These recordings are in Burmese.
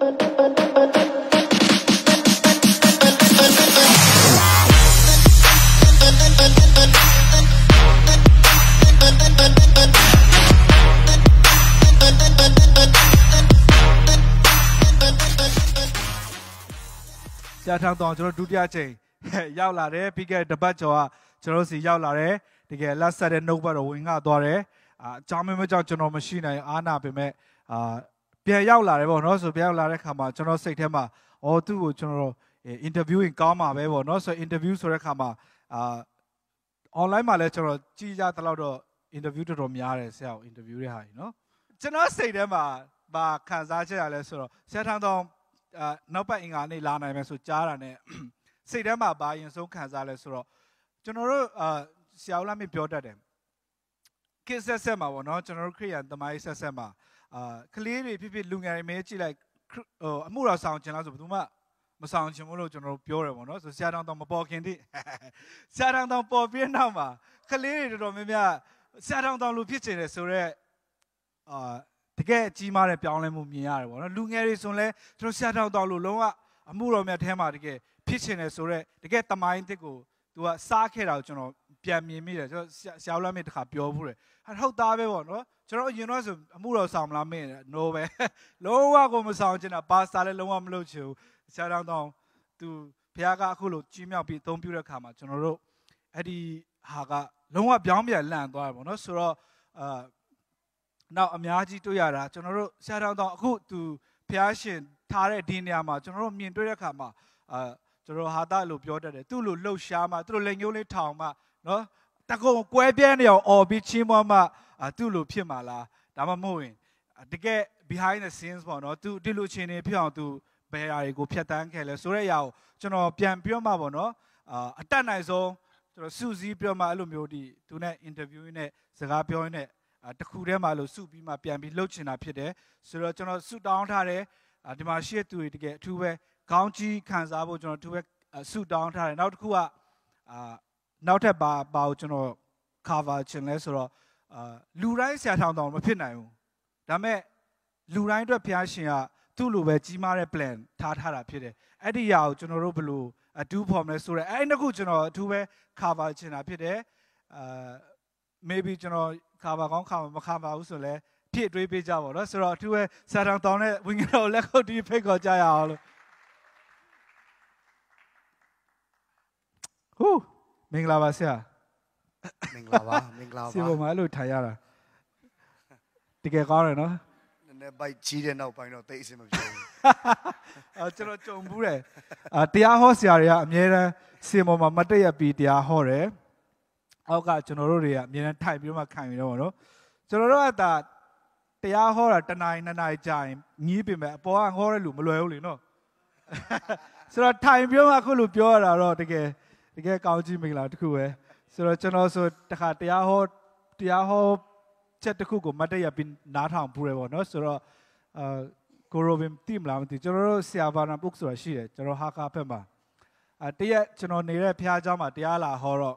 ကြာထောင်တော့ကျွန်တော်ဒုတိယချိန်ရောက်လာတယ်ပြီးခဲ့တဲ့ပတ်ကျော်ကကျွန်တော်စီရောက်လာတယ်တကယ်လက်ဆက်တဲ့နှုတ်ဘတ်တော့ဝင်ငှသွားတယ်အာအကြောင်းမင်းမကြောင့်ကျွန်တော်မရှိနိုင် အာနာပေမဲ့အာပြန်ရောက်လာတယ်ပေါ့နော်ဆိုပြန်ရောက်လာတဲ့ခါမှာကျွန်တော်စိတ်ထဲမှာအော်သူ့ကိုကျွန်တော် interviewing ကောင်းမှာပဲပေါ့နော်ဆို interview ဆိုတဲ့ခါမှာအာ online မှာလည်းကျွန်တော်ကြည်ကြတလောက်တော့ interview တော်တော်များတယ်ဆရာကို interview တဲ့ဟာကြီးနော်ကျွန်တော်စိတ်ထဲမှာဘာခံစားချက်ရလဲဆိုတော့ဆရာထံတော်အာနောက်ပတ်အင်္ဂါနေ့လာနိုင်မယ်ဆိုကြားတာ ਨੇ စိတ်ထဲမှာဘာရင်ဆုံးခံစားလဲဆိုတော့ကျွန်တော်တို့အာဆရာဦးလာမေပြောတတ်တယ်ကိဆက်ဆက်မှာပေါ့နော်ကျွန်တော်တို့ခရိယန်တမိုင်းဆက်ဆက်မှာအာကလေးတွေဖြစ်ဖြစ်လူငယ်တွေမဲကြည့်လိုက်ဟိုအမှုတော်ဆောင်ခြင်းလားဆိုဘယ်သူမှမဆောင်ခြင်းမလို့ကျွန်တော်တို့ပြောတယ်ပေါ့နော်ဆိုဆရာတောင်တော့မပေါ်ခင်တိဆရာတောင်တော့ပေါ်ပြင်းနောက်မှာကလေးတွေတော်တော်များများဆရာတောင်တောင်လူဖြစ်နေတယ်ဆိုတော့အာတကယ်အကြီးမားတဲ့ပြောင်းလဲမှုမြင်ရတယ်ပေါ့နော်လူငယ်တွေဆိုလည်းကျွန်တော်ဆရာတောင်တောင်လူလုံးဝအမှုတော်များထဲမှာတကယ်ဖြစ်နေတယ်ဆိုတော့တကယ်တမိုင်းတစ်ကိုသူကစားခဲ့တာကိုကျွန်တော်ပြန်မြင်မိတယ်ကျွန်တော်ဆရာဦးလမ်းမေတခါပြောဘူးတယ်ဟာဟုတ်သားပဲပေါ့နော်ကျွန်တော်အရင်တော့ဆိုအမှုတော်ဆောင်မလားမင်း no ပဲလုံးဝကိုမဆောင်ချင်တာပါစာလည်းလုံးဝမလုပ်ချင်ဘူးဆရာတော်တောင်သူဘုရားကအခုလိုကြီးမြောက်ပြီးအသုံးပြုတဲ့ခါမှာကျွန်တော်တို့အဲ့ဒီဟာကလုံးဝပြောင်းပြန်လန့်သွားတယ်ပေါ့နော်ဆိုတော့အာနောက်အများကြီးတွေ့ရတာကျွန်တော်တို့ဆရာတော်တောင်အခုသူဘုရားရှင်ထားတဲ့ဒီနေရာမှာကျွန်တော်တို့မြင်တွေ့တဲ့ခါမှာအာကျွန်တော်ဟာတာလို့ပြောတတ်တယ်သူ့လိုလှုပ်ရှားမှသူ့လိုလက်ညှိုးလေးထောင်မှနော်တကုံကွဲပြဲနေအောင်អော်ပြီးချင်းမွားမှသူ့လိုဖြစ်မှာလားဒါမှမဟုတ်ရင်တကယ် behind the scenes ပေါ့နော်သူဒီလိုချင်းနေဖြစ်အောင်သူဘယ်အရာတွေကိုဖြတ်တန်းခဲ့လဲဆိုတဲ့အရာကိုကျွန်တော်ပြန်ပြောမှပေါ့နော်အတတ်နိုင်ဆုံးကျွန်တော်စုစည်းပြောမှအဲ့လိုမျိုးဒီသူနဲ့ interview နဲ့စကားပြောရင်းနဲ့တခုတည်းမှာလို့စုပြီးမှပြန်ပြီးလှုပ်ချင်တာဖြစ်တယ်ဆိုတော့ကျွန်တော်စုတောင်းထားတယ်ဒီမှာရှေ့သူတွေတကယ်အထူးပဲခေါင်းကြီးခံစားဖို့ကျွန်တော်အထူးပဲစုတောင်းထားတယ်နောက်တစ်ခုကအာနောက်ထပ်ပါပါကိုကျွန်တော် cover ချင်လဲဆိုတော့အာလူတိုင်းဆရာထောင်တောင်မဖြစ်နိုင်ဘူးဒါပေမဲ့လူတိုင်းအတွက်ဘုရားရှင်ကသူ့လိုပဲကြီးမားတဲ့ plan ထားထားတာဖြစ်တယ်အဲ့ဒီအရာကိုကျွန်တော်တို့ဘယ်လိုအတူဖော်မလဲဆိုတော့အဲ့ဒီခုကျွန်တော်အထူးပဲ cover ချင်တာဖြစ်တယ်အာ maybe ကျွန်တော် cover ကောင်း cover မ cover ဘူးဆိုလဲဖြစ်တွေးပေးကြပါတော့ဆိုတော့အထူးပဲဆရာထောင်တောင်နဲ့ဝင်ကြတော့လက်ခုပ်တီးဖိတ်ခေါ်ကြရအောင်လို့ Whew. မင်္ဂလာပါဆရာမင်္ဂလာပါမင်္ဂလာပါဆရာမအဲ့လိုထိုင်ရတာတကယ်ကောင်းတယ်နော်နည်းနည်းပိုက်ကြီးတဲ့နောက်ပိုင်းတော့တိတ်အဆင်မပြေဘူးအာကျွန်တော်ကြုံဘူးတယ်အာတရားဟောဆရာတွေကအများတန်းစင်ပေါ်မှာမတည့်ရပြီးတရားဟောတယ်အောက်ကကျွန်တော်တို့တွေကအများတန်းထိုင်ပြီးတော့မှခံယူတော့ဗောနော်ကျွန်တော်တို့ကဒါတရားဟောတာတနားရီနှစ်နာရီကြာရင်ညီးပြင်မဲ့အပေါ်ကဟောတဲ့လူမလွယ်ဘူးလေနော်ဆိုတော့ထိုင်ပြောမှအခုလိုပြောရတာတော့တကယ်တကယ်ကောင်းကြီးမင်္ဂလာတစ်ခုပဲဆိုတော့ကျွန်တော်ဆိုတခါတရားဟောတရားဟောချက်တစ်ခုကိုမတ်တရပြီးနားထောင်ပူရပေါ့နော်ဆိုတော့အာကိုရိုဗင်တိမလားမသိကျွန်တော်တို့ဆရာဘာနာပုတ်ဆိုတာရှိတယ်ကျွန်တော်ဟာကာဖက်မှာအဲတရက်ကျွန်တော်နေတဲ့ဖျားเจ้าမှာတရားလာဟောတော့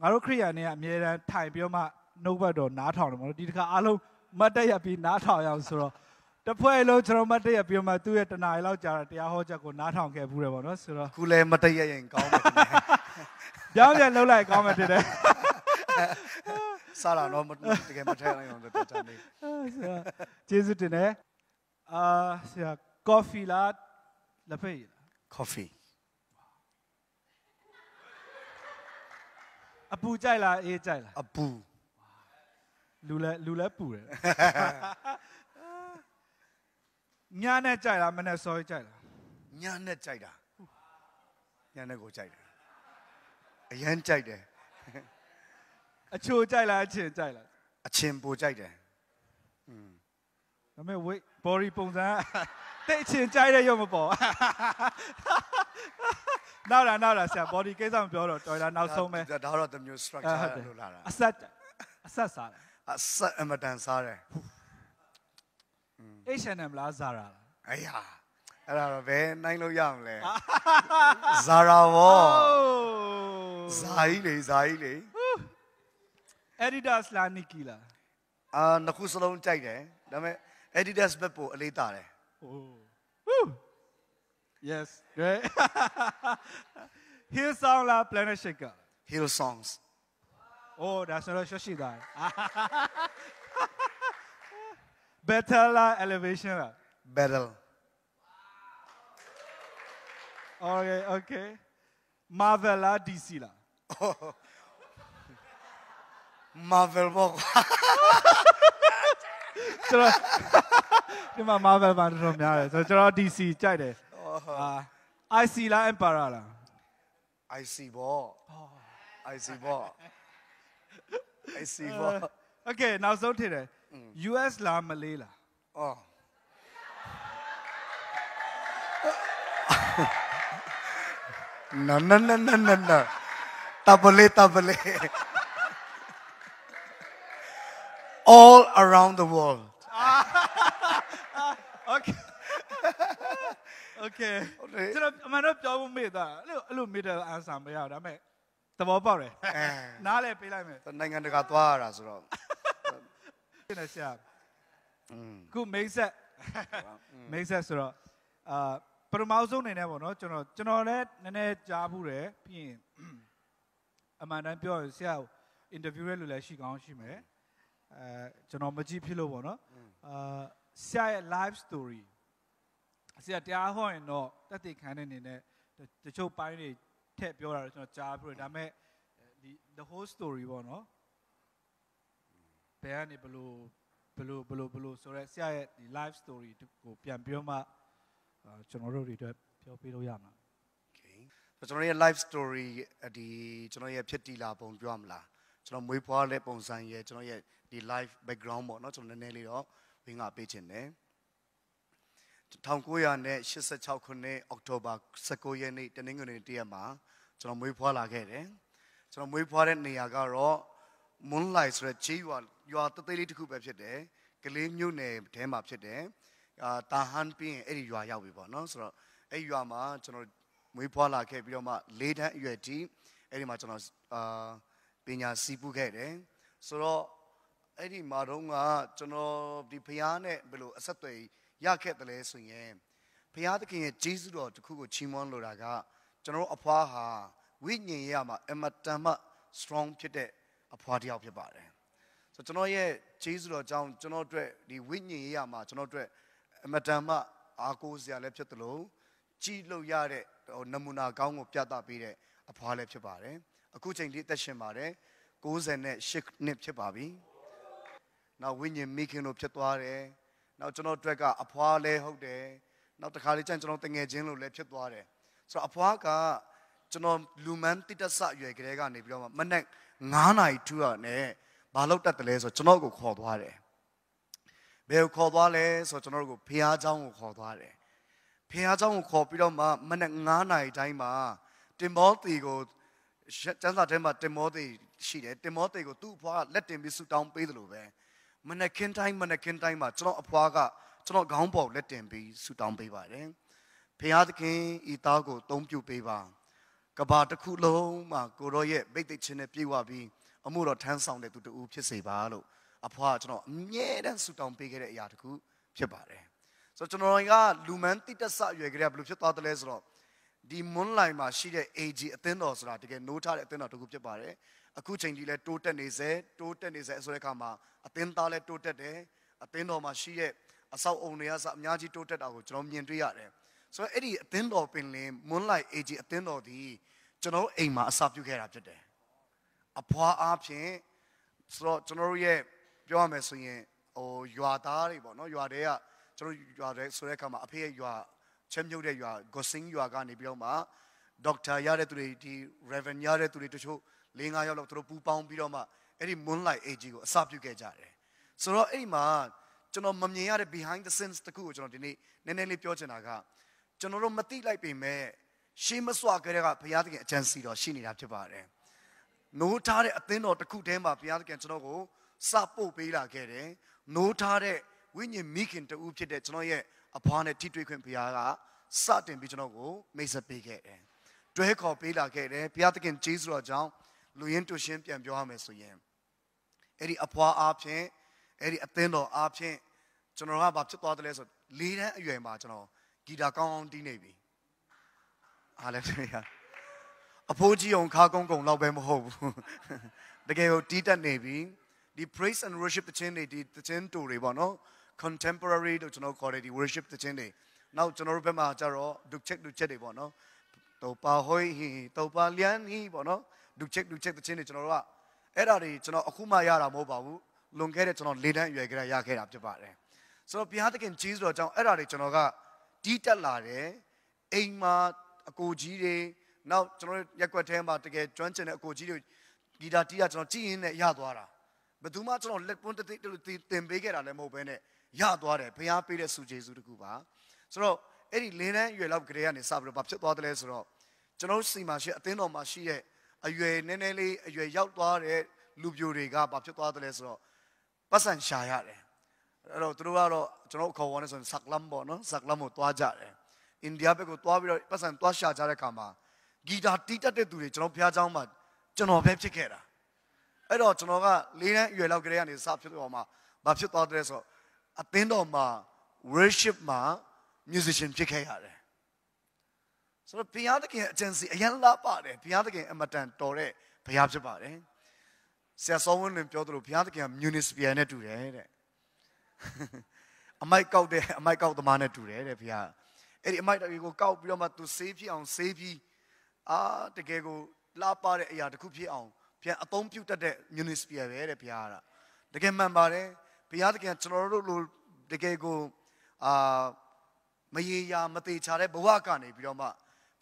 ငါတို့ခရိယာနဲ့အမြဲတမ်းထိုင်ပြောမှနှုတ်ဘတ်တော်နားထောင်တယ်မလို့ဒီတစ်ခါအားလုံးမတ်တရပြီးနားထောင်ရအောင်ဆိုတော့တဖွဲ့လုံးကျွန်တော်မတ်တရပြီးမှသူ့ရဲ့တနားရီလောက်ကြာတာတရားဟောချက်ကိုနားထောင်ခဲ့ဘူးတယ်ပေါ့နော်ဆိုတော့ခုလည်းမတ်တရရင်ကောင်းပါ့မယ်ပြောင်းပြန်လှုပ်လိုက်ကောင်းမှဖြစ်တယ်စားလာတော့တကယ်မထိုင်နိုင်အောင်တော့တန်နေကျေးဇူးတင်တယ်အာဆရာ coffee လားလက်ဖက်ရည်လား coffee အပူကြိုက်လားအေးကြိုက်လားအပူလူလဲလူလဲပူတယ်ညနဲ့ကြိုက်လားမနဲ့စောကြိုက်လားညနဲ့ကြိုက်တာညနဲ့ကိုကြိုက်တယ်人在的，啊车在了，钱在了，啊钱不在的，嗯，那么我玻璃碰着，得钱在的用不着，哈哈哈哈哈，闹了闹了，想把你给上票了，再来闹骚没？啊好了，咱们就 structure 好了了。啊啥？啊啥啥？啊啥也没当啥嘞？嗯，以前那不拉扎拉？哎呀，拉拉呗，那还了样嘞，哈哈哈哈哈，扎拉沃。Zahil eh, zahil eh. Adidas လာနေကီလာအာနှစ်ခုစလုံးကြိုက်တယ်ဒါပေမဲ့ Adidas ဘက်ပိုအလေးတာတယ် Woo. Yes, great. song လာ Planet Shaker. Hill songs. Oh, that's not a shoshi guy. Battle la elevation la. Battle. Okay, okay. Marvel လား DC လား Marvel ပေါ့ကွာကျွန်တော်ဒီမှာ Marvel ဘာတော်တော်များတယ်ဆိုတော့ကျွန်တော် DC ကြိုက်တယ်အာ IC လား Empire လား IC ပေါ့ IC ပေါ့ IC ပေါ့ Okay နောက်ဆုံးထည့်တယ် US လား Malay လားအော် No, no, no, no, no, no. Tabule, tabule. All around the world. okay. okay. ကျွန်တော်အမှန်တော့ပြောဖို့မေ့တာအဲ့လိုအဲ့လိုမေ့တယ်အန်ဆာမရဘူးဒါပေမဲ့သဘောပေါက်တယ်နားလည်းပေးလိုက်မယ်နိုင်ငံတကာသွားရတာဆိုတော့ဖြစ်နေဆရာอืมခုမိတ်ဆက်မိတ်ဆက်ဆိုတော့အာပထမဆုံးအနေနဲ့ပေါ့နော်ကျွန်တော်ကျွန်တော်လည်းနည်းနည်းကြားဘူးတယ်ပြီးရင်အမှန်တမ်းပြောရင်ဆရာအင်တာဗျူးရဲလို့လည်းရှိကောင်းရှိမယ်အဲကျွန်တော်မကြည့်ဖြစ်လို့ပေါ့နော်အာဆရာရဲ့ live story ဆရာတရားဟောရင်တော့တတ်သိခံတဲ့အနေနဲ့တချို့ပိုင်းတွေထည့်ပြောတာတော့ကျွန်တော်ကြားပြီးဒါပေမဲ့ဒီ the whole story ပေါ့နော်ဘယ်ကနေဘလို့ဘလို့ဘလို့ဘလို့ဆိုတော့ဆရာရဲ့ဒီ live story ကိုပြန်ပြောမှကျွန်တော်တို့တွေအတွက်ပြောပြလို့ရမှာ Okay ကျွန်တော်ရဲ့ life story ဒီကျွန်တော်ရဲ့ဖြစ်တည်လာပုံပြောရမလားကျွန်တော်မွေးဖွားတဲ့ပုံစံရဲ့ကျွန်တော်ရဲ့ဒီ life background ပေါ့เนาะကျွန်တော်နည်းနည်းလေးတော့ဝင်းကပေးခြင်းတယ်1986ခုနှစ်အောက်တိုဘာ19ရက်နေ့တနင်္ဂနွေနေ့တရက်မှာကျွန်တော်မွေးဖွားလာခဲ့တယ်ကျွန်တော်မွေးဖွားတဲ့နေရာကတော့ Moonlight ဆိုတဲ့ခြေရွာရွာတသိလေးတစ်ခုပဲဖြစ်တယ်ကလေးမြို့နယ်ထဲမှာဖြစ်တယ်အာတာဟန်ပြီးရင်အဲ့ဒီရွာရောက်ပြီပေါ့နော်ဆိုတော့အဲ့ဒီရွာမှာကျွန်တော်မွေးဖွားလာခဲ့ပြီးတော့မှလေးတန်းအရွယ်ကြီးအဲ့ဒီမှာကျွန်တော်အာပညာစီးပူးခဲ့တယ်ဆိုတော့အဲ့ဒီမှာတော့ကကျွန်တော်ဒီဖရားနဲ့ဘယ်လိုအဆက်အသွယ်ရခဲ့တယ်လဲဆိုရင်ဖရားသခင်ရဲ့ဂျေဇုတော်တစ်ခုကိုချီးမွမ်းလိုတာကကျွန်တော်အဖွားဟာဝိညာဉ်ရေးမှာအမတန်မှ strong ဖြစ်တဲ့အဖွားတစ်ယောက်ဖြစ်ပါတယ်ဆိုတော့ကျွန်တော်ရဲ့ဂျေဇုတော်ကြောင့်ကျွန်တော်အတွက်ဒီဝိညာဉ်ရေးမှာကျွန်တော်အတွက်အမတန်မှအားကိုးစရာလည်းဖြစ်သလိုကြည်လို့ရတဲ့နမူနာကောင်းကိုပြသပေးတဲ့အဖွားလည်းဖြစ်ပါတယ်အခုချိန်လေးသက်ရှင်ပါတယ်98နှစ်ဖြစ်ပါပြီနောက်ဝိညာဉ်မိခင်တို့ဖြစ်သွားတယ်နောက်ကျွန်တော်တွေ့ကအဖွားလည်းဟုတ်တယ်နောက်တစ်ခါလေးကျန်ကျွန်တော်တငယ်ချင်းလို့လည်းဖြစ်သွားတယ်ဆိုတော့အဖွားကကျွန်တော်လူမန်းတိတက်ဆရွယ်ကလေးကနေပြီးတော့မနက်9နာရီထူရနဲ့မလုပ်တတ်တယ်လဲဆိုတော့ကျွန်တော်ကိုခေါ်သွားတယ်ဘယ်ကိုခေါ်သွားလဲဆိုတော့ကျွန်တော်တို့ကိုဖះเจ้าကိုခေါ်သွားတယ်ဖះเจ้าကိုခေါ်ပြီးတော့မှမနက်9နာရီတိုင်းမှာတင်မောသေကိုကျမ်းစာထဲမှာတင်မောသေရှိတယ်တင်မောသေကိုသူ့အဖွားကလက်တင်ပြီးဆူတောင်းပေးတယ်လို့ပဲမနက်ခင်းတိုင်းမနက်ခင်းတိုင်းမှာကျွန်တော်အဖွားကကျွန်တော်ခေါင်းပေါ်လက်တင်ပြီးဆူတောင်းပေးပါတယ်ဖះသခင်ဤသားကိုအသုံးပြုပေးပါကဘာတစ်ခုလုံးမှာကိုရောရဲ့ဗိတ်သိက်ခြင်းနဲ့ပြည့်ဝပြီးအမှုတော်ထမ်းဆောင်တဲ့သူတူဖြစ်စေပါလို့အဖွာကျွန်တော်အမြဲတမ်းဆူတောင်းပေးခဲ့တဲ့အရာတစ်ခုဖြစ်ပါတယ်။ဆိုတော့ကျွန်တော်ကလူမန်းတိတက်ဆအရွယ်ကလေးကဘယ်လိုဖြစ်သွားသလဲဆိုတော့ဒီမွန်းလိုင်မှာရှိတဲ့ AG အသင်းတော်ဆိုတာတကယ်노ထားတဲ့အသင်းတော်တစ်ခုဖြစ်ပါတယ်။အခုချိန်ကြီးလဲတိုးတက်နေစေတိုးတက်နေစေဆိုတဲ့အခါမှာအသင်းသားလဲတိုးတက်တယ်အသင်းတော်မှာရှိတဲ့အဆောက်အုံတွေအစအများကြီးတိုးတက်တာကိုကျွန်တော်မြင်တွေ့ရတယ်။ဆိုတော့အဲ့ဒီအသင်းတော်ပင်လင်းမွန်းလိုက် AG အသင်းတော်ဒီကျွန်တော်အိမ်မှာအစာပြုခဲ့တာဖြစ်တယ်။အဖွာအားဖြင့်ဆိုတော့ကျွန်တော်ရဲ့ပြောရမယ်ဆိုရင်ဟိုရွာသားတွေပေါ့နော်ရွာတွေကကျွန်တော်ရွာတွေဆိုတဲ့အခါမှာအဖေရဲ့ရွာချက်မြုပ်တဲ့ရွာ Gossing ရွာကနေပြီးတော့မှဒေါက်တာရတဲ့သူတွေဒီ Reven ရတဲ့သူတွေတချို့၄၅ယောက်လောက်သူတို့ပူပေါင်းပြီးတော့မှအဲ့ဒီ Moonlight AG ကိုအစပြုခဲ့ကြတယ်ဆိုတော့အဲ့မှာကျွန်တော်မမြင်ရတဲ့ behind the scenes တခုကိုကျွန်တော်ဒီနေ့နည်းနည်းလေးပြောချင်တာကကျွန်တော်တို့မသိလိုက်ပေမဲ့ရှေးမစွာကတည်းကဘုရားသခင်အကြံစီတော်ရှိနေတာဖြစ်ပါတယ်။နိုးထားတဲ့အသင်းတော်တစ်ခုတည်းမှာဘုရားသခင်ကျွန်တော်ကိုစပို့ပေးလာခဲ့တယ်။နိုးထားတဲ့ဝိညာဉ်မိခင်တူဖြစ်တဲ့ကျွန်တော်ရဲ့အဖွားနဲ့ထိတွေ့ခွင့်ဘုရားကစတင်ပြီးကျွန်တော်ကိုမိတ်ဆက်ပေးခဲ့တယ်။တွဲခေါ်ပေးလာခဲ့တယ်။ဘုရားသခင်ဂျေဇုတော်ကြောင့်လူရင်းတူရှင်းပြန်ပြောရမယ်ဆိုရင်အဲ့ဒီအဖွားအားဖြင့်အဲ့ဒီအသင်းတော်အားဖြင့်ကျွန်တော်ကဘာဖြစ်သွားတယ်လဲဆိုလေးတန်းအရွယ်မှာကျွန်တော်ဂီတာကောင်းကောင်းတီးနေပြီ။ဟာလေလုယာ။အဖိုးကြီးအောင်ခါကုန်းကုံလောက်ပဲမဟုတ်ဘူး။တကယ်ကိုတီးတက်နေပြီ။ဒီ praise and worship တခြင်းတွေဒီတခြင်းတူတွေပေါ့နော် contemporary တို့ကျွန်တော်ခေါ်တယ်ဒီ worship တခြင်းတွေနောက်ကျွန်တော်တို့ဘက်မှာကျတော့ duke check duke check တွေပေါ့နော်တောပါဟိုဟီတောပါလျန်ဟီပေါ့နော် duke check duke check တခြင်းတွေကျွန်တော်တို့ကအဲ့ဒါတွေကျွန်တော်အခုမှရတာမဟုတ်ပါဘူးလွန်ခဲ့တဲ့ကျွန်တော်၄တန်းအရွယ်ကတည်းကရခဲ့တာဖြစ်ပါတယ်ဆိုတော့ဘုရားသခင်ဂျေဇုတော်ကြောင့်အဲ့ဒါတွေကျွန်တော်ကတီးတက်လာတယ်အိမ်မှာအကိုကြီးတွေနောက်ကျွန်တော်ရက်ွက်ထဲမှာတကယ်ကျွမ်းကျင်တဲ့အကိုကြီးတွေဂီတာတီးတာကျွန်တော်ကြည့်ရင်းနဲ့ရသွားတာဘယ်သူမှကျွန်တော်လက်ပွန်းတသိတင်ပေးခဲ့တာလည်းမဟုတ်ဘဲနဲ့ရသွားတယ်ဘုရားပေးတဲ့စုကျေစုတကူပါဆိုတော့အဲ့ဒီလင်းတန်းအရွယ်လောက်ကလေးကနေစပြီးတော့ဘာဖြစ်သွားတယ်လဲဆိုတော့ကျွန်တော်စီမှာရှိအသင်းတော်မှာရှိတဲ့အရွယ်နည်းနည်းလေးအရွယ်ရောက်သွားတဲ့လူပြိုတွေကဘာဖြစ်သွားတယ်လဲဆိုတော့ပတ်စံရှာရတယ်အဲ့တော့သူတို့ကတော့ကျွန်တော်ခေါ်ဝေါ်နေဆိုရင်စကလမ်ပေါ့နော်စကလမ်ကိုသွားကြတယ်အိန္ဒိယဘက်ကိုသွားပြီးတော့ပတ်စံသွားရှာကြတဲ့အခါမှာဂီတာတီးတတ်တဲ့သူတွေကျွန်တော်ဘုရားကျောင်းမှာကျွန်တော်ပဲဖြစ်ခဲ့တာအဲ့တော့ကျွန်တော်ကလေးတန်းအရွယ်လောက်ကလေးကနေစဖြစ်တော့မှမဖြစ်သွားတဲ့ဆိုအသင်းတော်မှာ worship မှာ musician ဖြစ်ခဲ့ရတယ်ဆိုတော့ဘုရားသခင်အကျင့်စီအရင်လာပါတယ်ဘုရားသခင်အမတန်တော်တဲ့ဘုရားဖြစ်ပါတယ်ဆရာစောဝင်းလင်ပြောသလိုဘုရားသခင်က municipal နဲ့တူတယ်တဲ့အမိုက်ကောက်တဲ့အမိုက်ကောက်သမားနဲ့တူတယ်တဲ့ဘုရားအဲ့ဒီအမိုက်တွေကိုကောက်ပြီးတော့မှသူဆေးဖြစ်အောင်ဆေးပြီးအာတကယ်ကိုလာပါတဲ့အရာတစ်ခုဖြစ်အောင်ပြန်အသုံးပြုတတ်တဲ့ municipal ပဲတဲ့ဘုရားကတကယ်မှန်ပါတယ်ဘုရားသခင်ကျွန်တော်တို့လိုတကယ်ကိုအာမရေရာမသေးချတဲ့ဘဝကနေပြီးတော့မှ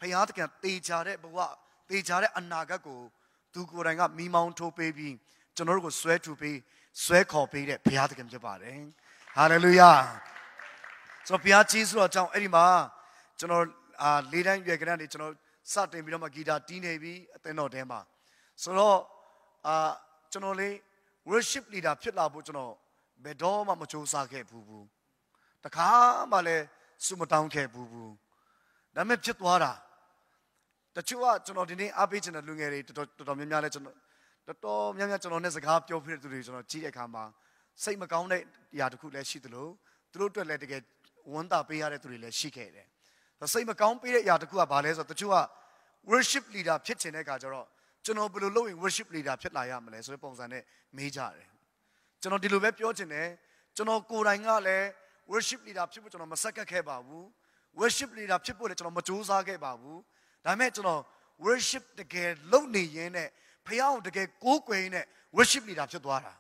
ဘုရားသခင်သေချတဲ့ဘဝသေချတဲ့အနာဂတ်ကိုသူကိုယ်တိုင်ကမိမောင်းထိုးပေးပြီး ကျွန်တော်တို့ကိုဆွဲထူပေးဆွဲခေါ်ပေးတဲ့ဘုရားသခင်ဖြစ်ပါတယ်ဟာလေလုယာကျွန်တော်ဘုရားကြီးဆိုတော့အကြောင်းအဲ့ဒီမှာကျွန်တော်အာလေးတိုင်းရွယ်ကတည်းကကျွန်တော်စတင်ပြီးတော့မှဂီတာတီးနေပြီးအသင်းတော်ထဲမှာဆိုတော့အာကျွန်တော်လေး worship leader ဖြစ်လာဖို့ကျွန်တော်ဘယ်တော့မှမစူးစမ်းခဲ့ဘူးဘူးတခါမှလည်းစူမတောင်းခဲ့ဘူးဘူးဒါမဲ့ဖြစ်သွားတာတချို့ကကျွန်တော်ဒီနေ့အားပေးချင်တဲ့လူငယ်တွေတော်တော်များများလည်းကျွန်တော်တော်တော်များများကျွန်တော်နဲ့စကားပြောဖြစ်တဲ့သူတွေကျွန်တော်ကြည့်တဲ့အခါမှာစိတ်မကောင်းတဲ့အရာတခုလည်းရှိသလိုသူတို့အတွက်လည်းတကယ်ဝမ်းသာပေးရတဲ့သူတွေလည်းရှိခဲ့တယ်။စိတ်မကောင်းပေးတဲ့အရာတခုကဘာလဲဆိုတော့တချို့က worship leader ဖြစ်ချင်တဲ့အခါကျတော့ကျွန်တော်ဘယ်လိုလုပ်ရင် worship leader ဖြစ်လာရမလဲဆိုတဲ့ပုံစံနဲ့မေးကြတယ်ကျွန်တော်ဒီလိုပဲပြောချင်တယ်ကျွန်တော်ကိုယ်တိုင်ကလည်း worship leader ဖြစ်ဖို့ကျွန်တော်မဆက်ကပ်ခဲ့ပါဘူး worship leader ဖြစ်ဖို့လည်းကျွန်တော်မကြိုးစားခဲ့ပါဘူးဒါပေမဲ့ကျွန်တော် worship တကယ်လုပ်နေရင်းနဲ့ဖခင်ကိုတကယ်ကိုးကွယ်ရင်းနဲ့ worship leader ဖြစ်သွားတာ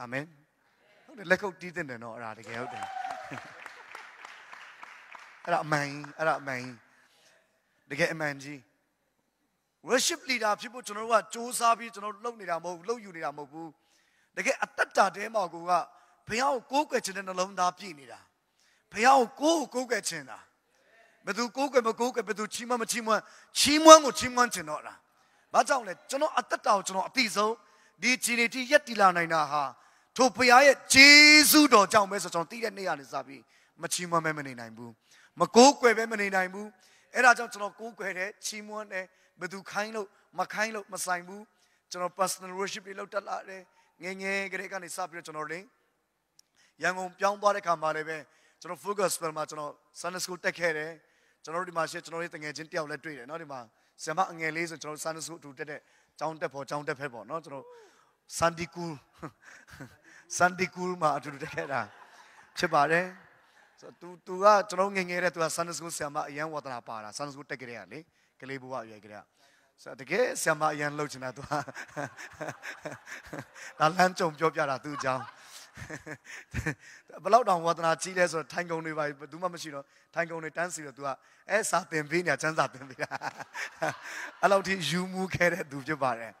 အာမင်ဟုတ်တယ်လက်ကုပ်တီးတင်တယ်နော်အဲ့ဒါတကယ်ဟုတ်တယ်အဲ့ဒါအမှန်အဲ့ဒါအမှန်တကယ်အမှန်ကြီး worship leader ဖြစ်ဖို့ကျွန်တော်တို့ကစ조사ပြီးကျွန်တော်တို့လုပ်နေတာမဟုတ်လုပ်ယူနေတာမဟုတ်ဘူးတကယ်အသက်တာတဲမှာကိုကဘုရားကိုကိုးကွယ်ခြင်းတဲ့နှလုံးသားပြည့်နေတာဘုရားကိုကိုးကိုးကွယ်ခြင်းတာဘယ်သူကိုးကွယ်မကိုးကွယ်ဘယ်သူချီးမွမ်းမချီးမွမ်းချီးမွမ်းကိုချီးမွမ်းခြင်းတော့လားဘာကြောင့်လဲကျွန်တော်အသက်တာကိုကျွန်တော်အသိဆုံးဒီခြေနေတိရက်တီလာနိုင်တာဟာထိုဘုရားရဲ့ဂျေစုတော်ကြောင့်ပဲဆိုကျွန်တော်သိတဲ့နေ့ကနေစပြီးမချီးမွမ်းမဲမနေနိုင်ဘူးမကိုးကွယ်ပဲမနေနိုင်ဘူးအဲ့ဒါကြောင့်ကျွန်တော်ကိုးကွယ်တယ်ချီးမွမ်းတယ်ဘယ်သူခိုင်းလို့မခိုင်းလို့မဆိုင်ဘူးကျွန်တော် personal worship တွေလောက်တက်လာတယ်ငငယ်ကလေးကနေစပြီးတော့ကျွန်တော်လည်းရန်ကုန်ပြောင်းသွားတဲ့ခါမှာလည်းပဲကျွန်တော် focus ပြန်မှာကျွန်တော် Sunday school တက်ခဲ့တယ်ကျွန်တော်တို့ဒီမှာရှေ့ကျွန်တော်တို့တငယ်ချင်းတယောက်လည်းတွေ့တယ်เนาะဒီမှာဆရာမအငယ်လေးဆိုကျွန်တော် Sunday school အတူတက်တဲ့ကျောင်းတက်ဖို့ကျောင်းတက်ဖက်ပေါ့เนาะကျွန်တော် Sunday school Sunday school မှာအတူတက်ခဲ့တာဖြစ်ပါတယ်ဆိုတော့ तू तू ကကျွန်တော်ငယ်ငယ်တဲ့ तू က Sunday school ဆရာမအရန်ဝါသနာပါတာ Sunday school တက်ခဲ့ရလေကလေးဘဝအရွယ်ကလေးဆိုတကယ်ဆရာမအရန်လှုပ်ချင်တာသူဒါလမ်းကြုံပြောပြတာသူ့အကြောင်းဘလောက်တောင်ဝါသနာကြီးလဲဆိုတော့ထိုင်ကုန်တွေပါဘယ်သူမှမရှိတော့ထိုင်ကုန်တွေတန်းစီတော့ तू ကအဲစာသင်ပေးနေတာစမ်းစာသင်ပေးတာအဲ့လောက်ထိယူမှုခဲ့တဲ့သူဖြစ်ပါတယ်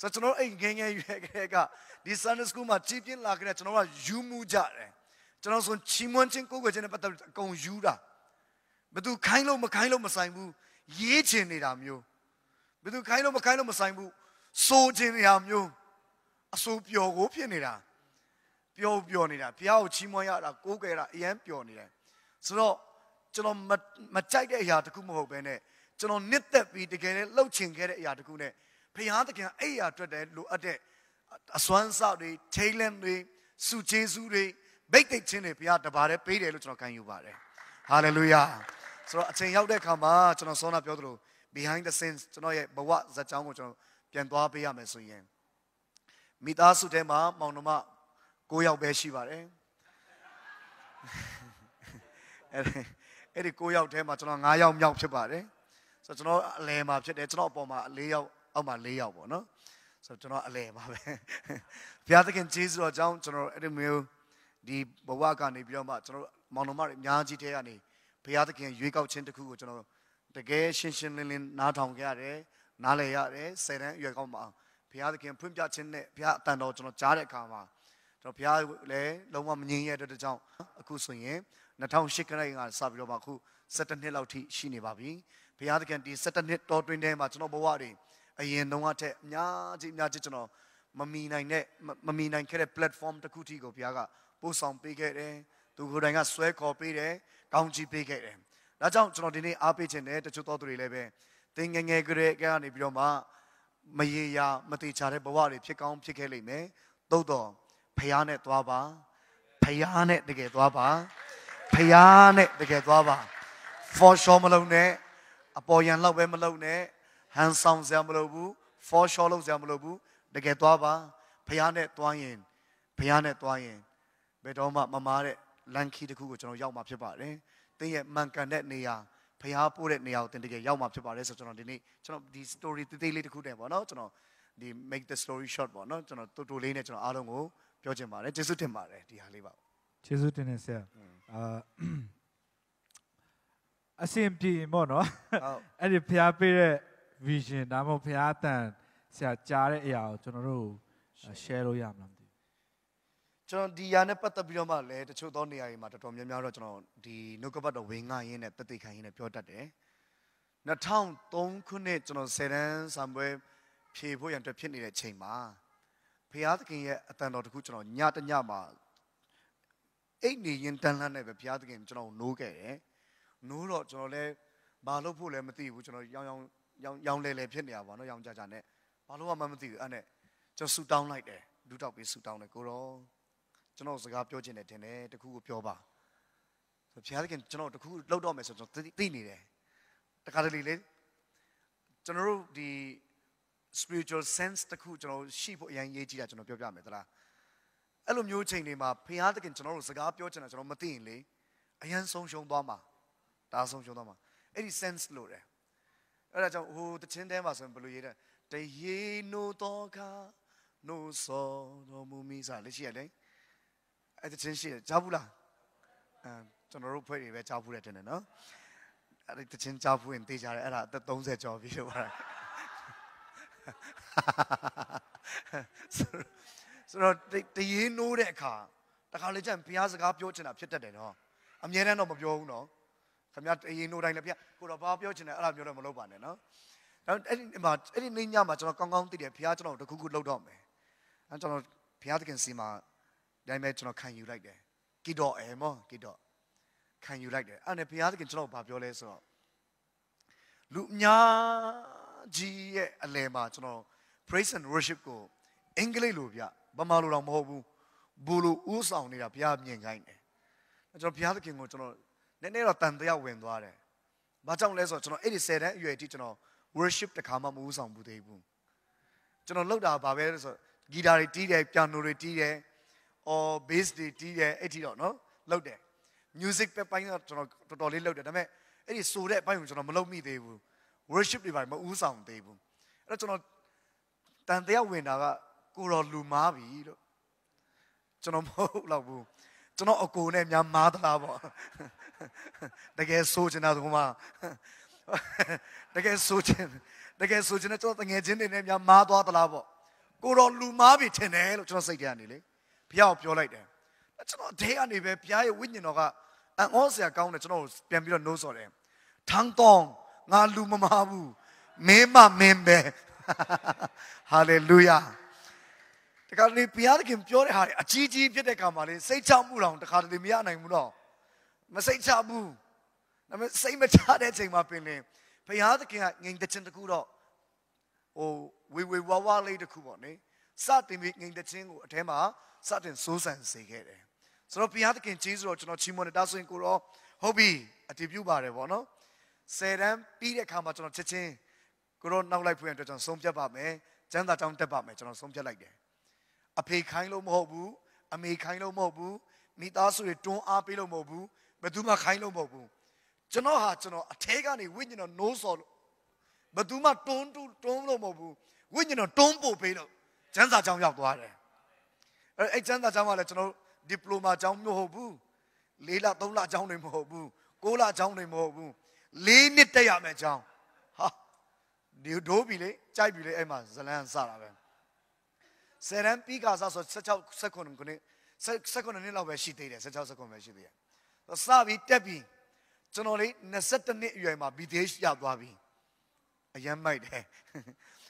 ဆိုတော့ကျွန်တော်အိမ်ငယ်ငယ်ရွယ်ခဲ့ကဒီ Sunday School မှာကြီးပြင်းလာခဲ့တဲ့ကျွန်တော်ကယူမှုကြတယ်ကျွန်တော်ဆိုချီးမွမ်းခြင်းကိုယ်ကိုယ်ချင်းနဲ့ပတ်သက်အကုန်ယူတာဘသူခိုင်းလို့မခိုင်းလို့မဆိုင်ဘူးရေးချင်နေတာမျိုးဘယ်သူခိုင်းလို့မခိုင်းလို့မဆိုင်ဘူးစိုးချင်နေတာမျိုးအစိုးပျော် ကိုဖြစ်နေတာပျော်ပျော်နေတာဘုရားကိုချီးမွမ်းရတာကိုးကွယ်ရတာအရန်ပျော်နေတယ်ဆိုတော့ကျွန်တော်မကြိုက်တဲ့အရာတခုမဟုတ်ဘဲနဲ့ကျွန်တော်နစ်သက်ပြီးတကယ်လည်းလှုပ်ချင်ခဲ့တဲ့အရာတခုနဲ့ဘုရားသခင်အဲ့အရာအတွက်တည်းလိုအပ်တဲ့အစွမ်းစောက်တွေထိတ်လန့်တွေစုကျေးဇူးတွေဗိတ်သိက်ခြင်းတွေဘုရားတပါးတည်းပေးတယ်လို့ကျွန်တော်ခံယူပါတယ်ဟာလေလုယာဆိုတော့အချိန်ရောက်တဲ့အခါမှာကျွန်တော်စောနာပြောသလို behind the scenes ကျွန်တော်ရဲ့ဘဝဇာတ်ကြောင်းကိုကျွန်တော်ပြန်သွားပေးရမယ်ဆိုရင်မိသားစုထဲမှာ မောင်နှမ9ယောက်ပဲရှိပါတယ်အဲ့အဲ့ဒီ9ယောက်ထဲမှာကျွန်တော်9ယောက်မြောက်ဖြစ်ပါတယ်ဆိုတော့ကျွန်တော်အလဲမှာဖြစ်တယ်ကျွန်တော် အပေါ်မှာ4ယောက်အောက်မှာ4ယောက်ပေါ့နော်ဆိုတော့ကျွန်တော်အလဲပါပဲဘုရားသခင်ဂျေဇုတော်ကြောင့်ကျွန်တော်အဲ့ဒီမျိုးဒီဘဝကနေပြီးတော့မှကျွန်တော်မောင်နှမတွေအများကြီးထဲကနေဘုရားသခင်ရွေးကောက်ခြင်းတစ်ခုကိုကျွန်တော်တကယ်ရှင်းရှင်းလင်းလင်းနားထောင်ကြရတယ်နားလည်ရတယ်ဆယ်တန်းရွယ်ကောက်မှာဘုရားသခင်ဖွင့်ပြခြင်းနဲ့ဘုရားအတန်တော်ကျွန်တော်ကြားတဲ့အခါမှာကျွန်တော်ဘုရားလည်းလုံးဝမငြင်းရတဲ့ကြောင့်အခုဆိုရင်2008ခရိုင်ကစပြီးတော့မှအခု17နှစ်လောက်ထိရှိနေပါပြီဘုရားသခင်ဒီ17နှစ်တော်တွင်ထဲမှာကျွန်တော်ဘဝတွေအရင်တုန်းကထက်အများကြီးအများကြီးကျွန်တော်မမီနိုင်တဲ့မမီနိုင်ခဲ့တဲ့ platform တစ်ခုထိကိုဘုရားကပို့ဆောင်ပေးခဲ့တယ်သူကိုယ်တိုင်ကဆွဲခေါ်ပေးတယ်ကောင်းချီးပေးခဲ့တယ်။ဒါကြောင့်ကျွန်တော်ဒီနေ့အားပေးခြင်းနဲ့တချို့သောသူတွေလည်းပဲသင်ငငယ်ကလေးကနေပြီးတော့မှမရေရာမတိချတဲ့ဘဝတွေဖြစ်ကောင်းဖြစ်ခဲ့လိမ့်မယ်။သို့တော့ဖះနဲ့သွားပါ။ဖះနဲ့တကယ်သွားပါ။ဖះနဲ့တကယ်သွားပါ။ for sure မလုံးနဲ့အပေါ်ယံလောက်ပဲမလုံးနဲ့ဟန်ဆောင်စရာမလိုဘူး for sure လုပ်စရာမလိုဘူးတကယ်သွားပါဖះနဲ့သွားရင်ဖះနဲ့သွားရင်ဘယ်တော့မှမမားတဲ့လန်ခီတစ်ခုကိုကျွန်တော်ရောက်มาဖြစ်ပါတယ်။သင်ရဲ့မှန်ကန်တဲ့နေရာဖျားပို့တဲ့နေရာကိုသင်တကယ်ရောက်มาဖြစ်ပါတယ်ဆိုတော့ကျွန်တော်ဒီနေ့ကျွန်တော်ဒီ story တိတိလေးတစ်ခုတည်းပေါ့နော်ကျွန်တော်ဒီ make the story short ပေါ့နော်ကျွန်တော်တူတူလေးနဲ့ကျွန်တော်အားလုံးကိုပြောချင်ပါတယ်ကျေးဇူးတင်ပါတယ်ဒီဟာလေးပါကျေးဇူးတင်နေဆရာအာအဆင်ပြေရင်ပေါ့နော်အဲ့ဒီဖျားပေးတဲ့ vision ဒါမှမဟုတ်ဖျားအတန်ဆရာကြားတဲ့အရာကိုကျွန်တော်တို့ share လို့ရမှာမသိကျွန်တော်ဒီຢာနဲ့ပတ်သက်ပြီးတော့မှလည်းတချို့သောနေရာတွေမှာတော်တော်များများတော့ကျွန်တော်ဒီနှုတ်ကပတ်တော်ဝင်ငှရင်းနဲ့တသက်ခံရင်းနဲ့ပြောတတ်တယ်2003ခုနှစ်ကျွန်တော်ဆယ်တန်းဆံပွဲဖြေဖို့ရန်အတွက်ဖြစ်နေတဲ့ချိန်မှာဘုရားသခင်ရဲ့အတန်တော်တခုကျွန်တော်ညတညမှာအိတ်နေရင်တန်လှမ်းနဲ့ပဲဘုရားသခင်ကျွန်တော်နိုးခဲ့တယ်နိုးတော့ကျွန်တော်လည်းဘာလို့ဖို့လည်းမသိဘူးကျွန်တော်ရောင်ရောင်ရောင်ရောင်လဲလဲဖြစ်နေရပါတော့ရောင်ကြကြနဲ့ဘာလို့မှမသိဘူးအဲ့နဲ့ကျွန်တော်ဆူတောင်းလိုက်တယ်ဒူးတောက်ပြီးဆူတောင်းတယ်ကိုရောကျွန်တော်စကားပြောချင်တယ်တင်တယ်တခုကိုပြောပါဆိုဘုရားသခင်ကျွန်တော်တခုလောက်တော့မယ်ဆိုကျွန်တော်သိနေတယ်တခါတလေလေကျွန်တော်တို့ဒီ spiritual sense တခုကျွန်တော်ရှိဖို့အရင်ရေးကြည့်တာကျွန်တော်ပြောပြမယ်သလားအဲ့လိုမျိုးချိန်တွေမှာဘုရားသခင်ကျွန်တော်တို့စကားပြောချင်တာကျွန်တော်မသိရင်လေအရင်ဆုံးရှုံးသွားမှာဒါဆုံးရှုံးသွားမှာအဲ့ဒီ sense လို့တယ်အဲ့ဒါကြောင့်ဟိုတခြင်းတဲမှာဆိုရင်ဘယ်လိုရေးတယ်တရေနိုတော့ခါနိုစောတော်မူမိစားလက်ရှိရတယ်အဲ့တခြင်းရှိတယ်ကြားဘူးလားအဲကျွန်တော်တို့ဖွဲ့တွေပဲကြားဘူးတယ်တင်တယ်နော်အဲ့တခြင်းကြားဘူးရင်သိကြတယ်အဲ့ဒါအသက်30ကျော်ပြီလို့ပါတယ်ဆိုတော့တရေနိုးတဲ့အခါတခါလေကျရင်ဘုရားစကားပြောချင်တာဖြစ်တတ်တယ်နော်အမြဲတမ်းတော့မပြောဘူးနော်ခင်ဗျာတရေနိုးတိုင်းလည်းဘုရားကိုတော့ဘာပြောချင်တယ်အဲ့ဒါမျိုးတော့မလုပ်ပါနဲ့နော်တော့အဲ့ဒီမှာအဲ့ဒီနေ့ညမှာကျွန်တော်ကောင်းကောင်းသိတယ်ဘုရားကျွန်တော်တခုခုလှုပ်တော့မယ်အဲကျွန်တော်ဘုရားသခင်စီမှာဒါပေမဲ့ကျွန်တော်ခံယူလိုက်တယ်ကီတော့အဲမောကီတော့ခံယူလိုက်တယ်အဲ့ဒါနဲ့ဘုရားသခင်ကျွန်တော်ဘာပြောလဲဆိုတော့လူအများကြီးရဲ့အလယ်မှာကျွန်တော် praise and worship ကိုအင်္ဂလိပ်လိုပြဗမာလိုတော့မဟုတ်ဘူးဘူလိုဥဆောင်နေတာဘုရားမြင်ခိုင်းတယ်ကျွန်တော်ဘုရားသခင်ကိုကျွန်တော်နည်းနည်းတော့တန်တရားဝင်သွားတယ်ဘာကြောင့်လဲဆိုတော့ကျွန်တော်အဲ့ဒီ၁၀တန်းအရွယ်အထိကျွန်တော် worship တခါမှမဥဆောင်ဘူးသေးဘူးကျွန်တော်လောက်တာဘာပဲလဲဆိုတော့ဂီတာတွေတီးတယ်ပြာနိုတွေတီးတယ် or bass တွေတီးတယ်အဲ့ဒီတော့နော်လောက်တယ် music ပဲပိုင်းတော့ကျွန်တော်တော်တော်လေးလောက်တယ်ဒါပေမဲ့အဲ့ဒီဆိုတဲ့အပိုင်းကိုကျွန်တော်မလုပ်မိသေးဘူး worship တွေပိုင်းမဦးဆောင်သေးဘူးအဲ့တော့ကျွန်တော်တန်တရားဝင်တာကကိုတော်လူမားပြီလို့ကျွန်တော်မဟုတ်တော့ဘူးကျွန်တော်အကိုနဲ့များမားသလားပေါ့တကယ်ဆိုချင်တာဆိုမှတကယ်ဆိုချင်တကယ်ဆိုချင်တဲ့ကျွန်တော်တငယ်ချင်းတွေနဲ့များမားသွားသလားပေါ့ကိုတော်လူမားပြီထင်တယ်လို့ကျွန်တော်စိတ်ထဲကနေလေဘုရားကိုပြောလိုက်တယ်ကျွန်တော်ဒဲကနေပဲဘုရားရဲ့ဝိညာဉ်တော်ကအံ့ဩစရာကောင်းတယ်ကျွန်တော်ပြန်ပြီးတော့နှိုးဆော်တယ်ထန်းတောင်းငါလူမမာဘူးမင်းမမင်းပဲဟာလေလုယာတခါတလေဘုရားသခင်ပြောတဲ့ဟာအကြီးကြီးဖြစ်တဲ့ကံပါလေစိတ်ချမှုတောင်တခါတလေမရနိုင်ဘူးတော့မစိတ်ချဘူးဒါပေမဲ့စိတ်မချတဲ့အချိန်မှာပင်လင်ဘုရားသခင်ကငြိမ်တခြင်းတခုတော့ဟိုဝေဝေဝါဝါလေးတခုပေါ့နိစတင်ပြီးငြိမ်တခြင်းကိုအထဲမှာစတင်စိုးစံစေခဲ့တယ်ဆိုတော့ဘုရားသခင်ကျေးဇူးတော်ကျွန်တော်ချီးမွမ်းတယ်ဒါဆိုရင်ကိုရောဟုတ်ပြီအတည်ပြုပါတယ်ဗောနော်ဆယ်တန်းပြီးတဲ့အခါမှာကျွန်တော်ချက်ချင်းကိုရောနောက်လိုက်ဖွင့်အတွက်ကျွန်တော်ဆုံးဖြတ်ပါမယ်ကျမ်းစာတောင်းတက်ပါမယ်ကျွန်တော်ဆုံးဖြတ်လိုက်တယ်အဖေခိုင်းလို့မဟုတ်ဘူးအမေခိုင်းလို့မဟုတ်ဘူးမိသားစုတွေတွန်းအားပေးလို့မဟုတ်ဘူးဘယ်သူမှခိုင်းလို့မဟုတ်ဘူးကျွန်တော်ဟာကျွန်တော်အထဲကနေဝိညာဉ်တော်နိုးစော်လို့ဘယ်သူမှတွန်းတွန်းလို့မဟုတ်ဘူးဝိညာဉ်တော်တွန်းပို့ပေးလို့ကျမ်းစာကြောင်းရောက်သွားတယ်အဲ့အဲ့ကျမ်းစာကျောင်းကလည်းကျွန်တော်တို့ဒီပလိုမာကျောင်းမျိုးဟုတ်ဘူးလေးလသုံးလကျောင်းတွေမဟုတ်ဘူးကိုးလကျောင်းတွေမဟုတ်ဘူးလေးနှစ်တက်ရမယ်ကျောင်းဟာဒီဒိုးပြီလေကြိုက်ပြီလေအဲ့မှာဇလန်းစတာပဲဆယ်ရန်ပြီးကစားဆို16 second ကိုနေ16နှစ်လောက်ပဲရှိသေးတယ်16 second ပဲရှိသေးတယ်စပြီးတက်ပြီးကျွန်တော်လေး22နှစ်အရွယ်မှာ BTH ရသွားပြီအယမ်းမိုက်တယ်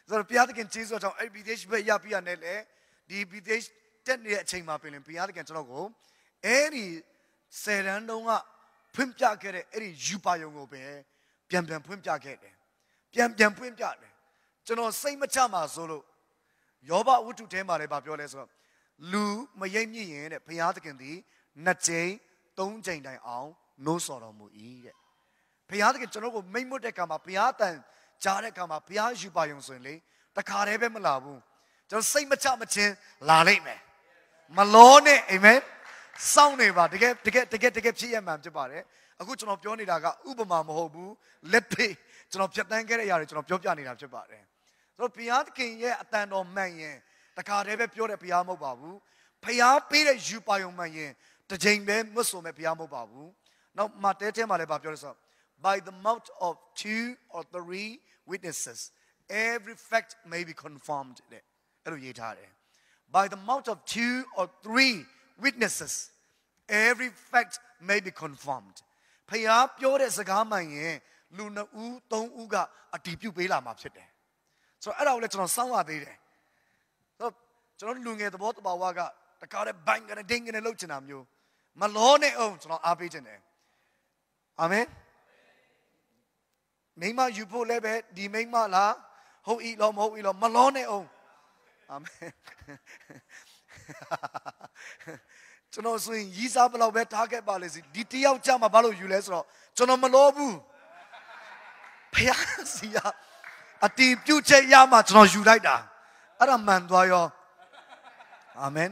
ဆိုတော့ဘုရားသခင်ကျေးဇူးတော်ကြောင့်အဲ့ BTH ပဲရပြီးရနေလေဒီ BTH တက်နေတဲ့အချိန်မှာပြင်ဘုရားသခင်ကျွန်တော်ကိုအဲ့ဒီဆယ်တန်းတုန်းကဖွင့်ပြခဲ့တဲ့အဲ့ဒီယူပါယုံကိုပဲပြန်ပြန်ဖွင့်ပြခဲ့တယ်ပြန်ပြန်ဖွင့်ပြတယ်ကျွန်တော်စိတ်မချမှာဆိုလို့ယောဘဝတ္ထုထဲမှာလည်းဗာပြောလဲဆိုတော့လူမယိမ့်မြင့်ရင်တဲ့ဘုရားသခင်သည်နှစ်ကြိမ်သုံးကြိမ်တိုင်အောင်နှိုးဆော်တော်မူ၏တဲ့ဘုရားသခင်ကျွန်တော်ကိုမိတ်မွတ်တဲ့ကံမှာဘုရားတန်ကြားတဲ့ကံမှာဘုရားယူပါယုံဆိုရင်လေတခါတည်းပဲမလာဘူးကျွန်တော်စိတ်မချမချင်းလာလိမ့်မယ်မလောနဲ့အာမင်စောင့်နေပါတကယ်တကယ်တကယ်တကယ်ဖြစ်ရမှန်ဖြစ်ပါတယ်အခုကျွန်တော်ပြောနေတာကဥပမာမဟုတ်ဘူးလက်တွေ့ကျွန်တော်ပြတ်တန်းခဲ့တဲ့အရာတွေကျွန်တော်ပြောပြနေတာဖြစ်ပါတယ်ဆိုတော့ဘုရားသခင်ရဲ့အတန်တော်မှန်ရင်တခါတည်းပဲပြောတဲ့ဘုရားမဟုတ်ပါဘူးဘုရားပေးတဲ့ယူပါယုံမှန်ရင်တစ်ချိန်ပဲမွတ်ဆိုမဲ့ဘုရားမဟုတ်ပါဘူးနောက်မတဲထဲမှာလည်းပြောရဆို by the mouth of two or three witnesses every fact may be confirmed တဲ့အဲ့လိုရေးထားတယ် by the mouth of two or three witnesses, every fact may be confirmed. Payah pyor de saka man yin u thong u ga a di So a raw le chan saung wa de de. So chan lu nge tabo taba wa ga ta ka de bang ga de ding ga de lou chin na Ma lo ne au chan a pe chin de. Amen. Meima yu pho di meima la ho ilo mo ho i lo အာမင်ကျွန်တော်ဆိုရင်ရီးစားဘလောက်ပဲ target ပါလေစီဒီတယောက်ကြမှာဘာလို့ယူလဲဆိုတော့ကျွန်တော် မလို့ဘူးဖះစီရအတီးပြုတ်ချက်ရမှာကျွန်တော်ယူလိုက်တာအဲ့ဒါမှန်သွားရောအာမင်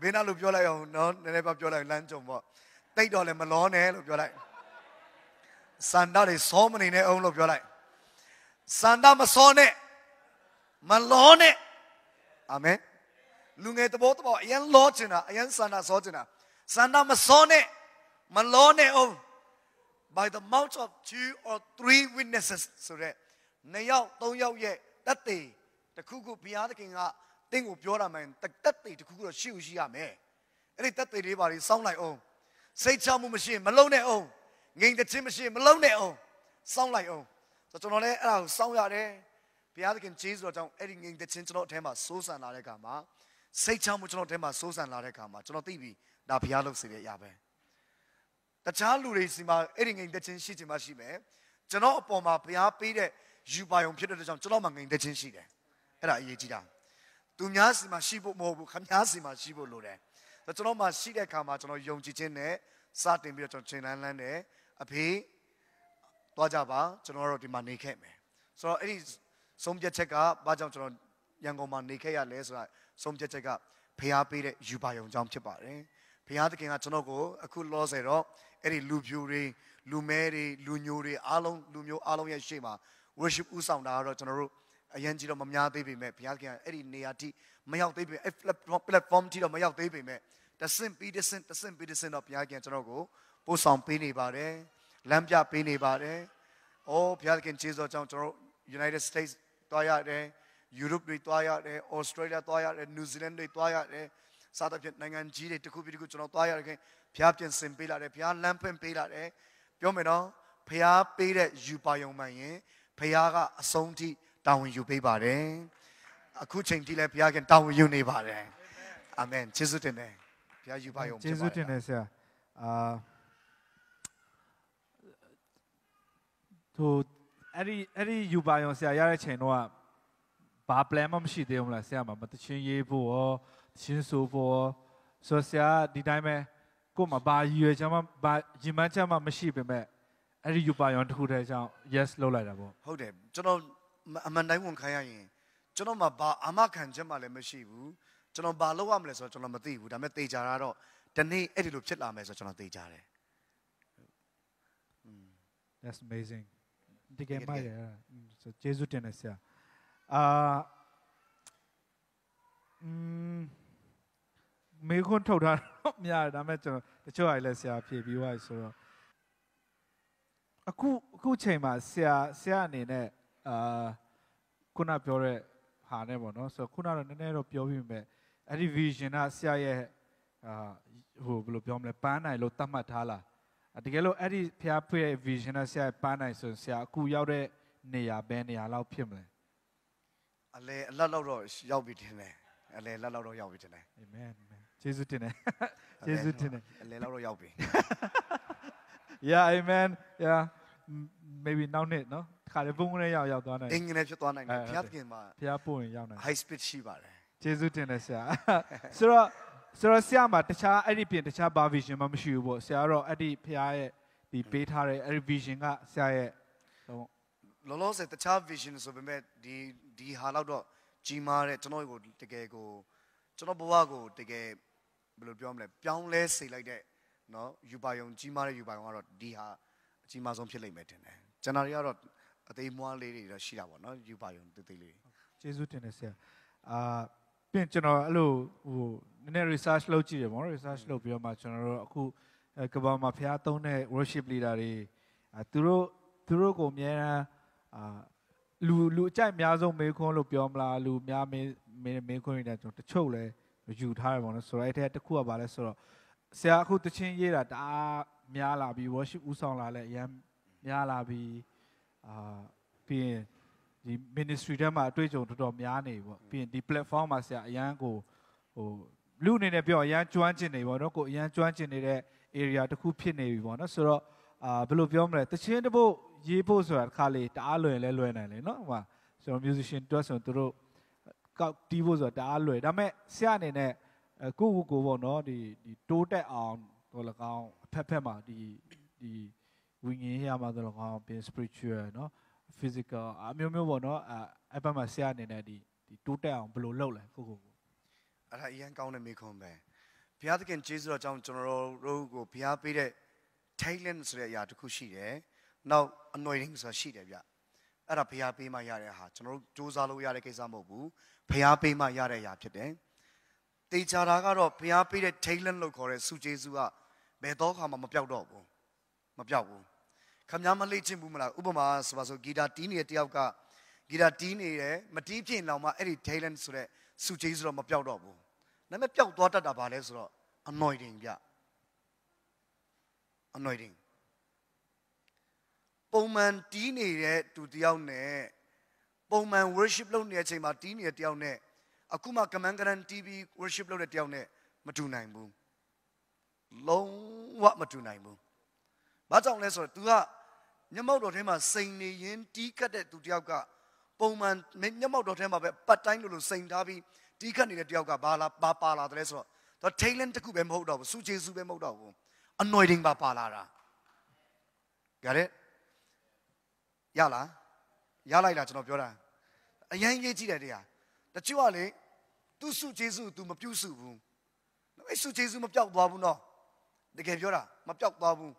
ဘယ်နာလို့ပြောလိုက်အောင်နော်နည်းနည်းပါပြောလိုက်လမ်းကြုံပေါ့တိတ်တော့လည်းမလောနဲ့လို့ပြောလိုက်စန္ဒတွေစောမနေနဲ့အောင်လို့ပြောလိုက်စန္ဒမစောနဲ့မလောနဲ့အာမင်လူငယ်တဘောတဘောအရင်လောချင်တာအရင်စန္ဒစောချင်တာစန္ဒမစောနဲ့မလောနဲ့အောင် by the mouth of two or three witnesses ဆိုရက်နှစ်ယောက်သုံးယောက်ရဲ့တက်တေတခုခုဘုရားသခင်ကတင့်ကိုပြောတာမှန်တက်တေတခုခုတော့ရှိ ਉ ရှိရမယ်အဲ့ဒီတက်တေလေးပါလေးစောင်းလိုက်အောင်စိတ်ချမှုမရှိမလုံးနဲ့အောင်ငြိမ်တဲ့ခြင်းမရှိမလုံးနဲ့အောင်စောင်းလိုက်အောင်ဆိုကျွန်တော်လည်းအဲ့ဒါကိုစောင့်ရတယ်ဘုရားသခင်ဂျေဇုတော်ကြောင့်အဲ့ဒီငြိမ်သက်ခြင်းကျွန်တော်အထဲမှာစိုးစံလာတဲ့အခါမှာစိတ်ချမှုကျွန်တော်အထဲမှာစိုးစံလာတဲ့အခါမှာကျွန်တော်သိပြီဒါဘုရားလုပ်စေတဲ့အရာပဲတခြားလူတွေစီမှာအဲ့ဒီငြိမ်သက်ခြင်းရှိခြင်းမရှိမယ်ကျွန်တော်အပေါ်မှာဘုရားပေးတဲ့ယူပါယုံဖြစ်တဲ့ကြောင့်ကျွန်တော်မှငြိမ်သက်ခြင်းရှိတယ်အဲ့ဒါအရေးကြီးတာသူများစီမှာရှိဖို့မဟုတ်ဘူးခမားစီမှာရှိဖို့လိုတယ်ဆိုတော့ကျွန်တော်မှရှိတဲ့အခါမှာကျွန်တော်ယုံကြည်ခြင်းနဲ့စတင်ပြီးတော့ကျွန်တော်ချိန်လန်းလန်းတယ်အဖေသွားကြပါကျွန်တော်တို့ဒီမှာနေခဲ့မယ်ဆိုတော့အဲ့ဒီဆုံးဖြတ်ချက်ကဘာကြောင့်ကျွန်တော်ရန်ကုန်မှာနေခဲ့ရလဲဆိုတာဆုံးဖြတ်ချက်ကဖျားပေးတဲ့ယူပါယုံကြောင့်ဖြစ်ပါတယ်ဘုရားသခင်ကကျွန်တော်ကိုအခုလောဆယ်တော့အဲ့ဒီလူပြူတွေလူမဲတွေလူညိုတွေအားလုံးလူမျိုးအားလုံးရဲ့ရှေ့မှာ worship ဥဆောင်တာကတော့ကျွန်တော်တို့အရင်ကြီးတော့မများသေးပေမဲ့ဘုရားသခင်ကအဲ့ဒီနေရာတိမရောက်သေးပေမဲ့ platform တိတော့မရောက်သေးပေမဲ့တဆင့်ပြီးတဆင့်တဆင့်ပြီးတဆင့်တော့ဘုရားသခင်ကျွန်တော်ကိုပို့ဆောင်ပေးနေပါတယ်။လမ်းပြပေးနေပါတယ်။အိုးဘုရားသခင်ကျေးဇူးကြောင့်ကျွန်တော် United States သွားရတယ်။ Europe တွေသွားရတယ်။ Australia သွားရတယ်။ New Zealand တွေသွားရတယ်။စသဖြင့်နိုင်ငံကြီးတွေတစ်ခုပြီးတစ်ခုကျွန်တော်သွားရတဲ့ခင်ဘုရားပြင်ဆင်ပေးလာတယ်။ဘုရားလမ်းဖွင့်ပေးလာတယ်။ပြောမယ်နော်။ဘုရားပေးတဲ့ယူပါယုံမှန်ရင်ဘုရားကအဆုံးထိတာဝန်ယူပေးပါတယ်။အခုချိန်ထိလည်းဘုရားကတာဝန်ယူနေပါတယ်။အာမင်။ယေရှုတင်တယ်။ဘုရားယူပါယုံဖြစ်ပါတယ်။ယေရှုတင်တယ်ဆရာ။အာဟိုအဲ့ဒီအဲ့ဒီယူပါယုံဆရာရတဲ့ချိန်တော့ဘာ plan မှမရှိသေးဘူးလားဆရာမမတချင်းရေးဖို့ရောတချင်းဆိုဖို့ရောဆိုဆရာဒီတိုင်းပဲကို့မှာဘာရည်ရွယ်ချက်မှဘာရည်မှန်းချက်မှမရှိပေမဲ့အဲ့ဒီယူပါယုံတစ်ခုတည်းကြောင့် yes လောက်လိုက်တာပေါ့ဟုတ်တယ်ကျွန်တော်အမှန်တိုင်းဝန်ခံရရင်ကျွန်တော်မှာဘာအမခံချက်မှလည်းမရှိဘူးကျွန်တော်ဘာလုပ်ရမလဲဆိုတော့ကျွန်တော်မသိဘူးဒါပေမဲ့တေချာတာတော့ဒီနေ့အဲ့ဒီလိုဖြစ်လာမယ်ဆိုတော့ကျွန်တော်တေချာတယ် That's amazing တကယ်မှတ်ရကျေးဇူးတင်တယ်ဆရာအာอืมမေခွန်းထုတ်တာတော့မရဒါပေမဲ့ကျွန်တော်တချို့အားလည်းဆရာဖြေပြီးွားပြီဆိုတော့အခုအခုချိန်မှာဆရာဆရာအနေနဲ့အာခုနပြောတဲ့ဟာနဲ့ပေါ့နော်ဆိုတော့ခုနတော့နည်းနည်းတော့ပြောပြီးမြဲအဲ့ဒီ vision ကဆရာရဲ့အာဟိုဘယ်လို ပြောမလဲပန်းနိုင်လို့သတ်မှတ်ထားလားတကယ်လို့အဲ့ဒီဖျားဖွေ vision နဲ့ဆရာပန်းနိုင်ဆိုဆရာအခုရောက်တဲ့နေရာဘယ်နေရာလောက်ဖြစ်မလဲအလေအလတ်လောက်တော့ရောက်ပြီတင်တယ်အလေအလတ်လောက်တော့ရောက်ပြီတင်တယ်အာမင်ယေရှုတင်တယ်ယေရှုတင်တယ်အလေလောက်တော့ရောက်ပြီ Yeah amen yeah maybe now နဲ့နော်ခါလေဘုံနဲ့ရောက်ရောက်သွားနိုင်အင်္ဂလိပ်ဖြစ်သွားနိုင်တယ်ဘုရားသခင်မှာဘုရားပို့ရင်ရောက်နိုင် high speed ရှိပါတယ်ယေရှုတင်တယ်ဆရာဆိုတော့ဆိုတော့ဆရာမှာတခြားအဲ့ဒီပြင်တခြားဘာ vision မှမရှိဘူးပေါ့ဆရာကတော့အဲ့ဒီဖရားရဲ့ဒီပေးထားတဲ့အဲ့ဒီ vision ကဆရာရဲ့လောလောဆယ်တခြား vision ဆိုပေမဲ့ဒီဒီဟာတော့ကြီးမားတဲ့ကျွန်တော်ကိုတကယ်ကို ကျွန်တော်ဘဝကိုတကယ်ဘယ်လိုပြောမလဲပြောင်းလဲစေလိုက်တဲ့နော်ယူပါယုံကြီးမားတဲ့ယူပါယုံကတော့ဒီဟာအကြီးမားဆုံးဖြစ်လိမ့်မယ်ထင်တယ်ကျွန်တော်တွေကတော့အသေးမွားလေးတွေတော့ရှိတာပေါ့နော်ယူပါယုံတိတ်တိတ်လေးကျေးဇူးတင်တယ်ဆရာအာပြင်ကျွန်တော်အဲ့လိုဟိုနည်းနည်း research လုပ်ကြည့်တယ်ဗော research လုပ်ပြီးတော့မှကျွန်တော်တို့အခုကဘာမှာဖျားသုံးတဲ့ worship leader တွေသူတို့သူတို့ကိုအများအားလူလူအကြိုက်အများဆုံးမေးခွန်းလို့ပြောမလားလူများမေးမေးခွန်းတွေတဲ့ကျွန်တော်တချို့လဲယူထားတယ်ဗောနော်ဆိုတော့အဲ့ထက်တစ်ခုကဘာလဲဆိုတော့ဆရာအခုတချင်းရေးတာတအားများလာပြီး worship ဥဆောင်လာလဲအရန်များလာပြီးအာပြီးရင်ဒီ ministry ထဲမှာအတွေ့အကြုံတော်တော်များနေပေါ့ပြီးရင်ဒီ platform မှာဆရာအရန်ကိုဟိုလူအနေနဲ့ပြောအရန်ကျွမ်းကျင်နေပေါ့နော်ကိုအရန်ကျွမ်းကျင်နေတဲ့ area တစ်ခုဖြစ်နေပြီပေါ့နော်ဆိုတော့အာဘယ်လိုပြောမလဲတချင်းတပုတ်ရေးဖို့ဆိုတာတစ်ခါလေတအားလွယ်လဲလွယ်နိုင်လေနော်ဟိုမှာကျွန်တော် musician တွက်ဆိုသူတို့ကောက်တီးဖို့ဆိုတာတအားလွယ်ဒါပေမဲ့ဆရာအနေနဲ့ကိုကိုကိုပေါ့နော်ဒီဒီတိုးတက်အောင်တော်လကောင်းအဖက်ဖက်မှာဒီဒီဝိညာဉ်ရမှာတော်လကောင်းပြင် spiritual နော် physical အမျိုးမျိုးပေါ့နော်အဲ့ဘက်မှာဆရာအနေနဲ့ဒီဒီတိုးတက်အောင်ဘယ်လိုလုပ်လဲကိုကိုကိုအဲ့ဒါအရင်ကောင်းတဲ့မိခွန်းပဲဘုရားသခင်ကျေးဇူးတော်ကြောင့်ကျွန်တော်တို့ကိုဘုရားပေးတဲ့ talent ဆိုတဲ့အရာတစ်ခုရှိတယ်နောက် anointing ဆိုတာရှိတယ်ဗျအဲ့ဒါဘုရားပေးမှရတဲ့ဟာကျွန်တော်တို့စူးစမ်းလို့ရတဲ့ကိစ္စမဟုတ်ဘူးဘုရားပေးမှရတဲ့အရာဖြစ်တယ်တေချာတာကတော့ဘုရားပေးတဲ့ talent လို့ခေါ်တဲ့စုကျေးဇူးကဘယ်တော့မှမပြောက်တော့ဘူးမပြောက်ဘူးခမားမလေးချင်းဘူးမလားဥပမာဆိုပါဆိုဂီတာတီးနေတဲ့တယောက်ကဂီတာတီးနေတယ်မတီးဖြစ်ရင်တော့မှအဲ့ဒီ talent ဆိုတဲ့စုချေးဆိုတော့မပြောက်တော့ဘူးနာမည်ပျောက်သွားတတ်တာပါလဲဆိုတော့ anointing ဗျ anointing ပုံမှန်တီးနေတဲ့သူတယောက်နဲ့ပုံမှန် worship လုပ်နေတဲ့အချိန်မှာတီးနေတဲ့တယောက်နဲ့အခုမှ command garden tv worship လုပ်တဲ့တယောက်နဲ့မတူနိုင်ဘူးလုံးဝမတူနိုင်ဘူးဘာကြောင့်လဲဆိုတော့ तू ကမျက်မှောက်တော်ထဲမှာစိန်နေရင်တီးကတ်တဲ့သူတယောက်ကပုံမှန်မျက်မှောက်တော်ထဲမှာပဲပတ်တိုင်းလိုလိုစိန်ထားပြီးတီးကတ်နေတဲ့တယောက်ကဘာလာဘာပါလာတယ်ဆိုတော့သူထိန်လန်းတစ်ခုပဲမဟုတ်တော့ဘူးစုဂျေစုပဲမဟုတ်တော့ဘူး anointing ပါပါလာတာ got it ရလားရလိုက်လားကျွန်တော်ပြောတာအရင်ရေးကြည့်တယ်တရားတချို့ကလေသူစုဂျေစု तू မပြုတ်စုဘူးအဲ့စုဂျေစုမပြောက်သွားဘူးနော်တကယ်ပြောတာမပြောက်သွားဘူး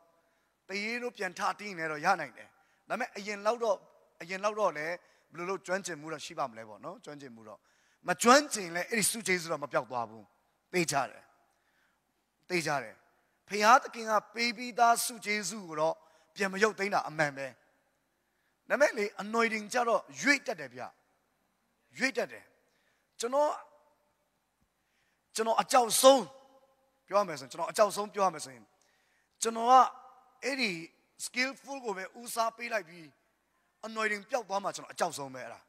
တရေတို့ပြန်ထတင်းနေတော့ရနိုင်တယ်ဒါပေမဲ့အရင်လောက်တော့အရင်လောက်တော့လည်းဘယ်လိုလုပ်ကျွမ်းကျင်မှုတော့ရှိပါမလဲပေါ့နော်ကျွမ်းကျင်မှုတော့မကျွမ်းကျင်လဲအဲ့ဒီစုကျေးဇူးတော့မပြောက်သွားဘူးသိကြတယ်သိကြတယ်ဖျားသခင်ကပေးပြီးသားစုကျေးဇူးကိုတော့ပြန်မရုပ်သိမ်းတာအမှန်ပဲဒါပေမဲ့လေ anointing ကြတော့ရွေ့တက်တယ်ဗျရွေ့တက်တယ်ကျွန်တော်ကျွန်တော်အကြောက်ဆုံးပြောရမယ်ဆိုရင်ကျွန်တော်အကြောက်ဆုံးပြောရမယ်ဆိုရင်ကျွန်တော်ကအဲ့ဒီ skillful ကိုပဲဦးစားပေးလိုက်ပြီး anointing ပျောက်သွားမှကျွန်တော်အကြောက်ဆုံးပဲအဲ့ဒါ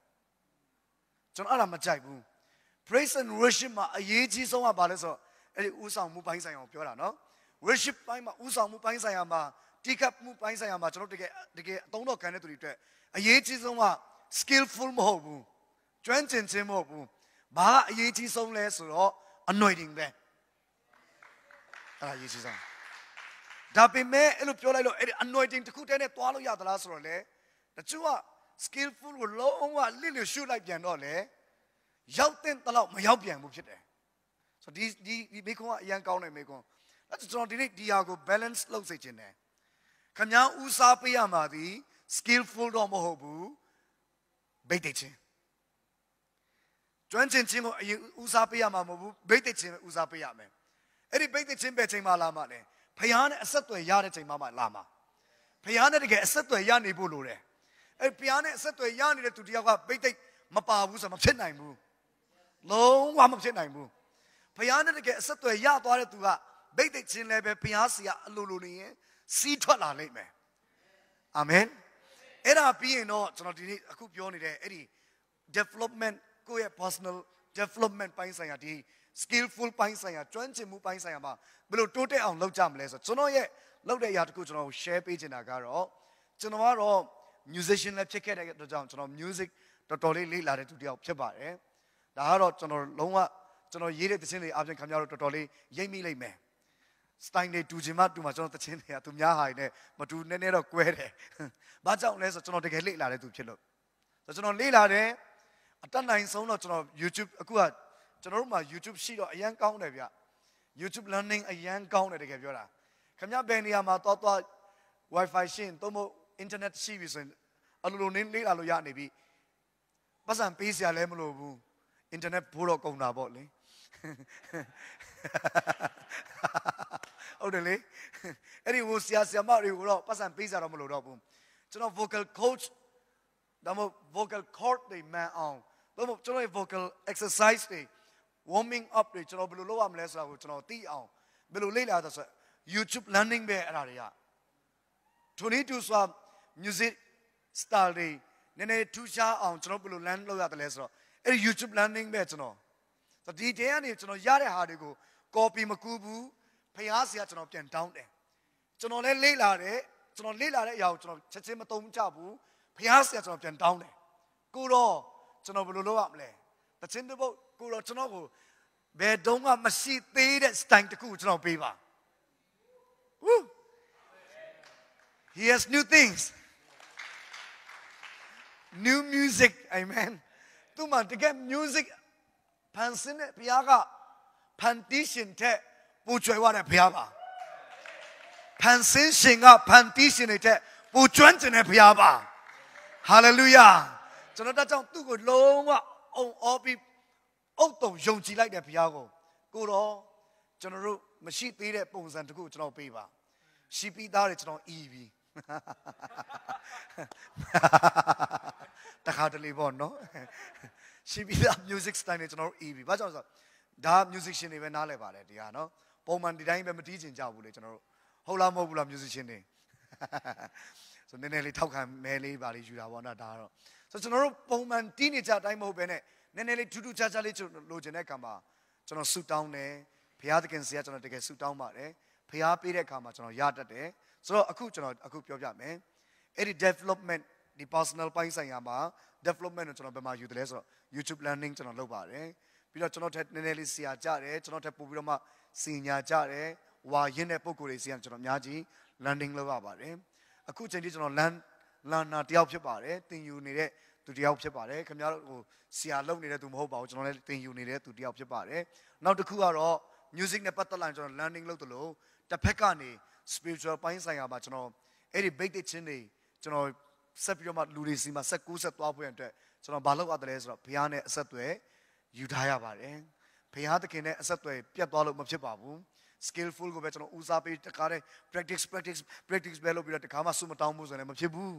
ကျွန်တော်အဲ့ဒါမကြိုက်ဘူး praise and worship မှာအရေးကြီးဆုံးကဘာလဲဆိုတော့အဲ့ဒီဦးဆောင်မှုပိုင်းဆိုင်ရာကိုပြောတာနော် worship ပိုင်းမှာဦးဆောင်မှုပိုင်းဆိုင်ရာမှာတိကပ်မှုပိုင်းဆိုင်ရာမှာကျွန်တော်တကယ်တကယ်အသုံးတော်ခံတဲ့သူတွေအတွက်အရေးကြီးဆုံးက skillful မဟုတ်ဘူးကျွမ်းကျင်ခြင်းမဟုတ်ဘူးဘာအရေးကြီးဆုံးလဲဆိုတော့ anointing ပဲအဲ့ဒါအရေးကြီးဆုံးဒါပေမဲ့အဲ့လိုပြောလိုက်လို့အဲ့ဒီ anointing တစ်ခုတည်းနဲ့သွားလို့ရသလားဆိုတော့လေတချို့က skillful ကိုလုံးဝလစ်လျှရှုလိုက်ပြန်တော့လေရောက်တဲ့တလောက်မရောက်ပြန်ဘူးဖြစ်တယ်ဆိုတော့ဒီဒီဒီမိခွန်းကအရန်ကောင်းတယ်မိခွန်းအဲ့ကျွန်တော်ဒီနေ့ဒီဟာကို balance လုပ်စေချင်တယ်ခမည်းဦးစားပေးရမှာသည် skillful တော့မဟုတ်ဘူးဘိတ်တချင်းကျွမ်းကျင်ခြင်းကိုအရင်ဦးစားပေးရမှာမဟုတ်ဘူးဘိတ်တချင်းပဲဦးစားပေးရမယ်အဲ့ဒီဘိတ်တချင်းပဲချိန်မှလာမှလည်းဖခင်နဲ့အဆက်အသွယ်ရတဲ့ချိန်မှမှလာမှာဖခင်နဲ့တကယ်အဆက်အသွယ်ရနေဖို့လိုတယ်အဲ့ဖခင်နဲ့အဆက်အသွယ်ရနေတဲ့သူတယောက်ကပိတ်သိက်မပါဘူးဆိုမဖြစ်နိုင်ဘူးလုံးဝမဖြစ်နိုင်ဘူးဖခင်နဲ့တကယ်အဆက်အသွယ်ရသွားတဲ့သူကပိတ်သိက်ခြင်းလည်းပဲဖခင်စီကအလိုလိုနေရင်စီးထွက်လာလိမ့်မယ်အာမင်အဲ့ဒါပြီးရင်တော့ကျွန်တော်ဒီနေ့အခုပြောနေတဲ့အဲ့ဒီ development ကိုယ့်ရဲ့ personal development ပိုင်းဆိုင်ရာဒီ skillful ပိုင်းဆိုင်ရာကျွမ်းကျင်မှုပိုင်းဆိုင်ရာမှာဘယ်လိုတိုးတက်အောင်လုပ်ကြမလဲဆိုတော့ကျွန်တော်ရဲ့လုပ်တဲ့အရာတစ်ခုကျွန်တော် share ပေးချင်တာကတော့ကျွန်တော်ကတော့ musician လည်းဖြစ်ခဲ့တဲ့အတွက်ကြောင့်ကျွန်တော် music တော်တော်လေးလေ့လာတဲ့သူတစ်ယောက်ဖြစ်ပါတယ်ဒါကတော့ကျွန်တော်လုံးဝကျွန်တော်ရေးတဲ့သချင်းတွေအပြင်ခင်ဗျားတို့တော်တော်လေးရိပ်မိလိုက်မယ် style တွေတူချင်မှတူမှကျွန်တော်သချင်းတွေကသူများဟာနဲ့မတူနည်းနည်းတော့ကွဲတယ်ဘာကြောင့်လဲဆိုတော့ကျွန်တော်တကယ်လေ့လာတဲ့သူဖြစ်လို့ဆိုတော့ကျွန်တော်လေ့လာတယ်အတက်နိုင်ဆုံးတော့ကျွန်တော် YouTube အခုကကျွန်တော်တို့မှာ YouTube ရှိတော့အရန်ကောင်းတယ်ဗျ YouTube learning အရန်ကောင်းတယ်တကယ်ပြောတာခင်ဗျဘယ်နေရာမှာတော့တော့ Wi-Fi ရှိရင်သုံးဖို့ internet ရှိပြီဆိုရင်အလိုလိုနင်းလေးလာလို့ရနေပြီပတ်စံပေးစရာလည်းမလိုဘူး internet ဘိုးတော့ကုန်တာပေါ့လေဟုတ်တယ်လေအဲ့ဒီဟိုဆရာဆရာမတွေကိုတော့ပတ်စံပေးစရာတော့မလိုတော့ဘူးကျွန်တော် vocal coach ဒါမှမဟုတ် vocal chord တွေမှန်အောင်ဒါမှမဟုတ်ကျွန်တော်ရဲ့ vocal exercise တွေ warming up တွေကျွန်တော်ဘယ်လိုလုပ်ရမလဲဆိုတာကိုကျွန်တော်သိအောင်ဘယ်လိုလေ့လာသလဲဆို YouTube learning ပဲအဲ့ဒါတွေကထိုနည်းတူစွာ music style တွေနည်းနည်းထူးခြားအောင်ကျွန်တော်ဘယ်လို learn လုပ်ရတယ်လဲဆိုတော့အဲ့ဒီ YouTube learning ပဲကျွန်တော်ဆိုဒီတဲကနေကျွန်တော်ရတဲ့ဟာတွေကို copy မကူဘူးဖျားစရာကျွန်တော်ပြန် down တယ်ကျွန်တော်လည်းလေ့လာတယ်ကျွန်တော်လေ့လာတဲ့အရာကိုကျွန်တော်ချက်ချင်းမသုံးချဘူးဖျားစရာကျွန်တော်ပြန် down တယ်ကိုတော့ကျွန်တော်ဘယ်လိုလုပ်ရမလဲတခြင်းတစ်ပုတ်ကိုတော့ကျွန်တော်ကိုဘယ်တော့မှမရှိသေးတဲ့ style တခုကျွန်တော်ပေးပါ Woo He has new things new music amen သူမှတကယ် music ဖန်ဆင်းတဲ့ဘုရားက foundation ထက်ပိုကျွယ်ဝတဲ့ဘုရားပါဖန်ဆင်းရှင်က foundation တွေထက်ပိုကျွမ်းကျင်တဲ့ဘုရားပါ hallelujah ကျွန်တော်တကြောင်သူ့ကိုလုံးဝအုံအောပြီးအုတ်တုံယုံကြည်လိုက်တဲ့ဘုရားကိုကိုတော့ကျွန်တော်တို့မရှိသေးတဲ့ပုံစံတခုကျွန်တော်ပေးပါ ရှိပြီးသားတွေကျွန်တော်ဤပြီတခါတလေပေါ့နော်ရှိပြီးသား music style တွေကျွန်တော်ဤပြီဘာကြောင့်လဲဆိုတော့ဒါ musician တွေပဲနားလဲပါလေဒီဟာနော်ပုံမှန်ဒီတိုင်းပဲမတီးကျင်ကြဘူးလေကျွန်တော်တို့ဟုတ်လားမဟုတ်ဘူးလား musician တွေဆိုနည်းနည်းလေးထောက်ခံမဲလေးပါလေးယူတာပေါ့နော်ဒါတော့ဆိုကျွန်တော်တို့ပုံမှန်တီးနေကြအတိုင်းမဟုတ်ပဲねနည်းနည်းလေးထူးထူးခြားခြားလေးကျွန်တော်လိုချင်တဲ့အခါမှာကျွန်တော်ဆူတောင်းတယ်ဘုရားသခင်စီကကျွန်တော်တကယ်ဆူတောင်းပါတယ်ဘုရားပေးတဲ့အခါမှာကျွန်တော်ရတတ်တယ်ဆိုတော့အခုကျွန်တော်အခုပြောပြမယ်အဲ့ဒီ development ဒီ personal ပိုင်းဆိုင်ရာမှာ development ကိုကျွန်တော်ဘယ်မှာယူတယ်လဲဆိုတော့ YouTube learning ကျွန်တော်လုပ်ပါတယ်ပြီးတော့ကျွန်တော်ထက်နည်းနည်းလေးဆရာကြတယ်ကျွန်တော်ထက်ပို့ပြီးတော့မှစင်ညာကြတယ်ဝါရင်းတဲ့ပုံကိုယ်တွေစီကကျွန်တော်အများကြီး learning လုပ်ရပါတယ်အခုချိန်ထိကျွန်တော် learn learner တယောက်ဖြစ်ပါတယ်သင်ယူနေတဲ့သူတယောက်ဖြစ်ပါတယ်ခင်ဗျားတို့ဟိုဆရာလုပ်နေတဲ့သူမဟုတ်ပါဘူးကျွန်တော်လည်းသင်ယူနေတဲ့သူတယောက်ဖြစ်ပါတယ်နောက်တစ်ခုကတော့ music နဲ့ပတ်သက်လာရင်ကျွန်တော် learning လုပ်သလိုတစ်ဖက်ကနေ spiritual ပိုင်းဆိုင်ရာမှာကျွန်တော်အဲ့ဒီ bait ချင်းတွေကျွန်တော်ဆက်ပြီးတော့မှလူတွေစီမှာဆက်ကူးဆက်သွားဖို့ရတဲ့ကျွန်တော်မလုပ်ရတယ်လဲဆိုတော့ဘုရားနဲ့အဆက်အသွယ်ယူထားရပါတယ်ဘုရားသခင်နဲ့အဆက်အသွယ်ပြတ်သွားလို့မဖြစ်ပါဘူး skillful ကိုပဲကျွန်တော်ဦးစားပေးတခါတည်း practice practice practice ပဲလုပ်ပြီးတော့တခါမှစုမတောင်းဘူးဆိုရင်လည်းမဖြစ်ဘူး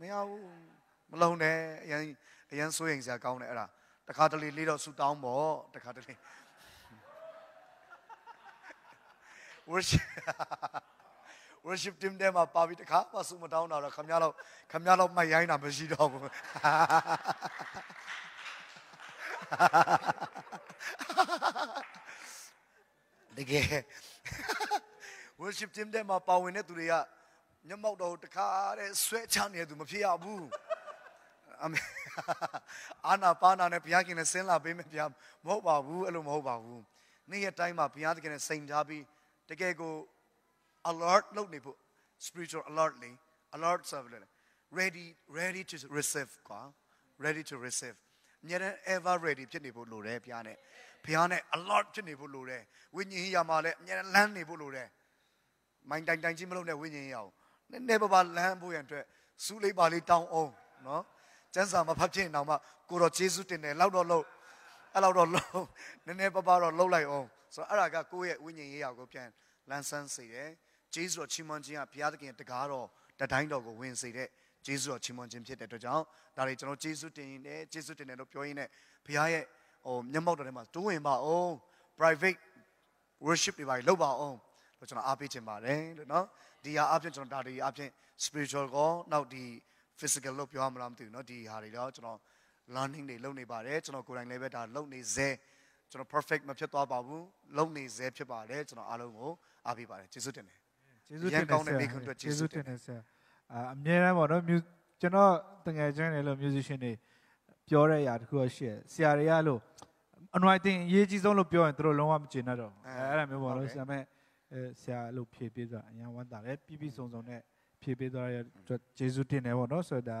မရဘူးမလုံးနဲ့အရင်အရင်စိုးရင်စရာကောင်းတယ်အဲ့ဒါတခါတလေလေးတော့ဆူတောင်းပေါ့တခါတလေ worship worship team တဲ့မှာပါပြီးတခါမှဆူမတောင်းတော့ခမရတော့ခမရတော့မိုက်ရိုင်းတာမရှိတော့ဘူးတကယ် worship team တဲ့မှာပါဝင်တဲ့သူတွေကမျက်မှောက်တော့တခါတဲ့ဆွဲချနေတယ်သူမဖြစ်ရဘူးအာမင်အာနာပါနာနဲ့ဘုရားခင်နဲ့ဆင်းလာပေးမယ်ဘုရားမဟုတ်ပါဘူးအဲ့လိုမဟုတ်ပါဘူးနေ့ရက်တိုင်းမှာဘုရားသခင်နဲ့စိန်ထားပြီးတကယ်ကို alert လုပ်နေဖို့ spiritual alert လေ alert serve လေ ready ready to receive ကွာ ready to receive မြဲတမ်း ever ready ဖြစ်နေဖို့လိုတယ်ဘုရားနဲ့ဘုရားနဲ့ alert ဖြစ်နေဖို့လိုတယ်ဝိညာဉ်ရာမှာလည်းအမြဲတမ်းလမ်းနေဖို့လိုတယ်မိုင်းတိုင်တိုင်ချင်းမလုပ်နဲ့ဝိညာဉ်ရာကိုနည်းနည်းပါးပါးလမ်းဖို့ရန်အတွက်စူးလေးပါလေးတောင်းအောင်နော်ကျန်းစာမဖတ်ဖြစ်ရင်တော့မှကိုတော့ဂျေစုတင်တယ်လောက်တော့လောက်အဲ့လောက်တော့လောက်နည်းနည်းပပတော့လောက်လိုက်အောင်ဆိုတော့အဲ့ဒါကကိုယ့်ရဲ့ဝိညာဉ်ရေးရာကိုပြန်လန်းဆန်းစေတယ်ဂျေစုတော်ချီးမွမ်းခြင်းကဘုရားသခင်တကားတော်တတိုင်းတော်ကိုဝင်စေတဲ့ဂျေစုတော်ချီးမွမ်းခြင်းဖြစ်တဲ့အတွက်ကြောင့်ဒါတွေကျွန်တော်ဂျေစုတင်တယ်ဂျေစုတင်တယ်လို့ပြောရင်းနဲ့ဘုရားရဲ့ဟိုမျက်မှောက်တော်ထဲမှာတိုးဝင်ပါအောင် private worship တွေပါလုပ်ပါအောင်လို့ကျွန်တော်အားပေးချင်ပါတယ်လို့နော်ဒီဟာအပြင်ကျွန်တော်ဒါတွေအပြင် spiritual ကောနောက်ဒီ physical လို့ပြောရမလားမသိဘူးเนาะဒီဟာတွေတော့ကျွန်တော် learning တွေလုပ်နေပါတယ်ကျွန်တော်ကိုယ်တိုင်လည်းပဲဒါလုပ်နေစေကျွန်တော် perfect မဖြစ်သွားပါဘူးလုပ်နေစေဖြစ်ပါတယ်ကျွန်တော်အားလုံးကိုအားပေးပါတယ်ကျေးဇူးတင်တယ်ကျေးဇူးတင်တယ်ကောင်းတဲ့မိခင်အတွက်ကျေးဇူးတင်တယ်ဆရာအမြဲတမ်းပေါ့နော်ကျွန်တော်တငယ်ချင်းတွေလို့ musician တွေပြောတဲ့အရာတခုတော့ရှိတယ်ဆရာတွေကလို့ anointing အရေးကြီးဆုံးလို့ပြောရင်တို့လုံးဝမကျေနပ်တော့အဲအဲ့ဒါမျိုးပေါ့နော်ဆရာမဲ့ဆရာလို့ဖြေပေးဆိုတာအရင်ဝမ်းသာတယ်ပြီးပြီးဆုံးဆုံးနဲ့ဖြေပေးသွားရအတွက်ကျေးဇူးတင်တယ်ပေါ့နော်ဆိုတော့ဒါ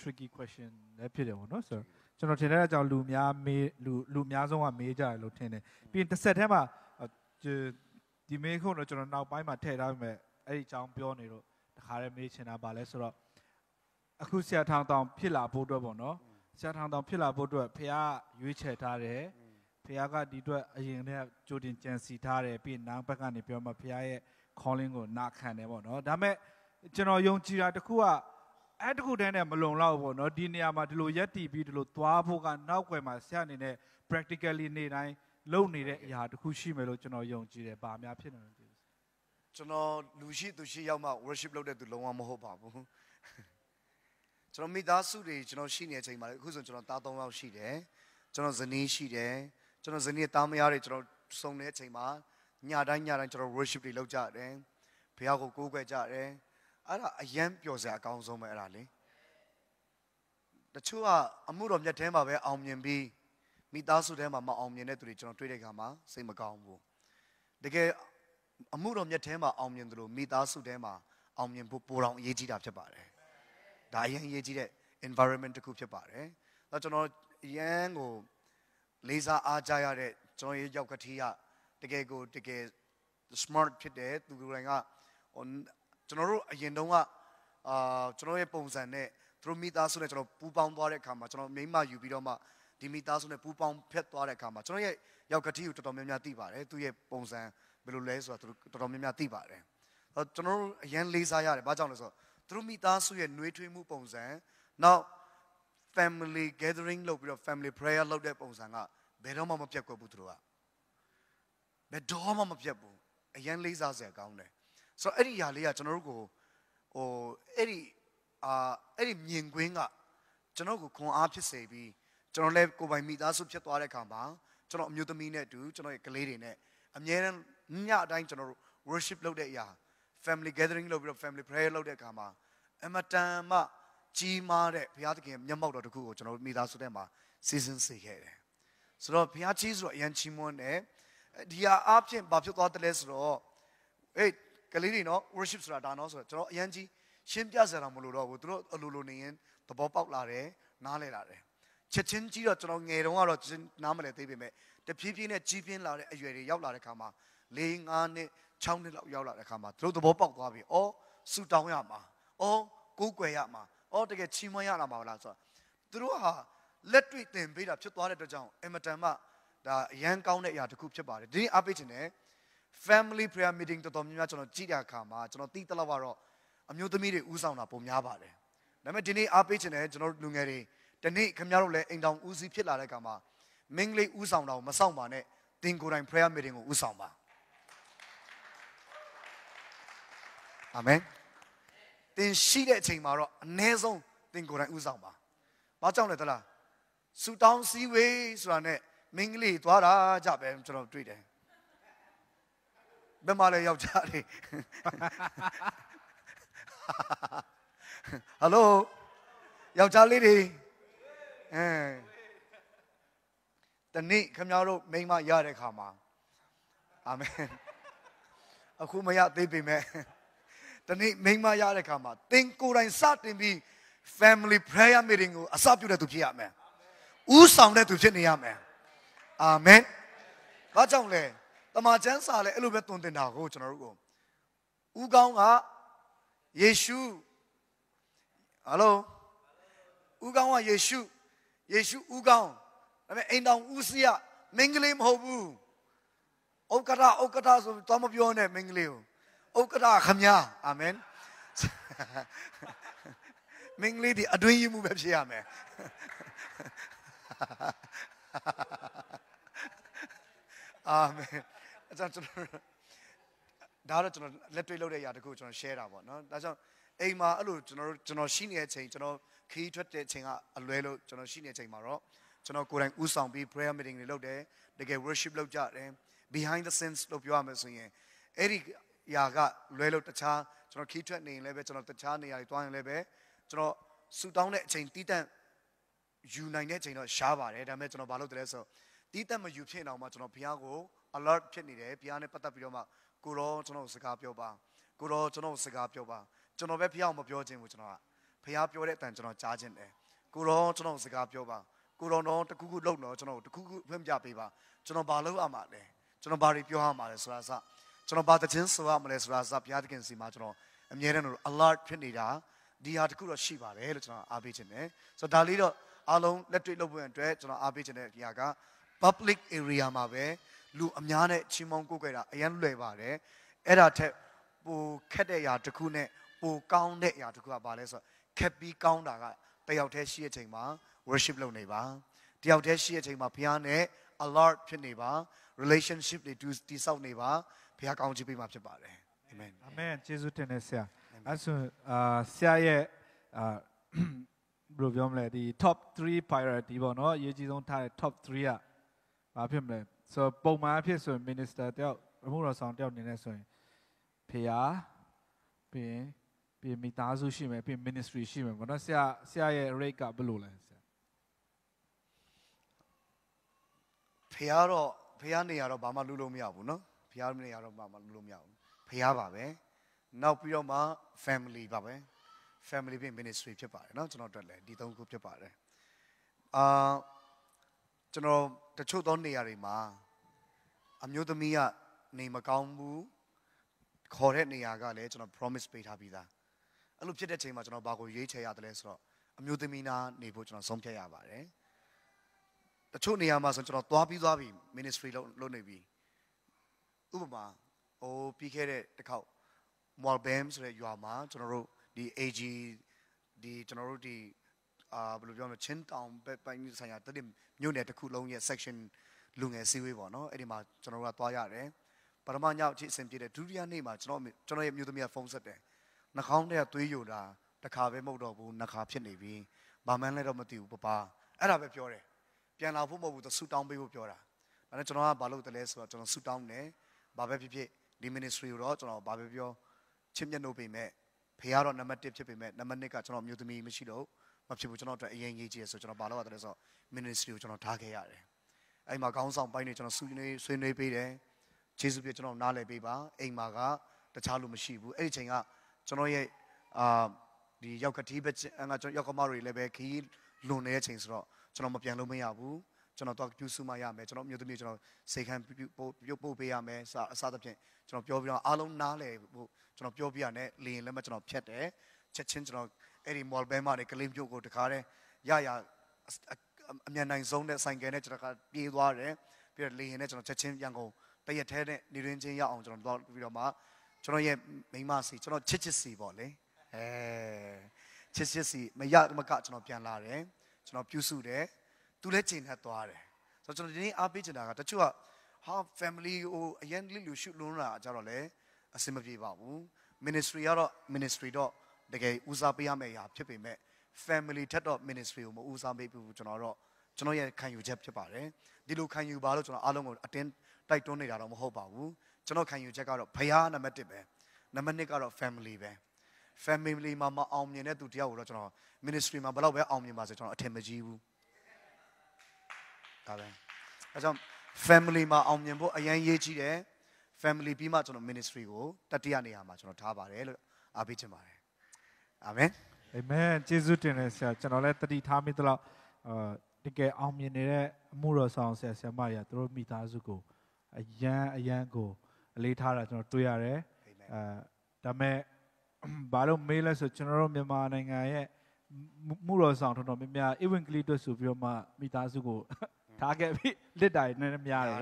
tricky question လည်းဖြစ်တယ်ပေါ့နော်ဆိုတော့ကျွန်တော်ထင်တဲ့အကြောင်းလူများမေးလူလူအများဆုံးကမေးကြတယ်လို့ထင်တယ်ပြီးရင်တစ်ဆက်တည်းမှာဒီမေးခွန်းတော့ကျွန်တော်နောက်ပိုင်းမှာထည့်ထားပေမဲ့အဲ့ဒီအကြောင်းပြောနေတော့တခါတည်းမေးချင်တာပါလဲဆိုတော့အခုဆရာထောင်တောင်ဖြစ်လာဖို့အတွက်ပေါ့နော်ဆရာထောင်တောင်ဖြစ်လာဖို့အတွက်ဖះရွေးချယ်ထားတယ်ဖះကဒီအတွက်အရင်ကကြိုတင်ကြံစီထားတယ်ပြီးရင်နောက်ဘက်ကနေပြောမှဖះရဲ့ calling ကိုနာခံတယ်ပေါ့နော်ဒါပေမဲ့ကျွန်တော်ယုံကြည်တာတစ်ခုကအဲ့တခုတည်းနဲ့မလုံလောက်ဘောနော်ဒီနေရာမှာဒီလိုရက်တီပြီးဒီလိုသွားဖို့ကနောက်ွယ်မှာဆရာအနေနဲ့ practically နေတိုင်းလုပ်နေတဲ့အရာတခုရှိမယ်လို့ကျွန်တော်ယုံကြည်တယ်။ဘာများဖြစ်နေလဲဒီကျွန်တော်လူရှိသူရှိရောက်မှ worship လုပ်တဲ့သူလုံးဝမဟုတ်ပါဘူး။ကျွန်တော်မိသားစုတွေကျွန်တော်ရှိနေတဲ့အချိန်မှာလည်းအခုဆိုကျွန်တော်သား၃ယောက်ရှိတယ်။ကျွန်တော်ဇနီးရှိတယ်။ကျွန်တော်ဇနီးသားမယားတွေကျွန်တော်စုံတဲ့အချိန်မှာညတိုင်းညတိုင်းကျွန်တော် worship တွေလုပ်ကြတယ်။ဘုရားကိုကိုးကွယ်ကြတယ်။အဲ့ဒါအယမ်းပျော်စရာအကောင်းဆုံးပဲအဲ့ဒါလေတချို့ကအမှုတော်မြတ်ထဲမှာပဲအောင်မြင်ပြီးမိသားစုထဲမှာမအောင်မြင်တဲ့သူတွေကျွန်တော်တွေ့တဲ့အခါမှာစိတ်မကောင်းဘူးတကယ်အမှုတော်မြတ်ထဲမှာအောင်မြင်သလိုမိသားစုထဲမှာအောင်မြင်ဖို့ပိုတော်အရေးကြီးတာဖြစ်ပါတယ်ဒါအရင်အရေးကြီးတဲ့ environment တစ်ခုဖြစ်ပါတယ်။တော့ကျွန်တော်အရန်ကိုလေးစားအားကြရတဲ့ကျွန်တော်ရဲ့ရောက်ကတိကတကယ်ကိုတကယ် smart ဖြစ်တယ်သူကိုယ်တိုင်ကကျွန်တော်တို့အရင်တုန်းကအာကျွန်တော်ရဲ့ပုံစံနဲ့သူတို့မိသားစုနဲ့ကျွန်တော်ပူးပေါင်းသွားတဲ့အခါမှာကျွန်တော်မိမယူပြီးတော့မှဒီမိသားစုနဲ့ပူးပေါင်းဖြတ်သွားတဲ့အခါမှာကျွန်တော်ရဲ့ယောက်ကတိကိုတော်တော်များများသိပါတယ်သူရဲ့ပုံစံဘယ်လိုလဲဆိုတာသူတို့တော်တော်များများသိပါတယ်အဲကျွန်တော်တို့အရင်လေးစားရတယ်ဘာကြောင့်လဲဆိုတော့သူတို့မိသားစုရဲ့နှွေးထွေးမှုပုံစံနောက် family gathering လုပ်ပြီးတော့ family prayer လုပ်တဲ့ပုံစံကဘယ်တော့မှမပြတ်ကွက်ဘူးသူတို့ကဘယ်တော့မှမပြတ်ဘူးအရင်လေးစားစရာကောင်းတယ်ဆိုတော့အဲ့ဒီຢာလေးကကျွန်တော်တို့ကိုဟိုအဲ့ဒီအာအဲ့ဒီမြင်ကွင်းကကျွန်တော်ကိုခွန်အားဖြစ်စေပြီးကျွန်တော်လည်းကိုယ်ပိုင်မိသားစုဖြစ်သွားတဲ့အခါမှာကျွန်တော်အမျိုးသမီးနဲ့အတူကျွန်တော်ရဲ့ကလေးတွေနဲ့အမြဲတမ်းညအတိုင်းကျွန်တော်တို့ worship လုပ်တဲ့အရာ family gathering လုပ်ပြီးတော့ family prayer လုပ်တဲ့အခါမှာအမတန်မှကြီးမားတဲ့ဘုရားသခင်မျက်မှောက်တော်တစ်ခုကိုကျွန်တော်မိသားစုထဲမှာစီစဉ်စေခဲ့တယ်။ဆိုတော့ဘုရားကြီးဆိုတော့အရန်ချီးမွမ်းတယ်။ဒီဟာအဖြစ်ဘာဖြစ်သွားတယ်လဲဆိုတော့အေးကလေးတွေနော် worship ဆိုတာဒါနော်ဆိုတော့ကျွန်တော်အရင်ကြီးရှင်းပြစရာမလိုတော့ဘူးသူတို့အလိုလိုနေရင်သဘောပေါက်လာတယ်နားလည်လာတယ်ချက်ချင်းကြီးတော့ကျွန်တော်ငယ်တုန်းကတော့နားမလည်သေးပေမဲ့တဖြည်းဖြည်းနဲ့ကြီးပြင်းလာတဲ့အရွယ်တွေရောက်လာတဲ့ခါမှာ၄၅နှစ်6နှစ်လောက်ရောက်လာတဲ့ခါမှာသူတို့သဘောပေါက်သွားပြီ။အော်ဆူတောင်းရမှာ။အော်ကိုးကွယ်ရမှာ။အော်တကယ်ချီးမွမ်းရလာမှာလားဆိုတော့သူတို့ဟာလက်တွေ့သင်ပေးတာဖြစ်သွားတဲ့အတွက်ကြောင့်အင်မတန်မှဒါအရန်ကောင်းတဲ့အရာတစ်ခုဖြစ်ပါတယ်။ဒီနေ့အားပေးခြင်းနဲ့ family prayer meeting တော်တော်များများကျွန်တော်ကြည့်တဲ့အခါမှာကျွန်တော်သိတဲ့လောက်ကတော့အမျိုးသမီးတွေဥဆောင်တာပုံများပါတယ်။ဒါပေမဲ့ဒီနေ့အားပေးချင်တယ်ကျွန်တော်လူငယ်တွေဒီနေ့ခင်ဗျားတို့လည်းအိမ်တောင်ဦးစီးဖြစ်လာတဲ့အခါမှာမင်းလေးဥဆောင်တာကိုမဆောင်ပါနဲ့သင်ကိုယ်တိုင် prayer meeting ကိုဥဆောင်ပါ။အာမင်။သင်ရှိတဲ့အချိန်မှာတော့အ ਨੇ ဆုံးသင်ကိုယ်တိုင်ဥဆောင်ပါ။ဘာကြောင့်လဲသလား။ဆူတောင်းစည်းဝေးဆိုတာနဲ့မင်းလေးသွားတာကြပဲကျွန်တော်တွေ့တယ်။ဘယ်မှာလဲယောက်ျားလေးဟယ်လိုယောက်ျားလေးတွေအဲတနေ့ခင်ဗျားတို့မိန်းမရတဲ့ခါမှာအာမင်အခုမရသေးပေမဲ့တနေ့မိန်းမရတဲ့ခါမှာသင်ကိုယ်တိုင်စတင်ပြီး family prayer meeting ကိုအစပြုတဲ့သူဖြစ်ရမယ်။ဦးဆောင်တဲ့သူဖြစ်နေရမယ်။အာမင်။ဘာကြောင့်လဲ။တမန်ကျမ်းစာလည်းအဲ့လိုပဲသွန်သင်တာကိုကျွန်တော်တို့ကဦးကောင်းကယေရှုဟယ်လိုဦးကောင်းကယေရှုယေရှုဦးကောင်းဒါပေမဲ့အိမ်တော်ဦးစီးကမင်္ဂလိမဟုတ်ဘူးဩက္ကရဩက္ကရဆိုတော့မပြောနဲ့မင်္ဂလိကိုဩက္ကရခမညာအာမင်မင်္ဂလိဒီအတွင်းယူမှုပဲဖြစ်ရမယ်အာမင်အဲ့ဒါကျွန်တော်ဒါတော့ကျွန်တော်လက်တွေ့လုပ်တဲ့အရာတခုကျွန်တော် share တာပေါ့နော်ဒါကြောင့်အိမ်မှာအဲ့လိုကျွန်တော်ကျွန်တော်ရှိနေတဲ့အချိန်ကျွန်တော်ခီးထွက်တဲ့အချိန်ကအလွဲလို့ကျွန်တော်ရှိနေတဲ့အချိန်မှာတော့ကျွန်တော်ကိုယ်တိုင်ဥဆောင်ပြီး prayer meeting တွေလုပ်တယ်တကယ် worship လုပ်ကြတယ် behind the scenes လို့ပြောရမယ်ဆိုရင်အဲ့ဒီຢာကလွဲလို့တခြားကျွန်တော်ခီးထွက်နေရင်လည်းပဲကျွန်တော်တခြားနေရာတွေတွားရင်လည်းပဲကျွန်တော်ဆူတောင်းတဲ့အချိန်တီးတန့်ယူနိုင်တဲ့အချိန်တော့ရှားပါတယ်ဒါပေမဲ့ကျွန်တော်ဘာလုပ်တယ်လဲဆိုတော့တီးတန့်မယူဖြစ်အောင်မှကျွန်တော်ဘုရားကို alert ဖြစ်နေတယ်ဘုရားနဲ့ပတ်သက်ပြီးတော့မှကိုရောကျွန်တော် စကားပြောပါကိုရောကျွန်တော်စကားပြောပါကျွန်တော်ပဲဘုရားမပြောခြင်းဘူးကျွန်တော်ကဘုရားပြောတဲ့အတန်ကျွန်တော်ကြားခြင်းတယ်ကိုရောကျွန်တော်စကားပြောပါကိုရောတော့တကူးကူးလုံတော့ကျွန်တော်တကူးကူးဖွင့်ပြပေးပါကျွန်တော်ဘာလုပ်ရမှာလဲကျွန်တော်ဘာတွေပြောရမှာလဲဆိုတာစကျွန်တော်ဘာတခြင်းဆိုရမှာလဲဆိုတာစဘုရားသခင်စီမှာကျွန်တော်အမြဲတမ်း alert ဖြစ်နေတာဒီဟာတကူတော့ရှိပါတယ်လို့ကျွန်တော်အားပေးခြင်းတယ်ဆိုတော့ဒါလေးတော့အားလုံးလက်တွေ့လုပ်ဖို့အတွက်ကျွန်တော်အားပေးခြင်းတဲ့ဒီဟာက public area မှာပဲလူအများနဲ့ချင်းမောင်းကိုကိုယ်တာအရန်လွယ်ပါတယ်အဲ့ဒါထက်ပိုခက်တဲ့အရာတစ်ခုနဲ့ပိုကောင်းတဲ့အရာတစ်ခုကဘာလဲဆိုတော့ခက်ပြီးကောင်းတာကတယောက်တည်းရှိတဲ့အချိန်မှာ worship လုပ်နေပါတယောက်တည်းရှိတဲ့အချိန်မှာဘုရားနဲ့ alert ဖြစ်နေပါ relationship တွေတည်ဆောက်နေပါဘုရားကောင်းချီးပေးမှာဖြစ်ပါတယ် amen amen ယေရှုတင်နေဆရာအဲ့ဆိုအာဆရာရဲ့အာဘယ်လိုပြောမလဲဒီ top 3 priority ပေါ့နော်အရေးကြီးဆုံးထားတဲ့ top 3ကဘာဖြစ်မလဲဆိုတော့ပုံမှန်အဖြစ်ဆိုရင် minister တယောက်အမှုတော်ဆောင်တယောက်နေနေဆိုရင်ဖေဟာပြီးရင်ပြီးမိသားစုရှိမယ်ပြီး ministry ရှိမယ်ဘောနော်ဆရာဆရာရဲ့ rate ကဘယ်လိုလဲဆရာဖေဟာတော့ဖေဟာနေရာတော့ဘာမှလူလို့မရဘူးနော်ဖေဟာနေရာတော့ဘာမှလူလို့မရဘူးဖေဟာပါပဲနောက်ပြီးတော့မှ family ပါပဲ family ပြီး ministry ဖြစ်ပါတယ်နော်ကျွန်တော်အတွက်လည်းဒီသုံးခုဖြစ်ပါတယ်အာကျွန်တော်တချို့သောနေရာတွေမှာအမျိုးသမီးကနေမကောင်းဘူးခေါ်တဲ့နေရာကလည်းကျွန်တော် promise ပေးထားပြီးသားအဲ့လိုဖြစ်တဲ့အချိန်မှာကျွန်တော်ဘာကိုရွေးချယ်ရတယ်လဲဆိုတော့အမျိုးသမီးနာနေဖို့ကျွန်တော်ဆုံးဖြတ်ရပါတယ်တချို့နေရာမှာဆိုကျွန်တော်သွားပြီးသွားပြီး ministry လုပ်လုပ်နေပြီဥပမာဟိုပြီးခဲ့တဲ့တစ်ခေါက် Malbam ဆိုတဲ့ရွာမှာကျွန်တော်တို့ဒီ AG ဒီကျွန်တော်တို့ဒီအာဘယ်လိုပြောမလဲချင်းတောင်ဘက်ပိုင်းဆိုင်ရာတတိမြို့နယ်တစ်ခုလုံးရဲ့ section လူငယ်စည်းဝေးပေါ့နော်အဲ့ဒီမှာကျွန်တော်တို့ကသွားရတယ်ပထမညအချိန်အဆင်ပြေတယ်ဒုတိယနေ့မှာကျွန်တော်ကျွန်တော်ရဲ့မြို့သမီးကဖုန်းဆက်တယ်နှာခေါင်းထဲကသွေးယိုတာတစ်ခါပဲမဟုတ်တော့ဘူးနှစ်ခါဖြစ်နေပြီဘာမှန်းလည်းတော့မသိဘူးပပအဲ့ဒါပဲပြောတယ်ပြန်လာဖို့မဟုတ်ဘူးသူဆူတောင်းပေးဖို့ပြောတာဒါနဲ့ကျွန်တော်ကဘာလုပ်တယ်လဲဆိုတော့ကျွန်တော်ဆူတောင်းတယ်ဘာပဲဖြစ်ဖြစ်ဒီ ministry ကိုတော့ကျွန်တော်ဘာပဲပြောချစ်မြတ်လို့ပြင်မဲ့ဖေရတော့နံပါတ်1ဖြစ်ပေမဲ့နံပါတ်2ကကျွန်တော်မြို့သမီးမရှိတော့မဖြစ်ဘူးကျွန်တော်အတွက်အရင်ရေးကြည့်ရဆိုကျွန်တော်ဘာလုပ်ရတယ်ဆိုတော့ ministry ကိုကျွန်တော်ထားခဲ့ရတယ်အဲ့မှာခေါင်းဆောင်ပိုင်းနေကျွန်တော်ဆွေးနွေးဆွေးနွေးပေးတယ်ဂျေစုပြကျွန်တော်နားလည်ပေးပါအိမ်မှာကတခြားလူမရှိဘူးအဲ့ဒီချိန်ကကျွန်တော်ရဲ့အာဒီရောက်ကတိပဲအငါကျွန်တော်ရောက်ကမတွေလည်းပဲခီးလွန်နေတဲ့ချိန်ဆိုတော့ကျွန်တော်မပြန်လို့မရဘူးကျွန်တော်တော့ပြုစုမရမယ်ကျွန်တော်မြို့သမီးကျွန်တော်စေခံပြုတ်ပို့ပေးရမယ်စအစသဖြင့်ကျွန်တော်ပြောပြီးတော့အားလုံးနားလည်ဖို့ကျွန်တော်ပြောပြရတဲ့လေရင်လက်မကျွန်တော်ဖြတ်တယ်ချက်ချင်းကျွန်တော်အဲ့ဒီ mall ဘဲမှာနေကလေးမျိုးကိုတခါတည်းရရအမြန်နိုင်ဆုံးတဲ့ဆိုင်ကယ်နဲ့ကျွန်တော်ကပြေးသွားတယ်ပြီးတော့လေရင်နဲ့ကျွန်တော်ချက်ချင်းရန်ကုန်တရက်ထဲနဲ့နေရင်းချင်းရအောင်ကျွန်တော်တော့ပြီးတော့မှကျွန်တော်ရဲ့မိမစီကျွန်တော်ချစ်ချစ်စီပေါ့လေအဲချစ်ချစ်စီမရမကကျွန်တော်ပြန်လာတယ်ကျွန်တော်ပြုစုတယ်သူလည်းချိန်ထပ်သွားတယ်ဆိုတော့ကျွန်တော်ဒီနေ့အားပေးချင်တာကတချို့ကဟာ family ဟိုအရင်လူလူရှုလုံးတာကြတော့လေအဆင်မပြေပါဘူး ministry ကတော့ ministry တော့တကယ်ဦးစားပေးရမယ့်အရာဖြစ်ပေမဲ့ family ထက်တော့ ministry ကိုမဦးစားပေးဘူးကျွန်တော်တော့ကျွန်တော်ရဲ့ခံယူချက်ဖြစ်ပါတယ်ဒီလိုခံယူပါလို့ကျွန်တော်အားလုံးကိုအတင်းတိုက်တွန်းနေတာတော့မဟုတ်ပါဘူးကျွန်တော်ခံယူချက်ကတော့ဘုရားနံပါတ်1ပဲနံပါတ်2ကတော့ family ပဲ family မှာမအောင်မြင်တဲ့သူတယောက်ကိုတော့ကျွန်တော် ministry မှာဘယ်တော့ပဲအောင်မြင်ပါစေကျွန်တော်အထင်မကြီးဘူးဒါပဲအဲကြောင့် family မှာအောင်မြင်ဖို့အရင်ရေးကြီးတယ် family ပြီးမှကျွန်တော် ministry ကိုတတိယနေရာမှာကျွန်တော်ထားပါတယ်လို့အားပေးချင်ပါတယ်အာမင်အာမင်ယေရှုတင်တယ်ဆရာကျွန်တော်လည်းတတိထားမိသလောက်အာတကယ်အောင်မြင်နေတဲ့အမှုတော်ဆောင်ဆရာဆရာမကြီးကတို့မိသားစုကိုအယံအယံကိုအလေးထားတာကျွန်တော်တွေ့ရတယ်အာဒါမဲ့ဘာလို့မေးလဲဆိုကျွန်တော်တို့မြန်မာနိုင်ငံရဲ့မှုတော်ဆောင်တော်တော်များများဧဝံဂေလိအတွက်ဆိုပြီးတော့မှ မိသားစုကိုထားခဲ့ပြီလစ်တာနည်းနည်းများတယ်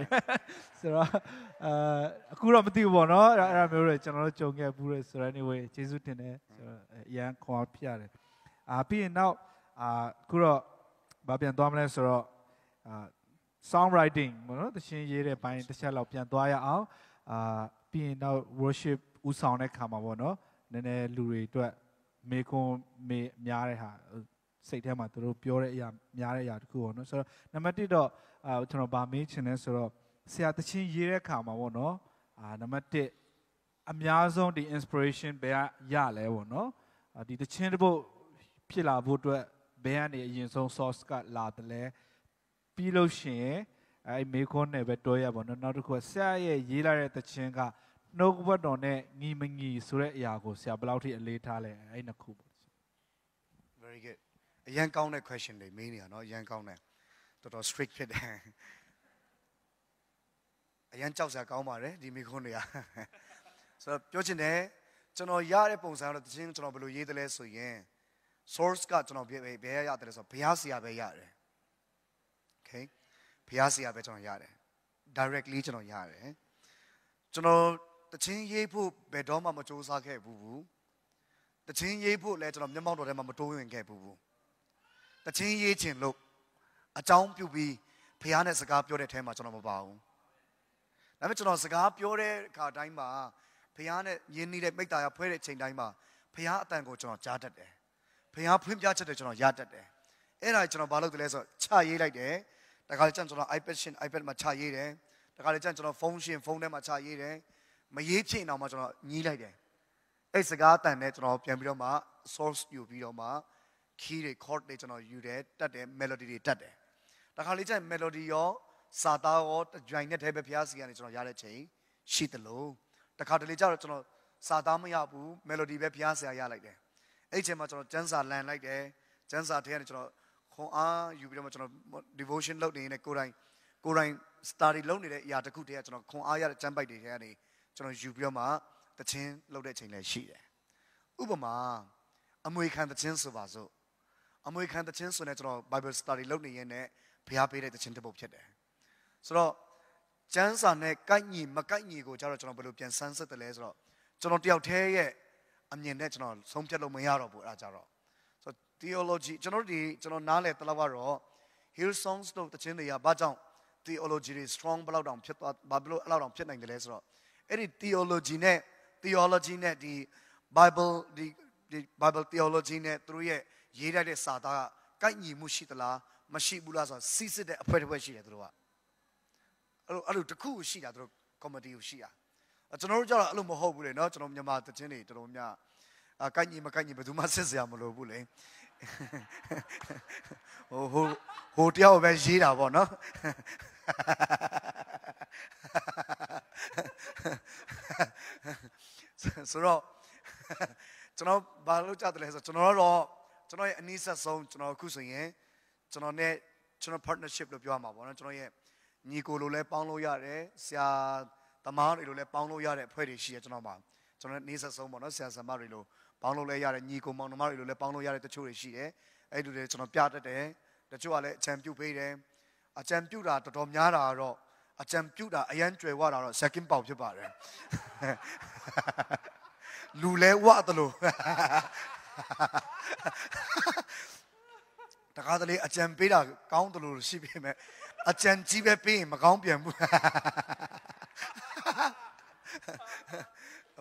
ဆိုတော့အာအခုတော့မသိဘူးပေါ့နော်အဲ့အဲ့မျိုးတွေကျွန်တော်တို့ကြုံခဲ့ဘူးလေဆိုတော့ anyway ကျေးဇူးတင်တယ်ဆိုတော့အရန်ခွန်အားပြတယ်အာပြီးရင်နောက်အာအခုတော့ဘာပြန်သွားမလဲဆိုတော့အာ songwriting ပေါ့နော်တရှင်ရေးတဲ့ဘိုင်းတစ်ချက်လောက်ပြန်သွားရအောင်အာပြီးရင်နောက် worship ဦးဆောင်တဲ့ခါမှာပေါ့နော်နည်းနည်းလူတွေအတွက် မေခွန်မေများတဲ့ဟာစိတ်ထဲမှာသူတို့ပြောတဲ့အရာများတဲ့အရာတခုပေါ့နော်ဆိုတော့နံပါတ်1တော့အာကျွန်တော်ဗာမေးချင်လဲဆိုတော့ဆရာတချင်းရေးတဲ့အခါမှာပေါ့နော်အာနံပါတ်1အများဆုံးဒီ inspiration ဘယ်ကရလဲပေါ့နော်ဒီတချင်းတစ်ပုတ်ဖြစ်လာဖို့အတွက်ဘယ်ကနေအရင်ဆုံး source ကလာတယ်လဲပြီးလို့ရှိရင်အဲ့မေခွန်းနဲ့ပဲတွဲရပါတော့နောက်တစ်ခုဆရာရဲ့ရေးလာတဲ့တခြင်းကနှုတ်ဘတ်တော်နဲ့ငီမငီဆိုတဲ့အရာကိုဆရာဘယ်လောက်ထိအလေးထားလဲအဲ့နှစ်ခုပေါ့ Very good အရန်ကောင်းတဲ့ question တွေမေးနေရနော်အရန်ကောင်းတယ်တော်တော် strict ဖြစ်တယ်အရန်ကြောက်စရာကောင်းပါတယ်ဒီမိခွန်းတွေကဆိုတော့ပြောချင်တယ်ကျွန်တော်ရတဲ့ပုံစံတော့တခြင်းကျွန်တော်ဘယ်လိုရေးသလဲဆိုရင် source ကကျွန်တော်ဘယ်ဘယ်ရတယ်ဆိုတော့ဘုရားဆရာပဲရတယ် okay ဘုရားဆရာပဲကျွန်တော်ရတယ် directly ကျွန်တော်ရတယ်ကျွန်တော်တခြင်းရေးဖို့ဘယ်တော့မှမစ조사ခဲ့ဘူးဘူးတခြင်းရေးဖို့လည်းကျွန်တော်မျက်မှောက်တော်ထဲမှာမတိုးဝင်ခဲ့ဘူးဘူးတခြင်းရေးခြင်းလို့အကြောင်းပြုပြီးဖခင်နဲ့စကားပြောတဲ့ထဲမှာကျွန်တော်မပါဘူး။ဒါပေမဲ့ကျွန်တော်စကားပြောတဲ့အခါတိုင်းမှာဖခင်နဲ့ယဉ်နေတဲ့မိတ္တာရဖွဲ့တဲ့ချိန်တိုင်းမှာဖခင်အတန်ကိုကျွန်တော်ကြားတတ်တယ်။ဖခင်ဖွင့်ပြချက်တွေကျွန်တော်ရတတ်တယ်။အဲ့ဒါကျွန်တော်မလုပ်တယ်လဲဆိုချရေးလိုက်တယ်။တခါလေကျန်ကျွန်တော် iPad ရှင် iPad မှာချရေးတယ်။တခါလေကျန်ကျွန်တော်ဖုန်းရှင်ဖုန်းထဲမှာချရေးတယ်။မရေးချင်အောင်မှကျွန်တော်ညီးလိုက်တယ်။အဲ့စကားအတန်နဲ့ကျွန်တော်ပြန်ပြီးတော့မှ source ယူပြီးတော့မှ key တွေ chord တွေကျွန်တော်ယူတယ်တတ်တယ် melody တွေတတ်တယ်တခါလေးကျရင် melody ရောစာသားရောကြိုင်နဲ့တည်းပဲဖျားစီကနေကျွန်တော်ရတဲ့ချိန်ရှိသလိုတခါတလေကျတော့ကျွန်တော်စာသားမရဘူး melody ပဲဖျားဆရာရလိုက်တယ်အဲ့ချိန်မှာကျွန်တော်ကျန်းစာလန်လိုက်တယ်ကျန်းစာထဲကနေကျွန်တော်ခွန်အားယူပြီးတော့ကျွန်တော် devotion လုပ်နေရင်ကိုယ်တိုင်ကိုယ်တိုင် study လုပ်နေတဲ့အရာတစ်ခုတည်းကကျွန်တော်ခွန်အားရတဲ့ကျမ်းပိုက်တွေထဲကနေကျွန်တော်ယူပြီးတော့မှတခြင်းလုပ်တဲ့ချိန်လည်းရှိတယ်ဥပမာအမွေခံတခြင်းဆိုပါစို့အမွေခံတခြင်းဆိုတဲ့ကျွန်တော် Bible study လုပ်နေရင်းနဲ့ဖျားပေးတဲ့တခြင်းတစ်ပုဒ်ဖြစ်တယ်ဆိုတော့ကျမ်းစာနဲ့ကိုက်ညီမကိုက်ညီကိုကျတော့ကျွန်တော်ဘယ်လိုပြန်ဆန်းစစ်တယ်လဲဆိုတော့ကျွန်တော်တယောက်တည်းရဲ့အမြင်နဲ့ကျွန်တော်ဆုံးဖြတ်လို့မရတော့ဘူးအားကြတော့ဆိုတော့ theology ကျွန်တော်ဒီကျွန်တော်နားလည်တလောက်ကတော့ hill songs တို့တခြင်းတွေကဘာကြောင့် theology တွေ strong ဘလောက်တောင်ဖြစ်သွားဘာလို့အဲ့လောက်တောင်ဖြစ်နိုင်တယ်လဲဆိုတော့အဲ့ဒီ theology နဲ့ theology နဲ့ဒီ Bible ဒီ Bible theology နဲ့သူတို့ရဲ့ရေးတတ်တဲ့စာသားကကိုက်ညီမှုရှိသလားမရှိဘူးလားဆိုတော့စီးစစ်တဲ့အဖွဲ့တစ်ဖွဲ့ရှိတယ်သူတို့ကအဲ့လိုအဲ့လိုတစ်ခုရှိတာသူတို့ကော်မတီကိုရှိတာကျွန်တော်တို့ကြတော့အဲ့လိုမဟုတ်ဘူးလေနော်ကျွန်တော်မြန်မာတချင်းတွေတော်တော်များအကိုက်ညီမကိုက်ညီဘယ်သူမှစစ်စရာမလိုဘူးလေဟိုဟိုဟိုတယောက်ပဲရေးတာပေါ့နော်ဆိုတော့ကျွန်တော်ဘာလို့ကြတယ်လဲဆိုတော့ကျွန်တော်တော့ကျွန်တော်ရဲ့အနီးဆက်ဆုံးကျွန်တော်အခုဆိုရင်ကျွန်တော်နဲ့ကျွန်တော် partnership လို့ပြောရမှာပေါ့နော်ကျွန်တော်ရဲ့ညီကိုလိုလည်းပေါင်းလို့ရတယ်ဆရာသမားတွေလိုလည်းပေါင်းလို့ရတဲ့အဖွဲ့တွေရှိရကျွန်တော်မှာကျွန်တော်နေဆက်ဆုံးပေါ့နော်ဆရာဆရာမတွေလိုပေါင်းလို့လည်းရတယ်ညီကိုမောင်နှမတွေလိုလည်းပေါင်းလို့ရတဲ့တချို့တွေရှိတယ်အဲ့လိုတွေကျွန်တော်ပြတတ်တယ်တချို့ကလည်းအချံပြုတ်ပေးတယ်အချံပြုတ်တာတော်တော်များတာတော့အချံပြုတ်တာအရန်ကျွယ်ဝတာတော့ second ပေါက်ဖြစ်ပါတယ်လူလဲဝတ်တယ်လို့တကားတလေအကြံပေးတာကောင်းတယ်လို့ရှိပေမဲ့အကြံကြီးပဲပေးရင်မကောင်းပြန်ဘူး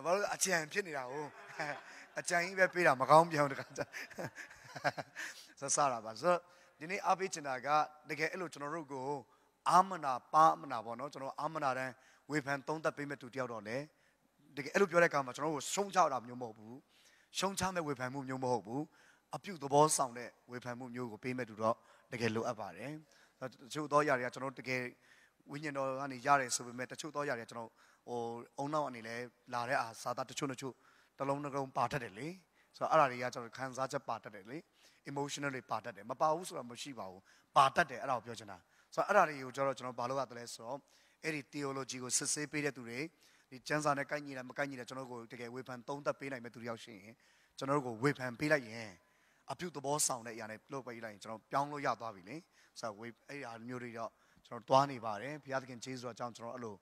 ဘာလို့အကြံဖြစ်နေတာဟုတ်အကြံကြီးပဲပေးတာမကောင်းပြန်တကားဆက်စားတာပါဆိုတော့ဒီနေ့အားပေးချင်တာကတကယ်အဲ့လိုကျွန်တော်တို့ကို အာမနာပါအမနာပေါ့နော်ကျွန်တော်အာမနာတန်းဝေဖန်သုံးသပ်ပေးမဲ့သူတယောက်တော့လေတကယ်အဲ့လိုပြောတဲ့အခါမှာကျွန်တော်တို့ဆုံးချတာမျိုးမဟုတ်ဘူးရှုံချမ်းတဲ့ဝေဖန်မှုမျိုးမဟုတ်ဘူးအပြုသဘောဆောင်တဲ့ဝေဖန်မှုမျိုးကိုပေးမဲ့သူတော့တကယ်လိုအပ်ပါတယ်တချို့သောຢာတွေကကျွန်တော်တကယ်ဝိညာဉ်တော်ကနေရတယ်ဆိုပေမဲ့တချို့သောຢာတွေကကျွန်တော်ဟိုအုံနောက်အနေနဲ့လာတဲ့အာစာသားတချို့တချို့တလုံးနှလုံးပါတတ်တယ်လေဆိုတော့အဲ့ဒါတွေကကျွန်တော်ခံစားချက်ပါတတ်တယ်လေ emotional တွေပါတတ်တယ်မပါဘူးဆိုတာမရှိပါဘူးပါတတ်တယ်အဲ့ဒါကိုပြောချင်တာဆိုတော့အဲ့ဒါတွေကိုကျွန်တော်ကျွန်တော်ဘာလို့ရသလဲဆိုတော့အဲ့ဒီ theology ကိုစစ်ဆေးပေးတဲ့သူတွေဒီကျန်းစာနဲ့ကိုက်ညီတယ်မကိုက်ညီတယ်ကျွန်တော်တို့ကိုတကယ်ဝေဖန်သုံးသပ်ပေးနိုင်မဲ့သူတယောက်ရှိရင်ကျွန်တော်တို့ကိုဝေဖန်ပေးလိုက်ရင်အပြုသဘောဆောင်တဲ့အရာနဲ့လုပ်ပေးလိုက်ရင်ကျွန်တော်ပြောင်းလို့ရသွားပြီလေဆိုတော့ဝေအဲ့အရာမျိုးတွေတော့ကျွန်တော်တွားနေပါတယ်ဘုရားသခင်ခြေစွာကြောင့်ကျွန်တော်အဲ့လို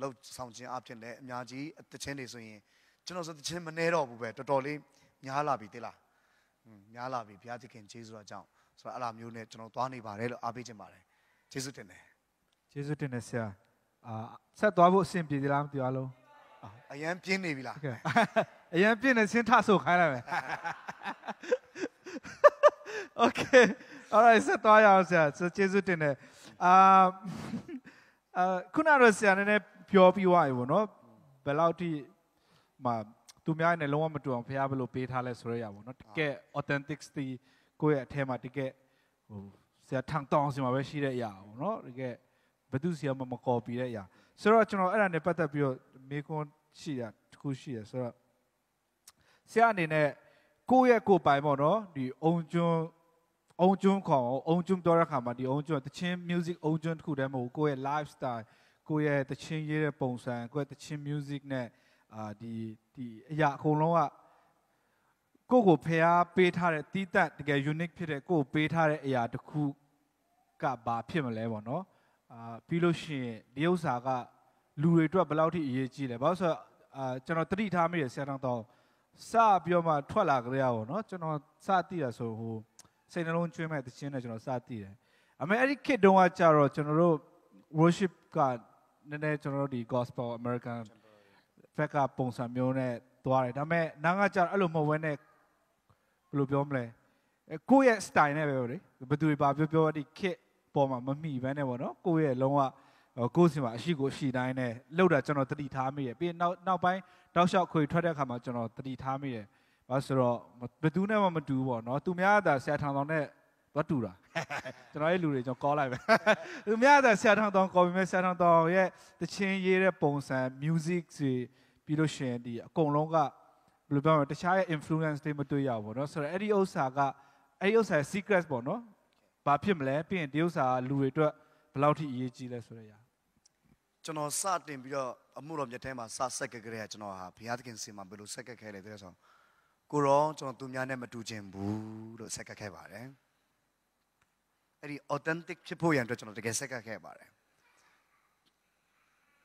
လှုပ်ဆောင်ခြင်းအဖြစ်နဲ့အများကြီးတခြင်းတွေဆိုရင်ကျွန်တော်ဆိုတခြင်းမနှဲတော့ဘူးပဲတော်တော်လေးညားလာပြီတိလားညားလာပြီဘုရားသခင်ခြေစွာကြောင့်ဆိုတော့အဲ့လိုမျိုးနဲ့ကျွန်တော်တွားနေပါတယ်လို့အားပေးခြင်းပါတယ်ခြေစွတင်တယ်ခြေစွတင်တယ်ဆရာအာဆက်သွားဖို့အဆင်ပြေသလားမသိဘူးအားလုံးအရန်ပြင်းနေပြီလားအရန်ပြင်းနေစဉ်ထဆုပ်ခိုင်းလိုက်မယ် Okay all right ဆက်သွားရအောင်ဆရာကျေးဇူးတင်တယ်အာအာခုနတော့ဆရာနည်းနည်းပြောပြီးွားပြီဗောနော်ဘယ်လောက်ထိမှာသူများနဲ့လုံးဝမတူအောင်ဖះဘယ်လိုပေးထားလဲဆိုရရပါဘောနော်တကယ် authentic တီကိုယ့်ရဲ့အထဲမှာတကယ်ဟိုဆရာထန်တောင်းစီမှာပဲရှိတဲ့အရာပေါ့နော်တကယ်ဘသူစီကမမကော်ပီတဲ့အရာဆိုတော့ကျွန်တော်အဲ့ဒါနဲ့ပတ်သက်ပြီးတော့မေခွန်းရှိတာတစ်ခုရှိတယ်ဆိုတော့ဆရာအနေနဲ့ကိုယ့်ရဲ့ကိုယ်ပိုင်ပေါ့နော်ဒီအုံကျွန်းအုံကျွန်းခေါ်အုံကျွန်းပြောတဲ့ခါမှာဒီအုံကျွန်းတချင်း music အုံကျွန်းတစ်ခုတည်းမဟုတ်ကိုယ့်ရဲ့ lifestyle ကိုယ့်ရဲ့တချင်းရေးတဲ့ပုံစံကိုယ့်ရဲ့တချင်း music နဲ့အာဒီဒီအရာအကုန်လုံးကကိုယ့်ကိုဖျားပေးထားတဲ့တီးတတ်တကယ် unique ဖြစ်တဲ့ကိုယ့်ကိုပေးထားတဲ့အရာတစ်ခုကဘာဖြစ်မလဲပေါ့နော်အာပြီးလို့ရှိရင်ဒီဥစ္စာကလူတွေအတွက်ဘယ်လောက်ထိအရေးကြီးလဲဘာလို့ဆိုတော့အာကျွန်တော်တတိထားမိရဆရာတော်စပြောမှထွက်လာကြရပါတော့เนาะကျွန်တော်စသိတာဆိုဟိုစိတ်နှလုံးကျွင်းမဲ့တခြင်းနဲ့ကျွန်တော်စသိတယ်အမေအဲ့ဒီခေတ်တုန်းကကြတော့ကျွန်တော်တို့ worship ကနည်းနည်းကျွန်တော်တို့ဒီ gospel american ဖက်ကပုံစံမျိုးနဲ့သွားတယ်ဒါပေမဲ့နားကကြတော့အဲ့လိုမဟုတ်ဘဲနဲ့ဘယ်လိုပြောမလဲကိုယ့်ရဲ့ style နဲ့ပဲလေဘယ်သူတွေပါပြောပြောဒီ kit ပေါ်မှာမမိဘဲနဲ့ပေါ့နော်ကိုယ့်ရဲ့လုံးဝကိုယ့်စီမှာအရှိကိုအရှိတိုင်းနဲ့လောက်တာကျွန်တော်တတိထားမိတယ်ပြီးရင်နောက်နောက်ပိုင်းတောက်လျှောက်ခွေထွက်တဲ့အခါမှာကျွန်တော်တတိထားမိတယ်ဘာဆိုတော့ဘသူနဲ့မှမတူပေါ့နော်သူများသာဆရာထောင်ဆောင်နဲ့တော့တူတာကျွန်တော်ရဲ့လူတွေကျွန်တော်ကောလိုက်ပဲသူများသာဆရာထောင်ဆောင်ကော်ပြီးမဲ့ဆရာထောင်ဆောင်ရဲ့တချင်းရေးတဲ့ပုံစံ music စီပြီးလို့ရှင်ဒီအကုန်လုံးကဘယ်လိုပြောမလဲတခြားရဲ့ influence တွေမတွေ့ရဘူးပေါ့နော်ဆိုတော့အဲ့ဒီဥစ္စာကအဲ့ဒီဥစ္စာ secret ပေါ့နော်ဘာဖြစ်မလဲပြီးရင်တရုတ်စာလူတွေအတွက်ဘယ်လောက်ထိအရေးကြီးလဲဆိုတဲ့အရာကျွန်တော်စတင်ပြီးတော့အမှုတော်မြတ်ထဲမှာစဆက်ကကြတဲ့ကျွန်တော်ဟာဘုရားသခင်စီမှာဘယ်လိုဆက်ကခဲလဲတဲ့ဆိုကိုရောကျွန်တော်သူများနဲ့မတူခြင်းဘူးလို့ဆက်ကခဲပါတယ်အဲ့ဒီ authentic ဖြစ်ဖို့ရန်အတွက်ကျွန်တော်တကယ်ဆက်ကခဲပါတယ်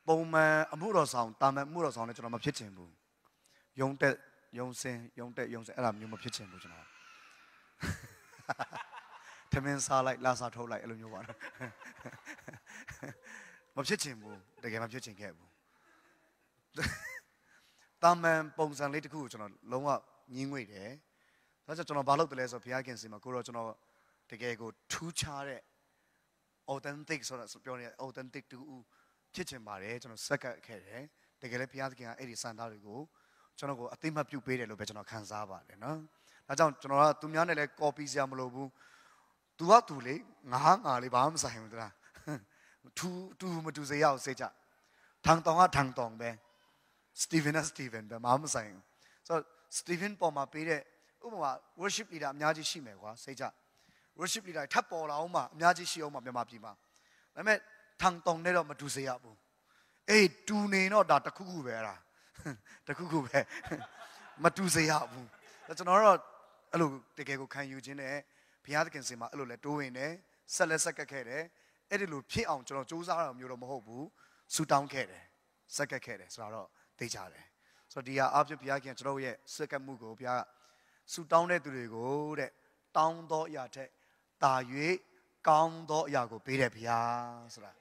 ပုံမှန်အမှုတော်ဆောင်တာမန်အမှုတော်ဆောင်လည်းကျွန်တော်မဖြစ်ခြင်းဘူးယုံတက်ယုံစင်ယုံတက်ယုံစင်အဲ့ဒါမျိုးမဖြစ်ခြင်းဘူးကျွန်တော်ထမင်းစားလိုက်လာစားထုတ်လိုက်အဲ့လိုမျိုးပါတော့မဖြစ်ချင်ဘူးတကယ်မဖြစ်ချင်ခဲ့ဘူးတာမန်ပုံစံလေးတစ်ခုကိုကျွန်တော်လုံးဝညင်းငွေ့တယ်ဒါကြောင့်ကျွန်တော်ဘာလုပ်တယ်လဲဆိုဘုရားခင်စီမှာကိုတော့ကျွန်တော်တကယ်ကိုထူးခြားတဲ့ authentic ဆိုတာပြောနေ authentic တူဖြစ်ချင်ပါတယ်ကျွန်တော်စက္ကပ်ခဲ့တယ်တကယ်လည်းဘုရားသခင်ကအဲ့ဒီစံသားတွေကိုကျွန်တော်ကိုအသိမှတ်ပြုပေးတယ်လို့ပဲကျွန်တော်ခံစားပါတယ်နော်ဒါကြောင့်ကျွန်တော်ကသူများနဲ့လည်း copy စရာမလိုဘူးသူကသူလေငါငါလေဘာမှမဆိုင်ဘူးလားသူသူမတူစေရအောင်စေချထန်တောင်ကထန်တောင်ပဲစတီဗင်ကစတီဗင်ပဲဘာမှမဆိုင်ဘူးဆိုတော့စတီဗင်ပေါ်မှာပေးတဲ့ဥပမာ worship leader အများကြီးရှိမယ်ကွာစေချ worship leader ထပ်ပေါ်လာအောင်မှအများကြီးရှိအောင်မှမြန်မာပြည်မှာဒါပေမဲ့ထန်တောင်နဲ့တော့မတူစေရဘူးအေးတူနေတော့ဒါတခုခုပဲလားတခုခုပဲမတူစေရဘူးကျွန်တော်တော့အဲ့လိုတကယ်ကိုခံယူခြင်းနဲ့ဘုရားသခင်စင်မှာအဲ့လိုလဲတိုးဝင်တယ်ဆက်လက်ဆက်ကက်ခဲ့တယ်အဲ့ဒီလိုဖြစ်အောင်ကျွန်တော်စူးစမ်းတာမျိုးတော့မဟုတ်ဘူးဆူတောင်းခဲ့တယ်ဆက်ကက်ခဲ့တယ်ဆိုတော့သိကြတယ်ဆိုတော့ဒီဟာအဖြစ်ဘုရားခင်ကျွန်တော်ရဲ့ဆက်ကက်မှုကိုဘုရားဆူတောင်းတဲ့သူတွေကိုတဲ့တောင်းသောအရာထက်တာ၍ကောင်းသောအရာကိုပေးတဲ့ဘုရားဆိုတာ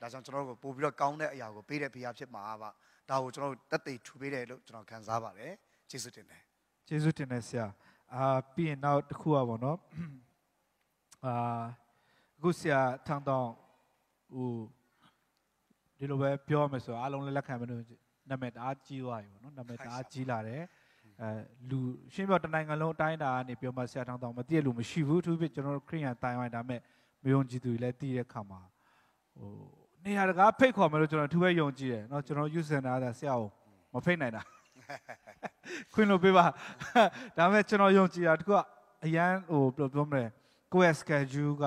ဒါကြောင့်ကျွန်တော်တို့ပို့ပြီးတော့ကောင်းတဲ့အရာကိုပေးတဲ့ဘုရားဖြစ်မှာပါဒါကိုကျွန်တော်တို့တက်သိထူပေးတယ်လို့ကျွန်တော်ခံစားပါတယ်ကျေးဇူးတင်တယ်ကျေးဇူးတင်တယ်ဆရာအာပြီးရင်နောက်တစ်ခုอ่ะဗောနော်အာအခုဆရာထန်တောင်းဟိုဒီလိုပဲပြောမယ်ဆိုတော့အားလုံးလက်လက်ခံမလို့နာမည်တအားကြီးသွားပြီဗောနော်နာမည်တအားကြီးလာတယ်အဲလူရှင်းပြောတနိုင်ငံလုံးအတိုင်းအတာကနေပြောမှဆရာထောင်းတောင်းမသိရလို့မရှိဘူးသူဖြစ်ကျွန်တော်ခရိယန်တိုင်ဝိုင်ဒါမဲ့မယုံကြည်သူတွေလည်းသိတဲ့ခါမှာဟိုနေရာတကာဖိတ်ခေါ်မယ်လို့ကျွန်တော်သူပဲယုံကြည်တယ်เนาะကျွန်တော် user နာတာဆရာကိုမဖိတ်နိုင်တာခွင့်လို့ပေးပါဒါပေမဲ့ကျွန်တော်ယုံကြည်တာတခုကအရန်ဟိုပြောပြောမလဲကိုယ့်ရဲ့ schedule က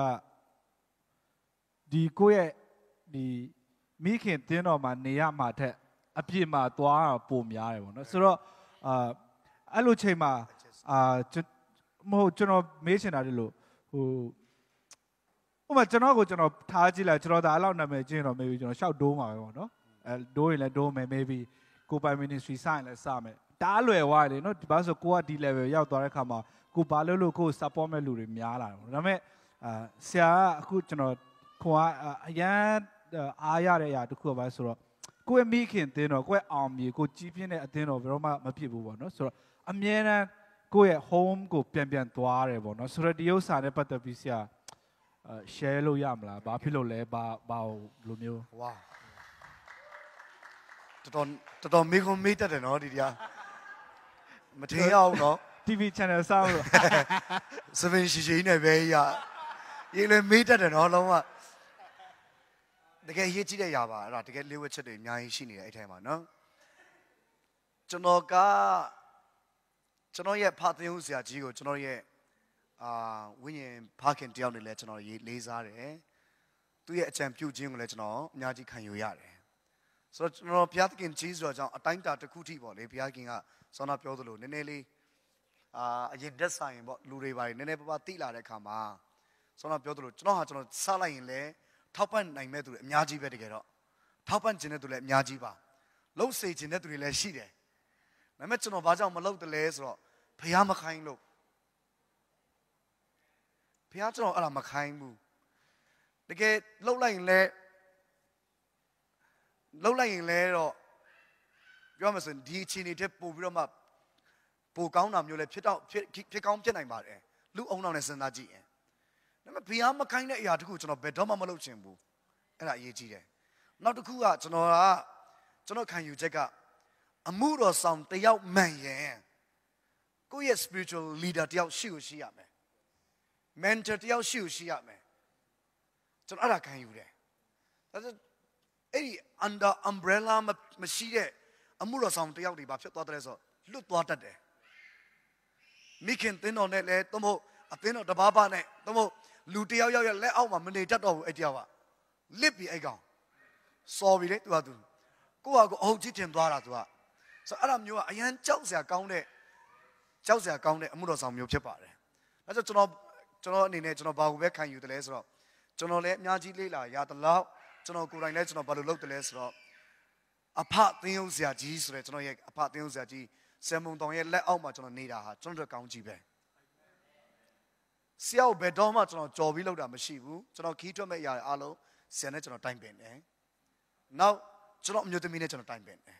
ဒီကိုယ့်ရဲ့ဒီမိခင်တင်းတော်မှာနေရမှာထက်အပြစ်မှာသွားတာပိုများတယ်ပေါ့နော်ဆိုတော့အာအဲ့လိုချိန်မှာအာမဟုတ်ကျွန်တော်မေးချင်တာတည်းလို့ဟိုဥပမာကျွန်တော်ကိုကျွန်တော်ထားကြည့်လိုက်ကျွန်တော်ဒါအဲ့လောက်နာမည်ကျင်းတော့ maybe ကျွန်တော်ရှောက်တိုးမှာပဲပေါ့နော်အဲဒိုးရင်လည်းဒိုးမယ် maybe ကိုပိုင် ministry စရင်လည်းစမယ်တားလွယ်သွားလေနော်ဒီဘာဆိုကိုကဒီ level ရောက်သွားတဲ့ခါမှာကိုဘာလို့လို့ကို support မဲ့လူတွေများလာတယ်ဒါပေမဲ့အာဆရာကအခုကျွန်တော်ခွန်အားအရန်အားရတဲ့အရာတစ်ခုပါဆိုတော့ကိုယ့်မိခင်တင်းတော့ကိုယ့်အောင်မြေကိုကြီးပြင်းတဲ့အတင်းတော့ဘယ်တော့မှမဖြစ်ဘူးပေါ့နော်ဆိုတော့အမြဲတမ်းကိုယ့်ရဲ့ home ကိုပြန်ပြန်သွားတယ်ပေါ့နော်ဆိုတော့ဒီဥစ္စာနဲ့ပတ်သက်ပြီးဆရာ share လို့ရမလားဘာဖြစ်လို့လဲဘာဘာလို့မျိုး wow တော်တော်တော်မေခွန်မေးတတ်တယ်နော်ဒီတရားမထင်ရအောင်နော် TV channel စောင်းလို့စပင်ရှိရှိနဲ့ပဲရရေးလည်းမေးတတ်တယ်နော်လုံးဝတကယ်ရေးကြည့်တဲ့ຢာပါအဲ့ဒါတကယ်လေးဝက်ချက်တွေအများကြီးရှိနေတယ်အဲ့ထဲမှာနော်ကျွန်တော်ကကျွန်တော်ရဲ့ဖသင်းဦးဆရာကြီးကိုကျွန်တော်ရဲ့အာဝိညာဉ်ဖခင်တယောက်နေလဲကျွန်တော်ရေးလေးစားတယ်သူ့ရဲ့အကြံပြုခြင်းကိုလည်းကျွန်တော်အများကြီးခံယူရတယ်ဆိုတော့ကျွန်တော်ဘုရားသခင်ကြီးစွာကြောင့်အတိုင်းတာတစ်ခုထိပေါ့လေဘုရားခင်ကဆောနာပြောသလိုနည်းနည်းလေးအာအရင်တက်ဆိုင်ပေါ့လူတွေပါနည်းနည်းပါးပါးတိလာတဲ့အခါမှာဆောနာပြောသလိုကျွန်တော်ဟာကျွန်တော်စလိုက်ရင်လည်းထောက်ပံ့နိုင်မဲ့သူတွေအများကြီးပဲတကယ်တော့ထောက်ပံ့ခြင်းတဲ့သူလည်းအများကြီးပါလှုပ်စေခြင်းတဲ့သူတွေလည်းရှိတယ်ဒါပေမဲ့ကျွန်တော်ဘာကြောင့်မလှုပ်တလဲဆိုတော့ဘုရားမခိုင်းလို့ဘုရားကျွန်တော်အဲ့ဒါမခိုင်းဘူးတကယ်လှုပ်လိုက်ရင်လည်းလှုပ်လိုက်ရင်လဲတော့ပြောမှဆိုရင်ဒီအခြေအနေတက်ပို့ပြီးတော့မှပိုကောင်းတာမျိုးလည်းဖြစ်တော့ဖြစ်ဖြစ်ကောင်းဖြစ်နိုင်ပါတယ်လူအောင်အောင်နဲ့စဉ်းစားကြည့်ရင်ဒါပေမဲ့ဘီအားမကိုင်းတဲ့အရာတခုကျွန်တော်ဘယ်တော့မှမလုပ်ချင်ဘူးအဲ့ဒါအရေးကြီးတယ်နောက်တစ်ခုကကျွန်တော်ကကျွန်တော်ခံယူချက်က အမှုတော်ဆောင်တယောက်မှန်ရင်ကိုယ့်ရဲ့ spiritual leader တယောက်ရှိကိုရှိရမယ် mentor တယောက်ရှိကိုရှိရမယ်ကျွန်တော်အဲ့ဒါခံယူတယ်ဒါဆိုအဲ့ဒီ under umbrella မရှိတဲ့အမှုတော်ဆောင်တယောက်တွေဘာဖြစ်သွားတယ်ဆိုလွတ်သွားတတ်တယ်မိခင်တင်းတော်နဲ့လည်းသို့မဟုတ်အသင်းတော်တပါးပါနဲ့သို့မဟုတ်လူတယောက်ယောက်ရဲ့လက်အောက်မှာမနေတတ်တော့ဘူးအဲ့တရားကလစ်ပြီးအဲ့ကောင်စော်ပြီးလေသူကသူကိုကကိုအဟုတ်ချစ်တင်သွားတာသူကဆိုအဲ့လိုမျိုးကအရန်ကြောက်စရာကောင်းတဲ့ကြောက်စရာကောင်းတဲ့အမှုတော်ဆောင်မျိုးဖြစ်ပါတယ်ဒါကြောင့်ကျွန်တော်ကျွန်တော်အနေနဲ့ကျွန်တော်ဘာကိုပဲခံယူတယ်လဲဆိုတော့ကျွန်တော်လည်းအများကြီးလေ့လာရသလောက်ကျွန်တော်ကိုယ်တိုင်လည်းကျွန်တော်ဘာလို့လုပ်တယ်လဲဆိုတော့အဖသင်းယုံဆရာကြီးဆိုတဲ့ကျွန်တော်ရဲ့အဖသင်းယုံဆရာကြီးဆယ်မုံတောင်ရဲ့လက်အောက်မှာကျွန်တော်နေတာဟာကျွန်တော်တို့ကောင်းကြီးပဲဆရာ့ဘယ်တော့မှကျွန်တော်ကြော်ပြီးလောက်တာ မရှိဘူးကျွန်တော်ခီးထွက်မဲ့အရာတွေအားလုံးဆရာနဲ့ကျွန်တော်တိုင်ပင်တယ်နောက်ကျွန်တော်အမျိုးသမီးနဲ့ကျွန်တော်တိုင်ပင်တယ်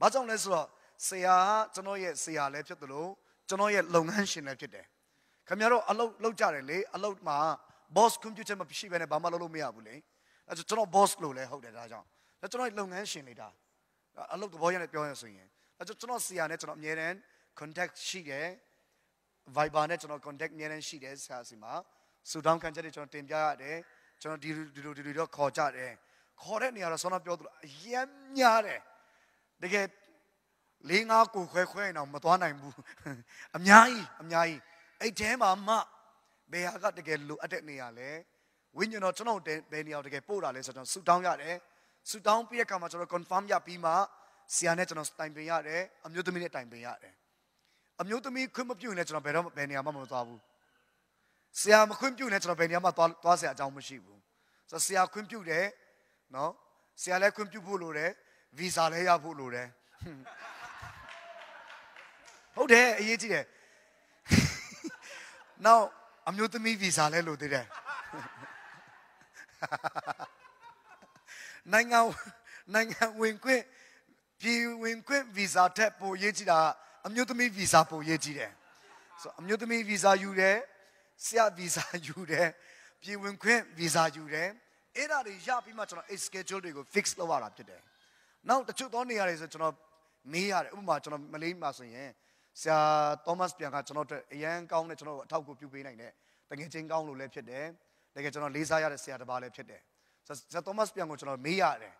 ဘာကြောင့်လဲဆိုတော့ဆရာကကျွန်တော်ရဲ့ဆရာလည်းဖြစ်သလိုကျွန်တော်ရဲ့လုပ်ငန်းရှင်လည်းဖြစ်တယ်ခင်ဗျားတို့အလုပ်လုပ်ကြတယ်လေအလုပ်မှာ boss computer မရှိဘဲနဲ့ဘာမှလုပ်လို့မရဘူးလေအဲဆိုကျွန်တော် boss လို့လည်းဟုတ်တယ်ဒါကြောင့်ဒါကျွန်တော်လုပ်ငန်းရှင်လေးဒါအလုပ်သဘောရနဲ့ပြောရဆိုရင်ဒါကြောင့်ကျွန်တော်ဆရာနဲ့ကျွန်တော်အမြဲတမ်း contact ရှိတယ် Viber နဲ့ကျွန်တော် contact အမြဲတမ်းရှိတယ်ဆရာစီမှာဆူတောင်းခံချက်တွေကျွန်တော်တင်ပြရတယ်ကျွန်တော်ဒီဒီလိုဒီလိုတော့ခေါ်ကြတယ်ခေါ်တဲ့နေရာတော့ဆောင်းပြောသလိုအယမ်းများတယ်တကယ်လေးငါးကိုခွဲခွဲအောင်မသွားနိုင်ဘူးအများကြီးအများကြီးအဲ့ထဲမှာမှဘယ်ဟာကတကယ်လိုအပ်တဲ့နေရာလဲဝိညာဉ်တော်ကျွန်တော်ဘယ်နေရာတကယ်ပို့တာလဲဆိုတော့ဆူတောင်းရတယ်ဆူတောင်းပြီးတဲ့အခါမှာကျွန်တော် confirm ရပြီးမှဆရာနဲ့ကျွန်တော်တိုင်ပင်ရတယ်အမျိုးသမီးနဲ့တိုင်ပင်ရတယ်အမျိုးသမီးခွင့်မပြုရင်လည်းကျွန်တော်ဘယ်တော့ဘယ်နေရာမှမသွားဘူးဆရာမခွင့်ပြုရင်လည်းကျွန်တော်ဘယ်နေရာမှသွားသွားဆရာအကြောင်းမရှိဘူးဆိုတော့ဆရာခွင့်ပြုတယ်နော်ဆရာလည်းခွင့်ပြုဖို့လိုတယ်ဗီဇာလည်းရဖို့လိုတယ်ဟုတ်တယ်အရေးကြီးတယ် now အမျိုးသမီးဗီဇာလည်းလိုသေးတယ်နိုင်ငံနိုင်ငံဝင်ခွင့်ပြည်ဝင်ခွင့်ဗီဇာထက်ပိုရေးကြည့်တာအမျိုးသမီးဗီဇာပိုရေးကြည့်တယ်ဆိုအမျိုးသမီးဗီဇာယူတယ်ဆရာဗီဇာယူတယ်ပြည်ဝင်ခွင့်ဗီဇာယူတယ်အဲ့ဒါတွေရပြီးမှကျွန်တော် schedule တွေကို fix လုပ်ရတာဖြစ်တယ်နောက်တချို့သောနေရာတွေဆိုကျွန်တော်မေးရတယ်ဥပမာကျွန်တော်မလေးမှာဆိုရင်ဆရာ Thomas ပြန်ကကျွန်တော်အတွက်အရန်ကောင်းတဲ့ကျွန်တော်အထောက်အကူပြုပေးနိုင်တဲ့တကယ်ချင်းကောင်းလို့လည်းဖြစ်တယ်တကယ်ကျွန်တော်လေးစားရတဲ့ဆရာတစ်ပါးလည်းဖြစ်တယ်ဆရာသောမတ်ပြန်ကိုကျွန်တော်မေးရတယ်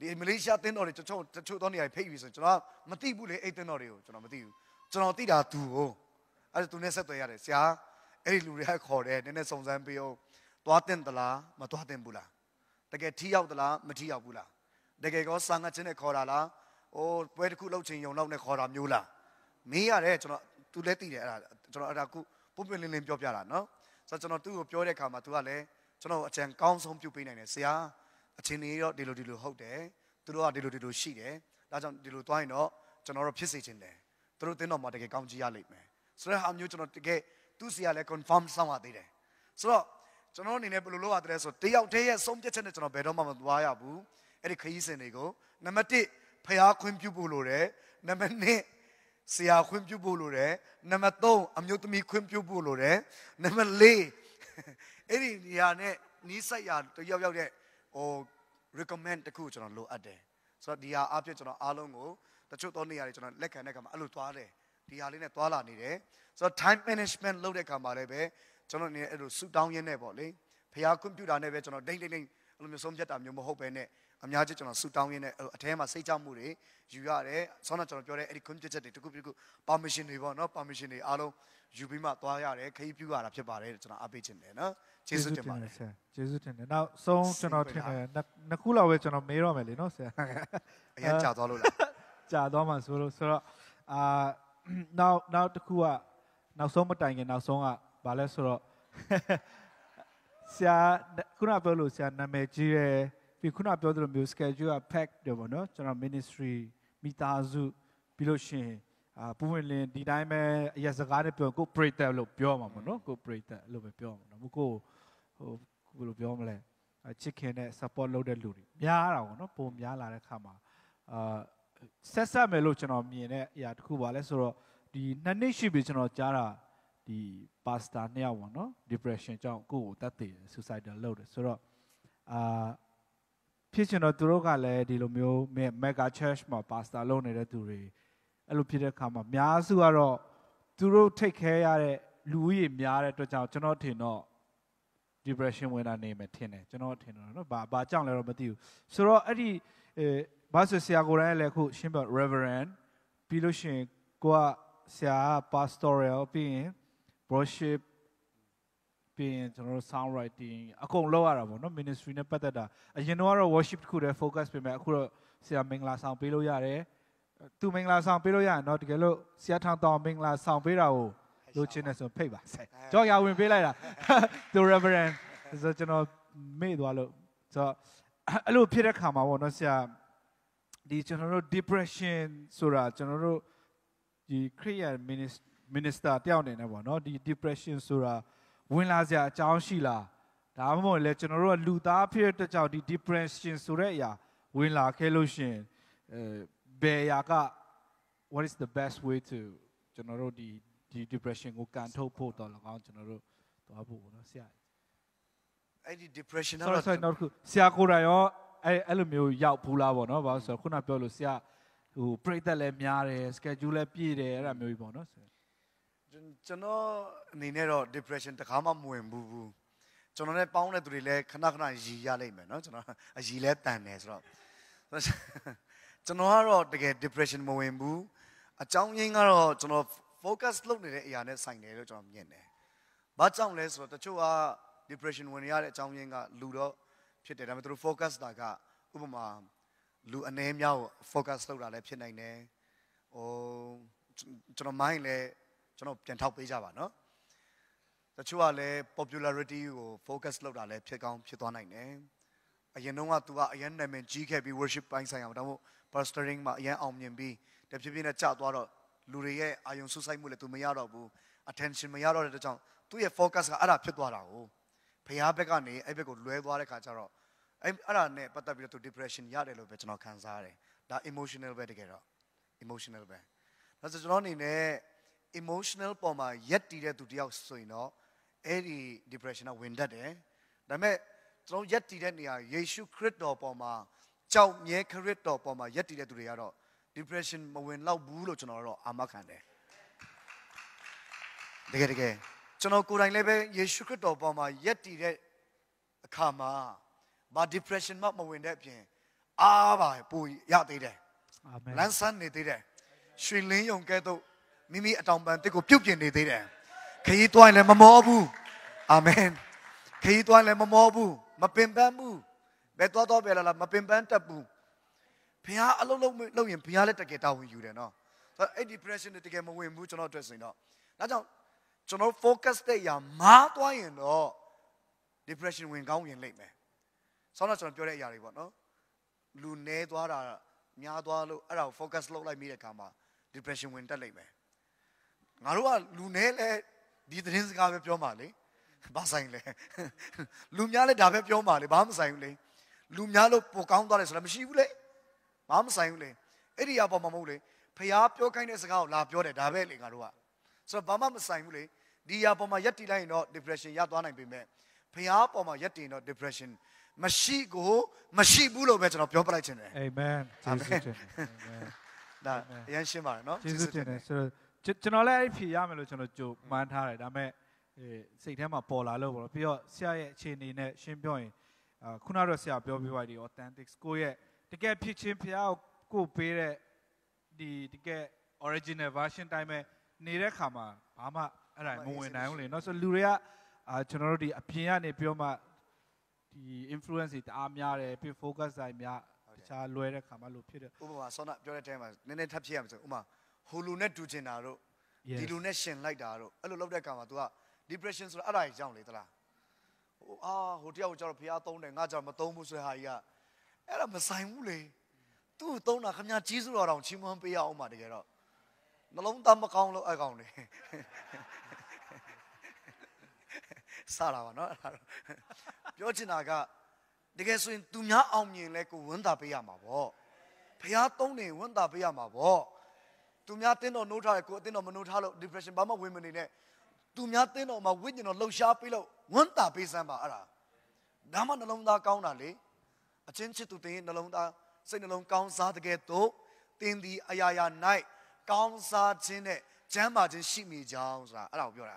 ဒီမလေးရှားတင်းတော်တွေတချို့တချို့သောနေရာတွေဖိတ်ပြီဆိုရင်ကျွန်တော်မသိဘူးလေအဲ့တင်းတော်တွေကိုကျွန်တော်မသိဘူးကျွန်တော်သိတာသူကိုအဲ့ဒါသူနဲ့ဆက်သွယ်ရတယ်ဆရာအဲ့ဒီလူတွေကခေါ်တယ်နည်းနည်းစုံစမ်းပေးအောင်သွားတင်သလားမသွားတင်ဘူးလားတကယ်ထီရောက်သလားမထီရောက်ဘူးလားတကယ်ကောစာငတ်ချင်းနဲ့ခေါ်တာလားအိုးပွဲတစ်ခုလှုပ်ချင်ရုံလောက်နဲ့ခေါ်တာမျိုးလားမေးရတယ်ကျွန်တော်သူလည်းသိတယ်အဲ့ဒါကျွန်တော်အဲ့ဒါခုပုံပြလင်းလင်းပြောပြတာနော်ဆိုတော့ကျွန်တော်သူ့ကိုပြောတဲ့အခါမှာသူကလည်းကျွန်တော်အကြံကောင်းဆုံးပြုပေးနိုင်တယ်ဆရာအချင်းတွေတော့ဒီလိုဒီလိုဟုတ်တယ်သူတို့ကဒီလိုဒီလိုရှိတယ်ဒါကြောင့်ဒီလိုသွားရင်တော့ကျွန်တော်တို့ဖြစ်စေချင်တယ်သူတို့တင်းတော်မှာတကယ်ကောင်းကြီးရလိမ့်မယ်ဆိုတော့ဟာမျိုးကျွန်တော်တကယ်သူ့ဆရာလည်း confirm ဆောင်ရသေးတယ်ဆိုတော့ကျွန်တော်အနေနဲ့ဘယ်လိုလုပ်ရသလဲဆိုတယောက်တည်းရဲ့ဆုံးဖြတ်ချက်နဲ့ကျွန်တော်ဘယ်တော့မှမသွားရဘူးအဲ့ဒီခရီးစဉ်တွေကိုနံပါတ်1ဖျားခွင့်ပြုဖို့လိုတယ်နံပါတ်2ဆရာခွင့်ပြုဖို့လိုတယ်နံပါတ်3အမျိုးသမီးခွင့်ပြုဖို့လိုတယ်နံပါတ်4အဲ့ဒီနေရာနဲ့နီးစပ်ရာတယောက်ယောက်တဲ့ဟို recommend တခုကျွန်တော်လိုအပ်တယ်ဆိုတော့ဒီဟာအပြည့်ကျွန်တော်အားလုံးကိုတချို့သောနေရာတွေကျွန်တော်လက်ခံတဲ့အခါမှာအဲ့လိုသွားတယ်ဒီဟာလေးနဲ့သွားလာနေတယ်ဆိုတော့ time management လုပ်တဲ့အခါမှာလည်းပဲကျွန်တော်အနေနဲ့အဲ့လို suit down ရင်းနဲ့ပေါ့လေဖျားကွန်ပျူတာနဲ့ပဲကျွန်တော်ဒိတ်ဒိတ်ဒိတ်အဲ့လိုမျိုးဆုံးဖြတ်တာမျိုးမဟုတ်ပဲနဲ့အများကြီးကျွန်တော်ဆူတောင်းရင်းနဲ့အထဲမှာစိတ်ချမှုတွေယူရတယ်ဆောင်းတော့ကျွန်တော်ပြောတဲ့အဲ့ဒီ computer ချက်တွေတခုပြီးတခု permission တွေပေါ့နော် permission တွေအားလုံးယူပြီးမှသွားရတယ်ခရီးပြူရတာဖြစ်ပါတယ်ကျွန်တော်အပေးခြင်းတယ်နော်ကျေးဇူးတင်ပါတယ်ဆရာကျေးဇူးတင်တယ်နောက်ဆုံးကျွန်တော်ထင်တယ်နှစ်ခုလောက်ပဲကျွန်တော်မေးတော့မယ်လေနော်ဆရာအရင်ကြာသွားလို့လားကြာသွားမှဆိုလို့ဆိုတော့အာနောက်နောက်တစ်ခုကနောက်ဆုံးမတိုင်ခင်နောက်ဆုံးကဘာလဲဆိုတော့ဆရာခုနပြောလို့ဆရာနာမည်ကြီးတယ်ပြီးခုနပြောသလိုမျိုး schedule က pack တယ်ပေါ့နော်ကျွန်တော် ministry မိသားစုပြီးလို့ရှိရင်အာပူဝင်လင်းဒီတိုင်းပဲအရက်စကားနဲ့ပြောကို pray that လို့ပြောမှာပေါ့နော်ကို pray that လို့ပဲပြောမှာနော်မကိုဟိုဘယ်လိုပြောမလဲချစ်ခင်နဲ့ support လုပ်တဲ့လူတွေများတာပေါ့နော်ပုံများလာတဲ့ခါမှာအာဆက်ဆက်မယ်လို့ကျွန်တော်မြင်တဲ့အရာတစ်ခုပါလဲဆိုတော့ဒီနှစ်နှစ်ရှိပြီကျွန်တော်ကြားတာဒီပါစတာနှစ်ယောက်ပေါ့နော် depression ကြောင့်ကိုယ့်ကိုတတ်တည် suicidal လုပ်တယ်ဆိုတော့အာဖြစ်ချင်တော့သူတို့ကလည်းဒီလိုမျိုး mega church မှာ pastor လုပ်နေတဲ့သူတွေအဲ့လိုဖြစ်တဲ့အခါမှာများစုကတော့သူတို့ထိတ်ခဲရတဲ့လူဦးရေများတဲ့အတွက်ကြောင့်ကျွန်တော်ထင်တော့ depression ဝင်တာနေမယ်ထင်တယ်ကျွန်တော်ထင်တော့နော်ဘာဘာကြောင့်လဲတော့မသိဘူးဆိုတော့အဲ့ဒီအဲဘာဆိုဆရာကိုယ်တိုင်လည်းခုရှင်းပြ reverend ပြီးလို့ရှိရင်ကိုကဆရာ pastoral ပြီးရင် worship ပြီးရင်ကျွန်တော်တို့ sound writing အကုန်လုပ်ရတာပေါ့နော် ministry နဲ့ပတ်သက်တာအရင်တော့ worship တစ်ခုတည်း focus ပေးမယ်အခုတော့ဆရာမင်္ဂလာဆောင်ပေးလို့ရတယ်သူမင်္ဂလာဆောင်ပေးလို့ရရင်တော့တကယ်လို့ဆရာထောင်တောင်မင်္ဂလာဆောင်ပေးတာကိုလိုချင်တယ်ဆိုဖိတ်ပါဆက်ကြောက်ရဝင်ပေးလိုက်တာသူ reverend ဆိုကျွန်တော်မေ့သွားလို့ဆိုတော့အဲ့လိုဖြစ်တဲ့ခါမှာပေါ့နော်ဆရာဒီကျွန်တော်တို့ depression ဆိုတာကျွန်တော်တို့ဒီ create minister တယောက်နေနေပေါ့နော်ဒီ depression ဆိုတာဝင်လာစရာအကြောင်းရှိလားဒါမှမဟုတ်လေကျွန်တော်တို့ကလူသားဖြစ်တဲ့အတွက်ကြောင့်ဒီ depression ဆိုတဲ့အရာဝင်လာခဲ့လို့ရှင်အဲဘယ်ရာက what is the best way to ကျွန်တော်တို့ဒီဒီ depression ကိုကန်ထုတ်ဖို့တော့လကောင်းကျွန်တော်တို့သွားဖို့နော်ဆရာအဲ့ဒီ depression တော့ sorry sorry နောက်ခုဆရာကိုရာရောအဲ့အဲ့လိုမျိုးရောက်ဘူးလားပေါ့နော်ဘာလို့ဆိုတော့ခုနပြောလို့ဆရာဟိုပြိတ်သက်လည်းများတယ် schedule လည်းပြည့်တယ်အဲ့ဒါမျိုးကြီးပေါ့နော်ကျွန်တော်အနေနဲ့တော့ depression တခါမှမဝင်ဘူးဘူးကျွန်တော်နဲ့ပေါင်းတဲ့သူတွေလည်းခဏခဏရီရလိမ့်မယ်เนาะကျွန်တော်အရီလဲတန်တယ်ဆိုတော့ကျွန်တော်ကတော့တကယ် depression မဝင်ဘူးအကြောင်းရင်းကတော့ကျွန်တော် focus လုပ်နေတဲ့အရာနဲ့ဆိုင်တယ်လို့ကျွန်တော်မြင်တယ်။ဘာကြောင့်လဲဆိုတော့တချို့က depression ဝင်ရတဲ့အကြောင်းရင်းကလူတော့ဖြစ်တယ်ဒါပေမဲ့သူတို့ focus တာကဥပမာ လူအနည်းများကို focus လုပ်တာလည်းဖြစ်နိုင်တယ်။ဟိုကျွန်တော် mind လည်းကျွန်တော်ပြန်ထောက်ပေးကြပါနော်တချို့ကလည်း popularity ကို focus လုပ်တာလည်းဖြစ်ကောင်းဖြစ်သွားနိုင်တယ်အရင်တုန်းက तू ကအရင်နာမည်ကြီးခဲ့ပြီး worship ပိုင်းဆိုင်ရာဒါမှမဟုတ် pastoring မှာအရင်အောင်မြင်ပြီးတဖြည်းဖြည်းနဲ့ကျသွားတော့လူတွေရဲ့အာယုံဆုဆိုင်မှုလည်း तू မရတော့ဘူး attention မရတော့တဲ့ကြောင့်သူ့ရဲ့ focus ကအဲ့ဒါဖြစ်သွားတာကိုဖះဘက်ကနေအဲ့ဘက်ကိုလွဲသွားတဲ့ခါကျတော့အဲ့အဲ့ဒါနဲ့ပတ်သက်ပြီးတော့ तू depression ရတယ်လို့ပဲကျွန်တော်ခံစားရတယ်ဒါ emotional ပဲတကယ်တော့ emotional ပဲဒါဆိုကျွန်တော်အနေနဲ့ emotional ပေါ်မှာရက်တည်တဲ့သူတယောက်ဆိုရင်တော့အဲ့ဒီ depression ကဝင်တတ်တယ်ဒါပေမဲ့ကျွန်တော်ရက်တည်တဲ့နေရာယေရှုခရစ်တော်ပေါ်မှာကြောက်မြဲခရစ်တော်ပေါ်မှာရက်တည်တဲ့သူတွေကတော့ depression မဝင်တော့ဘူးလို့ကျွန်တော်ကတော့အာမခံတယ်တကယ်တကယ်ကျွန်တော်ကိုယ်တိုင်လည်းပဲယေရှုခရစ်တော်ပေါ်မှာရက်တည်တဲ့အခါမှာဘာ depression မှမဝင်တဲ့အပြင် အားပါပူရသေးတယ်အာမင်လမ်းဆန်းနေသေးတယ်ရွှေလင်းယုံကဲ့သို့မိမိအတောင်ပံတစ်ကိုပြုတ်ပြင်နေသေးတယ်ခရီးသွားရင်လည်းမမောဘူးအာမင်ခရီးသွားရင်လည်းမမောဘူးမပင်ပန်းဘူးဘယ်သွားတော့ပဲလားမပင်ပန်းတတ်ဘူးဘုရားအလုံးလုံးလုပ်ရင်ဘုရားလည်းတကယ်တာဝန်ယူတယ်နော်အဲ့ depression တကယ်မဝင်ဘူးကျွန်တော်အတွက်ဆိုရင်တော့ဒါကြောင့်ကျွန်တော် focus တဲ့အရာမားသွားရင်တော့ depression ဝင်ကောင်းရင်လိမ့်မယ်ဆောင်းတော့ကျွန်တော်ပြောတဲ့အရာတွေပေါ့နော်လူနေသွားတာများသွားလို့အဲ့ဒါကို focus လုပ်လိုက်မိတဲ့အခါမှာ depression ဝင်တက်လိမ့်မယ်ငါတို့ကလူနေလဲဒီသတင်းစကားပဲပြောမှာလေဘာဆိုင်လဲလူများလဲဒါပဲပြောမှာလေဘာမဆိုင်ဘူးလေလူများလို့ပိုကောင်းသွားတယ်ဆိုတာမရှိဘူးလေဘာမဆိုင်ဘူးလေအဲ့ဒီအပေါ်မှာမဟုတ်လေဖျားပြောခိုင်းတဲ့စကားကိုလာပြောတယ်ဒါပဲလေငါတို့ကဆိုတော့ဘာမှမဆိုင်ဘူးလေဒီအပေါ်မှာရက်တီလိုက်ရင်တော့ depression ရသွားနိုင်ပေမဲ့ဖျားအပေါ်မှာရက်တီရင်တော့ depression မရှိကိုမရှိဘူးလို့ပဲကျွန်တော်ပြောပြလိုက်ခြင်းတယ်အာမင်အာမင်ဒါရန်ရှင်းပါတယ်နော်ယေရှုတင်တယ်ဆိုတော့ကျွန်တော်လည်းအဲ့ဖြေရမယ်လို့ကျွန်တော်ကြိုမှန်းထားတယ်ဒါပေမဲ့စိတ်ထဲမှာပေါ်လာလို့ပေါ့နော်ပြီးတော့ဆရာရဲ့အခြေအနေနဲ့ရှင်းပြောရင်ခုနတော့ဆရာပြောပြပါတယ် authentic ကိုရဲ့တကယ်ဖြစ်ချင်းဖျားကိုပေးတဲ့ဒီတကယ် original version တိုင်းပဲနေတဲ့ခါမှာဘာမှအဲ့ဒါမဝင်နိုင်ဘူးလေเนาะဆိုလူတွေကအာကျွန်တော်တို့ဒီအပြင်ကနေပြောမှဒီ influence တွေတအားများတယ်ပြီး focus တိုင်းများတခြားလွဲတဲ့ခါမှလို့ဖြစ်တယ်ဥပမာဆောနပြောတဲ့အတိုင်းမှာနည်းနည်းထပ်ဖြစ်ရမှာဆိုဥပမာဟိုလူနဲ့တူချင်တာတို့ဒီလူနဲ့ရှင်လိုက်တာတို့အဲ့လိုလုပ်တဲ့အခါမှာ तू က depression ဆိုတာအဲ့ဒါကြီးကြောင့်လေသလားဟိုအာဟိုတယောက်ကြောင့်ဖျားသုံးတယ်ငါကြောင့်မသုံးဘူးဆိုတဲ့ဟာကြီးကအဲ့ဒါမဆိုင်ဘူးလေသူ့သုံးတာခမကြီးစုတော်တော်ချီးမွမ်းပေးရအောင်ပါတကယ်တော့နှလုံးသားမကောင်းလို့အကောင်နေစတာပါနော်ပြောချင်တာကတကယ်ဆိုရင်သူများအောင်မြင်လဲကိုဝန်တာပေးရမှာပေါ့ဖះသုံးနေဝန်တာပေးရမှာပေါ့သူများတင်းတော်နိုးထားတယ်ကိုယ်အတင်းတော်မနိုးထားလို့ depression ဘာမှဝင်မနေနဲ့သူများတင်းတော်မှာဝိညာဉ်တော်လှုပ်ရှားပေးလို့ဝန်တာပေးစမ်းပါအဲ့ဒါဒါမှနှလုံးသားကောင်းတာလေအချင်းချင်းသူတင်းနှလုံးသားစိတ်နှလုံးကောင်းစားတကယ်တော့တင်းဒီအရာရာ night ကောင်းစားခြင်းနဲ့ကျမ်းပါခြင်းရှိမိကြအောင်ဆိုတာအဲ့ဒါကိုပြောတာ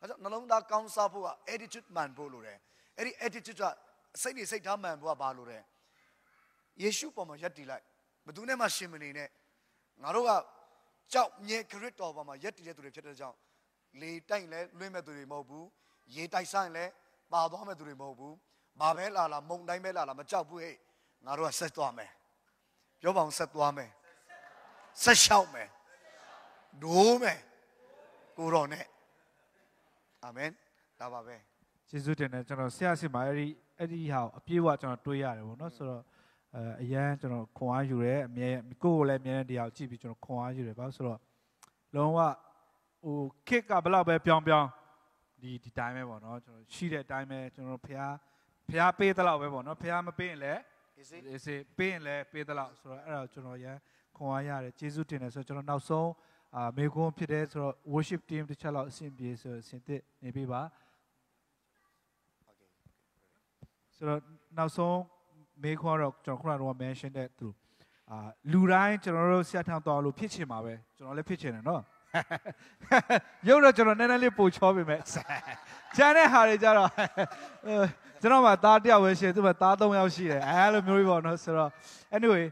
ဒါကြောင့်နှလုံးသားကောင်းစားဖို့က attitude man ဖို့လိုတယ်အဲ့ဒီ attitude ကစိတ်နေစိတ်ထားမှန်ဖို့ကပါလိုတယ်ယေရှုပေါ်မှာယက်တီလိုက်ဘသူနဲ့မှရှင်မနေနဲ့ငါတို့ကကြောက်မြဲခရစ်တော်ပေါ်မှာယက်တည်တဲ့သူတွေဖြစ်တဲ့ကြောင့်လေတိုက်လဲလွင့်မဲ့သူတွေမဟုတ်ဘူးရေတိုက်ဆိုင်လဲပါသွားမဲ့သူတွေမဟုတ်ဘူးဘာပဲလာလာမုံတိုင်းပဲလာလာမကြောက်ဘူးဟဲ့ငါတို့ကဆက်သွားမယ်ပြောပါအောင်ဆက်သွားမယ်ဆက်လျှောက်မယ်ဒိုးမယ်ကိုတော်နဲ့အာမင်ဒါပါပဲယေရှုတင်တဲ့ကျွန်တော်ဆရာဆီမှာအဲ့ဒီအဲ့ဒီဟာအပြည့်အဝကျွန်တော်တွေးရတယ်ဗောနော်ဆိုတော့အဲအရန်ကျွန်တော်ခွန်အားယူရဲအမြဲကိုယ့်ကိုလည်းအမြဲတမ်းတရားကိုကြည့်ပြီးကျွန်တော်ခွန်အားယူရဲဘာလို့ဆိုတော့လုံးဝဟိုခစ်ကဘလောက်ပဲပြောင်းပြောင်းဒီဒီတိုင်းပဲပေါ့နော်ကျွန်တော်ရှိတဲ့အတိုင်းပဲကျွန်တော်ဖះဖះပေးသလောက်ပဲပေါ့နော်ဖះမပေးရင်လည်းအေးစေးပေးရင်လည်းပေးသလောက်ဆိုတော့အဲ့ဒါကျွန်တော်ရန်ခွန်အားရတယ်ကျေးဇူးတင်တယ်ဆိုတော့ကျွန်တော်နောက်ဆုံးအာမေကွန်းဖြစ်တဲ့ဆိုတော့ worship team တစ်ချက်လောက်အဆင်ပြေဆိုအဆင်သင့်နေပြီပါဆိုတော့နောက်ဆုံးမေခွန်းတော့ကျွန်တော်ခုနကတော့ mention တဲ့သူအာလူတိုင်းကျွန်တော်တို့ဆက်ထမ်းသွားလို့ဖြစ်ချင်ပါပဲကျွန်တော်လည်းဖြစ်ချင်တယ်နော်ရုပ်တော့ကျွန်တော်နည်းနည်းလေးပိုချောပေမဲ့ကျန်တဲ့ဟာတွေကြတော့ကျွန်တော်မှသားတယောက်ပဲရှိတယ်သူမှသား၃ယောက်ရှိတယ်အဲလိုမျိုးတွေပေါ့နော်ဆိုတော့ anyway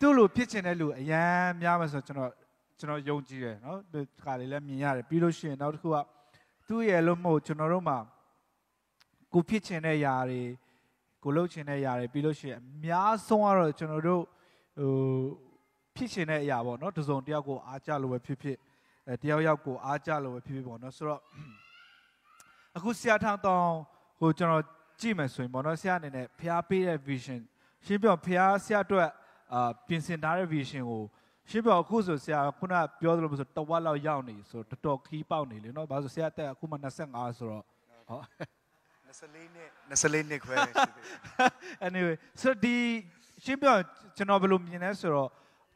သူ့လိုဖြစ်ချင်တဲ့လူအရန်များမှာဆိုတော့ကျွန်တော်ကျွန်တော်ယုံကြည်တယ်နော်ဒီခါလေးလည်းမြင်ရတယ်ပြီးလို့ရှိရင်နောက်တစ်ခုကသူ့ရဲ့လို့မဟုတ်ကျွန်တော်တို့မှကိုဖြစ်ချင်တဲ့ຢာတွေကိုလှုပ်ချင်တဲ့ຢာတွေပြီးလို့ရှိရင်အများဆုံးကတော့ကျွန်တော်တို့ဟိုဖြစ်ချင်တဲ့အရာပေါ့နော်တစုံတယောက်ကိုအားကြလို့ပဲဖြစ်ဖြစ်အဲတယောက်ယောက်ကိုအားကြလို့ပဲဖြစ်ဖြစ်ပေါ့နော်ဆိုတော့အခုဆရာထောင်တောင်ကိုကျွန်တော်ကြည့်မယ်ဆိုရင်ပေါ့နော်ဆရာအနေနဲ့ဖျားပေးတဲ့ vision ရှင်းပြဖျားဆရာအတွက်အာပြင်ဆင်ထားတဲ့ vision ကိုရှင်းပြအခုဆိုဆရာခုနပြောသလိုမျိုးဆိုတဝက်လောက်ရောက်နေဆိုတော်တော်ခီးပေါက်နေလေနော်ဘာလို့ဆိုဆရာတက်အခုမှ25ဆိုတော့ဟုတ်24နှစ်24နှစ်ခွဲရှိသေးတယ်။ Anyway ဆိုဒီရှင်းပြကျွန်တော်ဘယ်လိုမြင်လဲဆိုတော့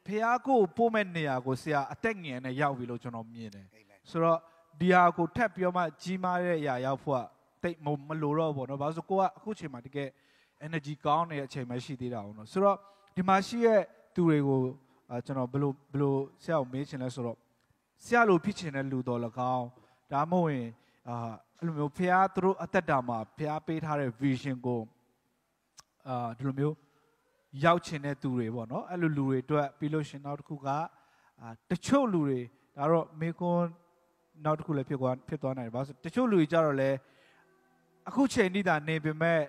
ဖះကိုပို့မဲ့နေရာကိုဆရာအသက်ငယ်နဲ့ရောက်ပြီလို့ကျွန်တော်မြင်တယ်။ဆိုတော့ဒီဟာကိုထပ်ပြောမှကြီးမားတဲ့အရာရောက်ဖို့ကတိတ်မလိုတော့ဘောနော်။ဘာလို့ဆိုကိုကအခုချိန်မှာတကယ် energy ကောင်းနေတဲ့အချိန်မှရှိသေးတာအောင်နော်။ဆိုတော့ဒီမှာရှိရဲ့သူတွေကိုကျွန်တော်ဘယ်လိုဘယ်လိုဆရာကိုမေးချင်လဲဆိုတော့ဆရာလိုဖြစ်ချင်တဲ့လူတော်၎င်းဒါမှမဟုတ်အာအဲ့လိုမျိုးဖះသူတို့အသက်တာမှာဖះပေးထားတဲ့ vision ကိုအာဒီလိုမျိုးရောက်ချင်တဲ့သူတွေပေါ့နော်အဲ့လိုလူတွေအတွက် ပြီးလို့ရှင်နောက်တစ်ခုကအာတချို့လူတွေဒါတော့မေကွန်နောက်တစ်ခုလည်းဖြစ်သွားဖြစ်သွားနိုင်တယ်ဘာလို့တချို့လူတွေကြတော့လဲအခုချိန်ထိတာနေပေမဲ့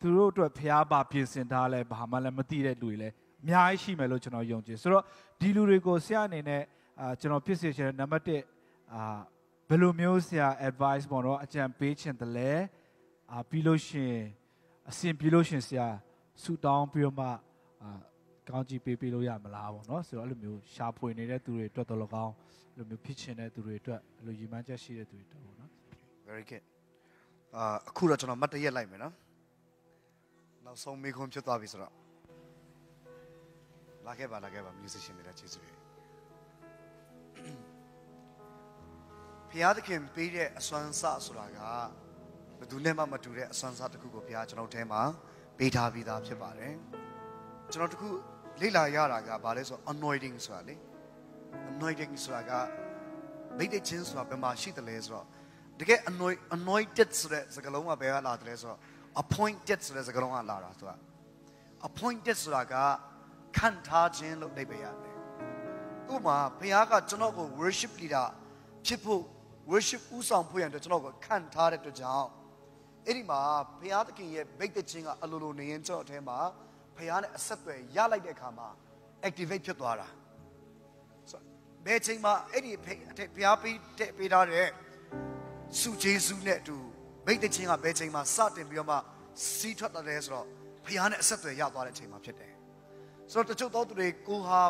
သူတို့အတွက်ဖះပါပြင်ဆင်ထားလဲဘာမှလည်းမသိတဲ့လူတွေလည်းအများကြီးရှိမယ်လို့ကျွန်တော်ယုံကြည်ဆိုတော့ဒီလူတွေကိုဆရာအနေနဲ့အာကျွန်တော်ဖြစ်စေချင်တဲ့နံပါတ်1အာဘယ်လိုမျိုးဆရာ advice ပေါ့နော်အကြံပေးခြင်းတလဲအာပြီးလို့ရှင်အစဉ်ပြီးလို့ရှင်ဆရာဆူတောင်း ပြီးတော့မှအာကောင်းကြီးပေးပေးလို့ရမလားပေါ့နော်ဆိုတော့အဲ့လိုမျိုးရှာဖွေနေတဲ့သူတွေအတွက်တော်တော်ကောင်းအဲ့လိုမျိုးဖြစ်ချင်တဲ့သူတွေအတွက်အဲ့လိုရည်မှန်းချက်ရှိတဲ့သူတွေအတွက်ပေါ့နော် very good အာအခုတော့ကျွန်တော်မှတ်တရက်လိုက်မယ်နော်နောက်ဆုံးမိခွန်းဖြစ်သွားပြီဆိုတော့လာခဲ့ပါလာခဲ့ပါ musician တွေလည်းကျေးဇူးတွေဘုရားသခင် ပေးတဲ့အစွမ်းစဆိုတာကဘယ်သူနဲ့မှမတူတဲ့အစွမ်းစတစ်ခုကိုဘုရားကျွန်တော်ထဲမှာပေးထားပြီးသားဖြစ်ပါတယ်ကျွန်တော်တခုလေ့လာရတာကဘာလဲဆို anointing ဆိုတာလေ anointing ဆိုတာကမိတ်တဲ့ချင်းဆိုတာဘယ်မှာရှိတယ်လဲဆိုတော့တကယ် anoint anointed ဆိုတဲ့စကားလုံးကဘယ်ကလာတယ်လဲဆိုတော့ appointed ဆိုတဲ့စကားလုံးကလာတာဆိုတာ appointed ဆိုတာကခန့်ထားခြင်းလို့အဓိပ္ပာယ်ရတယ်ဥပမာဘုရားကကျွန်တော်ကို worship leader ဖြစ်ဖို့ worship ဥဆောင်ဖို့ရန်အတွက်ကျွန်တော်ကခံထားတဲ့အတွက်ကြောင့်အဲ့ဒီမှာဘုရားသခင်ရဲ့ဗိတ်တခြင်းကအလိုလိုနေရင်ကျွန်တော်အထဲမှာဘုရားနဲ့အဆက်အသွယ်ရလိုက်တဲ့အခါမှာ activate ဖြစ်သွားတာဆိုဘယ်ချိန်မှာအဲ့ဒီဘုရားပေးတဲ့ပေးထားတဲ့စုဂျေစုနဲ့အတူဗိတ်တခြင်းကဘယ်ချိန်မှာစတင်ပြီးတော့မှစီးထွက်လာတယ်ဆိုတော့ဘုရားနဲ့အဆက်အသွယ်ရသွားတဲ့အချိန်မှာဖြစ်တယ်ဆိုတော့တချို့သောသူတွေကိုဟာ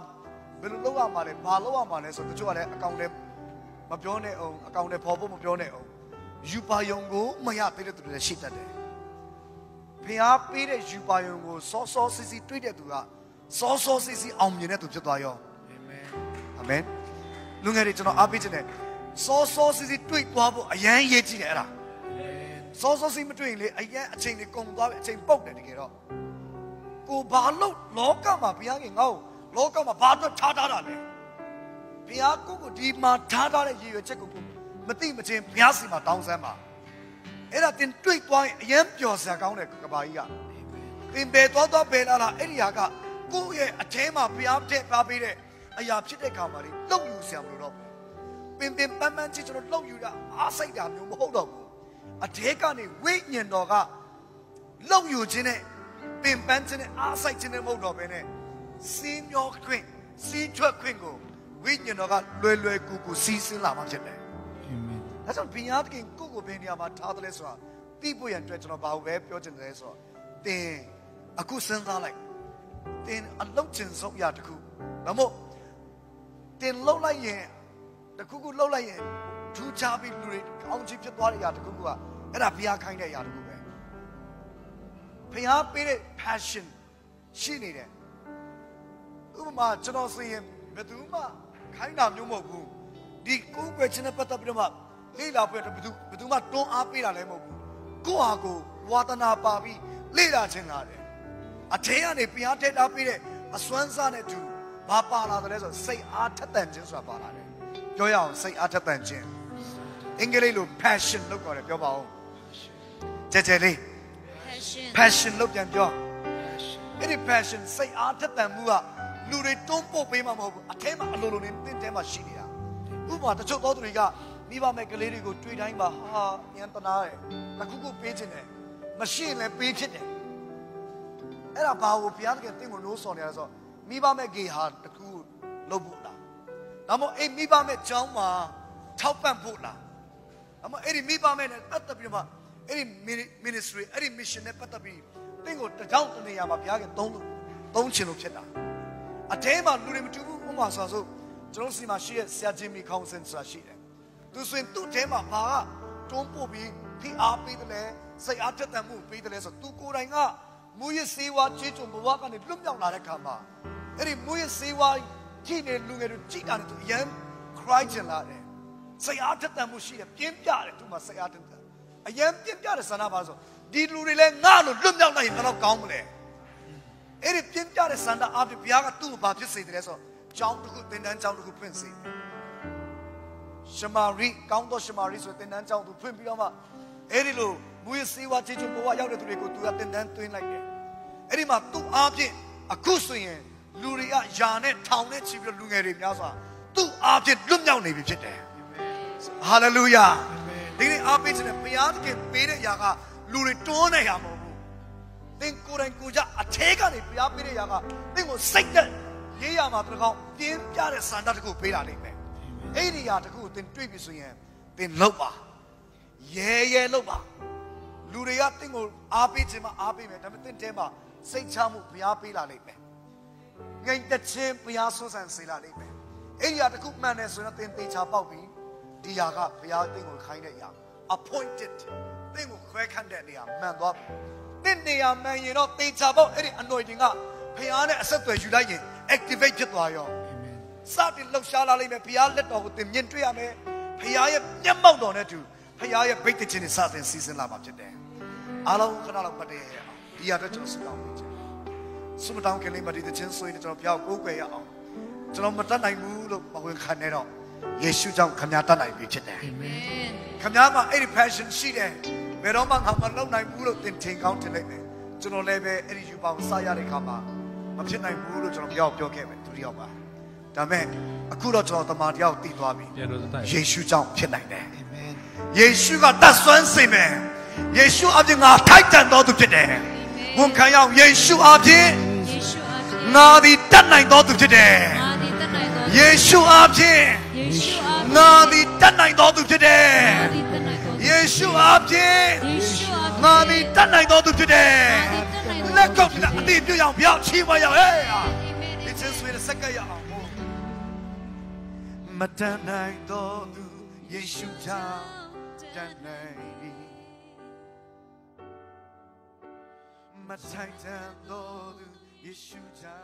ဘယ်လိုလုပ်ရမှာလဲဘာလုပ်ရမှာလဲဆိုတော့တချို့ကလည်းအကောင့်ထဲမပြောနဲ့အောင်အကောင်နဲ့ဖော်ဖို့မပြောနဲ့အောင်ယူပါယုံကိုမရပေးတဲ့သူတွေလည်းရှိတတ်တယ်ဖျားပေးတဲ့ယူပါယုံကိုစောစောစီစီတွေးတဲ့သူကစောစောစီစီအောင်မြင်တဲ့သူဖြစ်သွားရောအာမင်အာမင်လူငယ်တွေကျွန်တော်အားပေးခြင်းနဲ့စောစောစီစီတွေးသွားဖို့အရန်ရေးကြည့်တယ်အဲ့ဒါစောစောစီမတွေးရင်လေအရန်အချိန်တွေကုန်သွားပြီအချိန်ပုတ်တယ်တကယ်တော့ကိုဘာလို့လောကမှာဘုရားခင်ငါ့ကိုလောကမှာဘာအတွက်ထားထားတာလဲဘုရားကိုကိုဒီမှာထားထားတဲ့ရည်ရွယ်ချက်ကိုကိုမသိမချင်းဘုရားစီမှာတောင်းဆန်းပါအဲ့ဒါတင်တွေ့သွားရင်အယံပျော်စရာကောင်းတဲ့ကဘာကြီးကသင်ဘယ်သွားသွားဘယ်လာလာအဲ့ဒီဟာကကိုယ့်ရဲ့အထဲမှာဘုရားတဲ့ပါပေးတဲ့အရာဖြစ်တဲ့ခါမှာလေလောက်ယူစရာမလိုတော့ပင်ပင်ပန်းပန်းချစ်ကျွန်တော်လောက်ယူတာအားစိတ်တာမျိုးမဟုတ်တော့ဘူးအထဲကနေဝိညာဉ်တော်ကလောက်ယူခြင်းနဲ့ပင်ပန်းခြင်းနဲ့အားစိတ်ခြင်းနဲ့မဟုတ်တော့ဘဲနဲ့စင်းမျောခွင့်စင်းထွက်ခွင့်ကို为着那个，累累苦苦，辛辛劳忙起来。他说：“平常跟哥哥平常嘛，差不多意思啊。第一步要做着那个包背表情来着，等啊，过身上来，等啊，老轻松呀的过。那么等老来也，那哥哥老来也，拄着比不的，俺们自己做活的呀的哥哥啊，那平常看人家呀的哥哥。平常背的，开心，心里的。沃尔玛这段时间没沃尔玛。”ခိုင်းတာမျိုးမဟုတ်ဘူးဒီကိုယ်ွယ်ခြင်းနဲ့ပတ်သက်ပြီးတော့မှလေ့လာပွဲတော့ဘယ်သူဘယ်သူမှတွန်းအားပေးတာလည်းမဟုတ်ဘူးကိုယ့်ဟာကိုယ်ဝါသနာပါပြီးလေ့လာခြင်းလာတယ်အထင်ကနေပြားထက်တာပေးတဲ့အစွမ်းစားနဲ့တူဘာပါလာတယ်လဲဆိုစိတ်အားထက်သန်ခြင်းဆိုတာပါလာတယ်ပြောရအောင်စိတ်အားထက်သန်ခြင်းအင်္ဂလိပ်လို passion လို့ခေါ်တယ်ပြောပါဦးကြဲကြဲလေး passion passion လို့ပြန်ပြောအဲ့ဒီ passion စိတ်အားထက်သန်မှုကလူတွေတွန်းပို့ပေးမှာမဟုတ်ဘူးအထဲမှာအလိုလိုနေတင့်တဲမှာရှိနေတာဥပမာတချို့သောသူတွေကမိဘမဲ့ကလေးတွေကိုတွေ့တိုင်းမှာဟာဉာဏ်တနာတယ်တခုခုပေးခြင်းတယ်မရှိရင်လည်းပေးဖြစ်တယ်အဲ့ဒါဘာကိုဘုရားသခင်တင့်ကိုလို့ဆော်နေရလဲဆိုမိဘမဲ့ကေဟာတခုလုပ်ဖို့လားဒါမှမဟုတ်အဲ့မိဘမဲ့ကြောင်းမှာထောက်ပံ့ဖို့လားဒါမှမဟုတ်အဲ့ဒီမိဘမဲ့နဲ့ပတ်သက်ပြီးမှအဲ့ဒီ ministry အဲ့ဒီ mission နဲ့ပတ်သက်ပြီးတင့်ကိုတကြောင်တနေရာမှာဘုရားကသုံးလို့သုံးချင်လို့ဖြစ်တာအထဲမှာလူတွေမတူဘူးဥပမာဆိုဆိုကျွန်တော်စီမှာရှိရဲ့ဆရာဂျင်မီကောင်ဆန်ဆိုတာရှိတယ်သူဆိုရင်သူ့အထဲမှာဘာတွန်းပို့ပြီးဖိအားပေးတယ်လဲစိတ်အားတက်တန်မှုပေးတယ်လဲဆိုသူကိုယ်တိုင်ကမူရစေဝါချေချုံဘဝကနေလွတ်မြောက်လာတဲ့ခါမှာအဲ့ဒီမူရစေဝါကြည့်နေလူငယ်တို့ကြည့်တာနဲ့သူအရန် cry ချင်လာတယ်စိတ်အားတက်တန်မှုရှိတယ်ပြင်းပြတယ်သူမှစိတ်အားတက်တန်အရန်ပြင်းပြတဲ့ဆန္ဒပါဆိုဒီလူတွေလဲငါ့လို့လွတ်မြောက်နိုင်ရင်ဘယ်တော့ကောင်းမလဲအဲ့ဒီပြင်းပြတဲ့စန္ဒအပြင်ဘုရားကသူ့ကိုဘာဖြစ်စေတယ်ဆိုတော့ကြောင်းတစ်ခုသင်တန်းကြောင်းတစ်ခုဖွင့်စေရှမာရိကောင်းသောရှမာရိဆိုသင်တန်းကြောင်းသူဖွင့်ပြီးတော့မှအဲ့ဒီလိုမူရစေဝါချေချုံဘဝရောက်တဲ့သူတွေကိုသူကသင်တန်းသွင်းလိုက်တယ်အဲ့ဒီမှာသူ့အားဖြင့်အခုဆိုရင်လူတွေကယာနဲ့ထောင်နဲ့ချီပြီးလူငယ်တွေများစွာသူ့အားဖြင့်လွတ်မြောက်နေပြီဖြစ်တယ်ဟာလေလုယာဒီနေ့အားပေးခြင်းနဲ့ဘုရားသခင်ပေးတဲ့အရာကလူတွေတွန်းနေတာမဟုတ်သင်ကိုယ်တိုင်ကိုကြအထဲကနေဖျားပေးတဲ့ຢာကသင်ကိုစိတ်သက်ရေးရမှာတကောင်ပြင်းပြတဲ့စံတတစ်ခုပေးတာနိုင်မယ်အဲ့ဒီຢာတစ်ခုသင်တွေ့ပြီဆိုရင်သင်လောက်ပါရဲရဲလောက်ပါလူတွေကသင်ကိုအားပေးခြင်းမအားပေးမယ်ဒါပေမဲ့သင်တဲမှာစိတ်ချမှုဖျားပေးလာနိုင်မယ်ငိမ့်တခြင်းဖျားဆွဆန်စေလာနိုင်မယ်အဲ့ဒီຢာတစ်ခုမှန်တယ်ဆိုရင်သင်သေချာပေါက်ပြီဒီຢာကဖျားသင်ကိုခိုင်းတဲ့ຢာ appointed သင်ကိုခွဲခန့်တဲ့နေရာမှန်သွားပြီတင့်တရားမှန်ရင်တော့တေချာဖို့အဲ့ဒီ anointing ကဖခင်နဲ့အဆက်အသွယ်ယူလိုက်ရင် activate ဖြစ်သွားရောစတင်လှူရှားလာလိမ့်မယ်ဖခင်လက်တော်ကိုသင်မြင်တွေ့ရမယ်ဖခင်ရဲ့မျက်မှောက်တော်နဲ့တူဖခင်ရဲ့ဗိတ်တခြင်းနဲ့စတင်စီစဉ်လာမှာဖြစ်တယ်အားလုံးခဏလောက်ပတ်တယ်ဒီရတော့ကျွန်တော်ဆုတောင်းပေးချင်ဆုမတောင်းခင်လေးမဒီတခြင်းဆိုရင်ကျွန်တော်ဖခင်ကိုကိုးကွယ်ရအောင်ကျွန်တော်မတတ်နိုင်ဘူးလို့မဝင်ခံနေတော့ယေရှုကြောင့်ခမည်းတတ်နိုင်ပြီဖြစ်တယ်အာမင်ခမည်းကအဲ့ဒီ passion ရှိတယ်ဘယ်တော့မှငါမလုပ်နိုင်ဘူးလို့သင်ထင်ကောင်းထင်လိုက်တယ်ကျွန်တော်လည်းပဲအဲ့ဒီယူပါကိုစရတဲ့အခါမှာမဖြစ်နိုင်ဘူးလို့ကျွန်တော်ပြောပြောခဲ့မယ်သူတယောက်ပါဒါမဲ့အခုတော့ကျွန်တော်တမန်တယောက်တည်သွားပြီယေရှုကြောင့်ဖြစ်နိုင်တယ်အာမင်ယေရှုကတတ်ဆွမ်းစေမယ်ယေရှုအပြင်ငါထိုက်တန်တော်သူဖြစ်တယ်ဝန်ခံရအောင်ယေရှုအပြင်ငါသည်တတ်နိုင်တော်သူဖြစ်တယ်ယေရှုအပြင်ငါသည်တတ်နိုင်တော်သူဖြစ်တယ်ယေရှုအားဖြင့်ငါသည်တတ်နိုင်တော်သူဖြစ်တယ်လက်ကုပ်ပြအတိပြုရအောင်ပြောင်းချီးမွမ်းရအောင်ဟဲ့ဒီချင်းဆွေးစက္ကရအောင်မတန်နိုင်တော်သူယေရှုကြောင့်တန်နိုင်မထိုင်တန်တော်သူယေရှုကြောင့်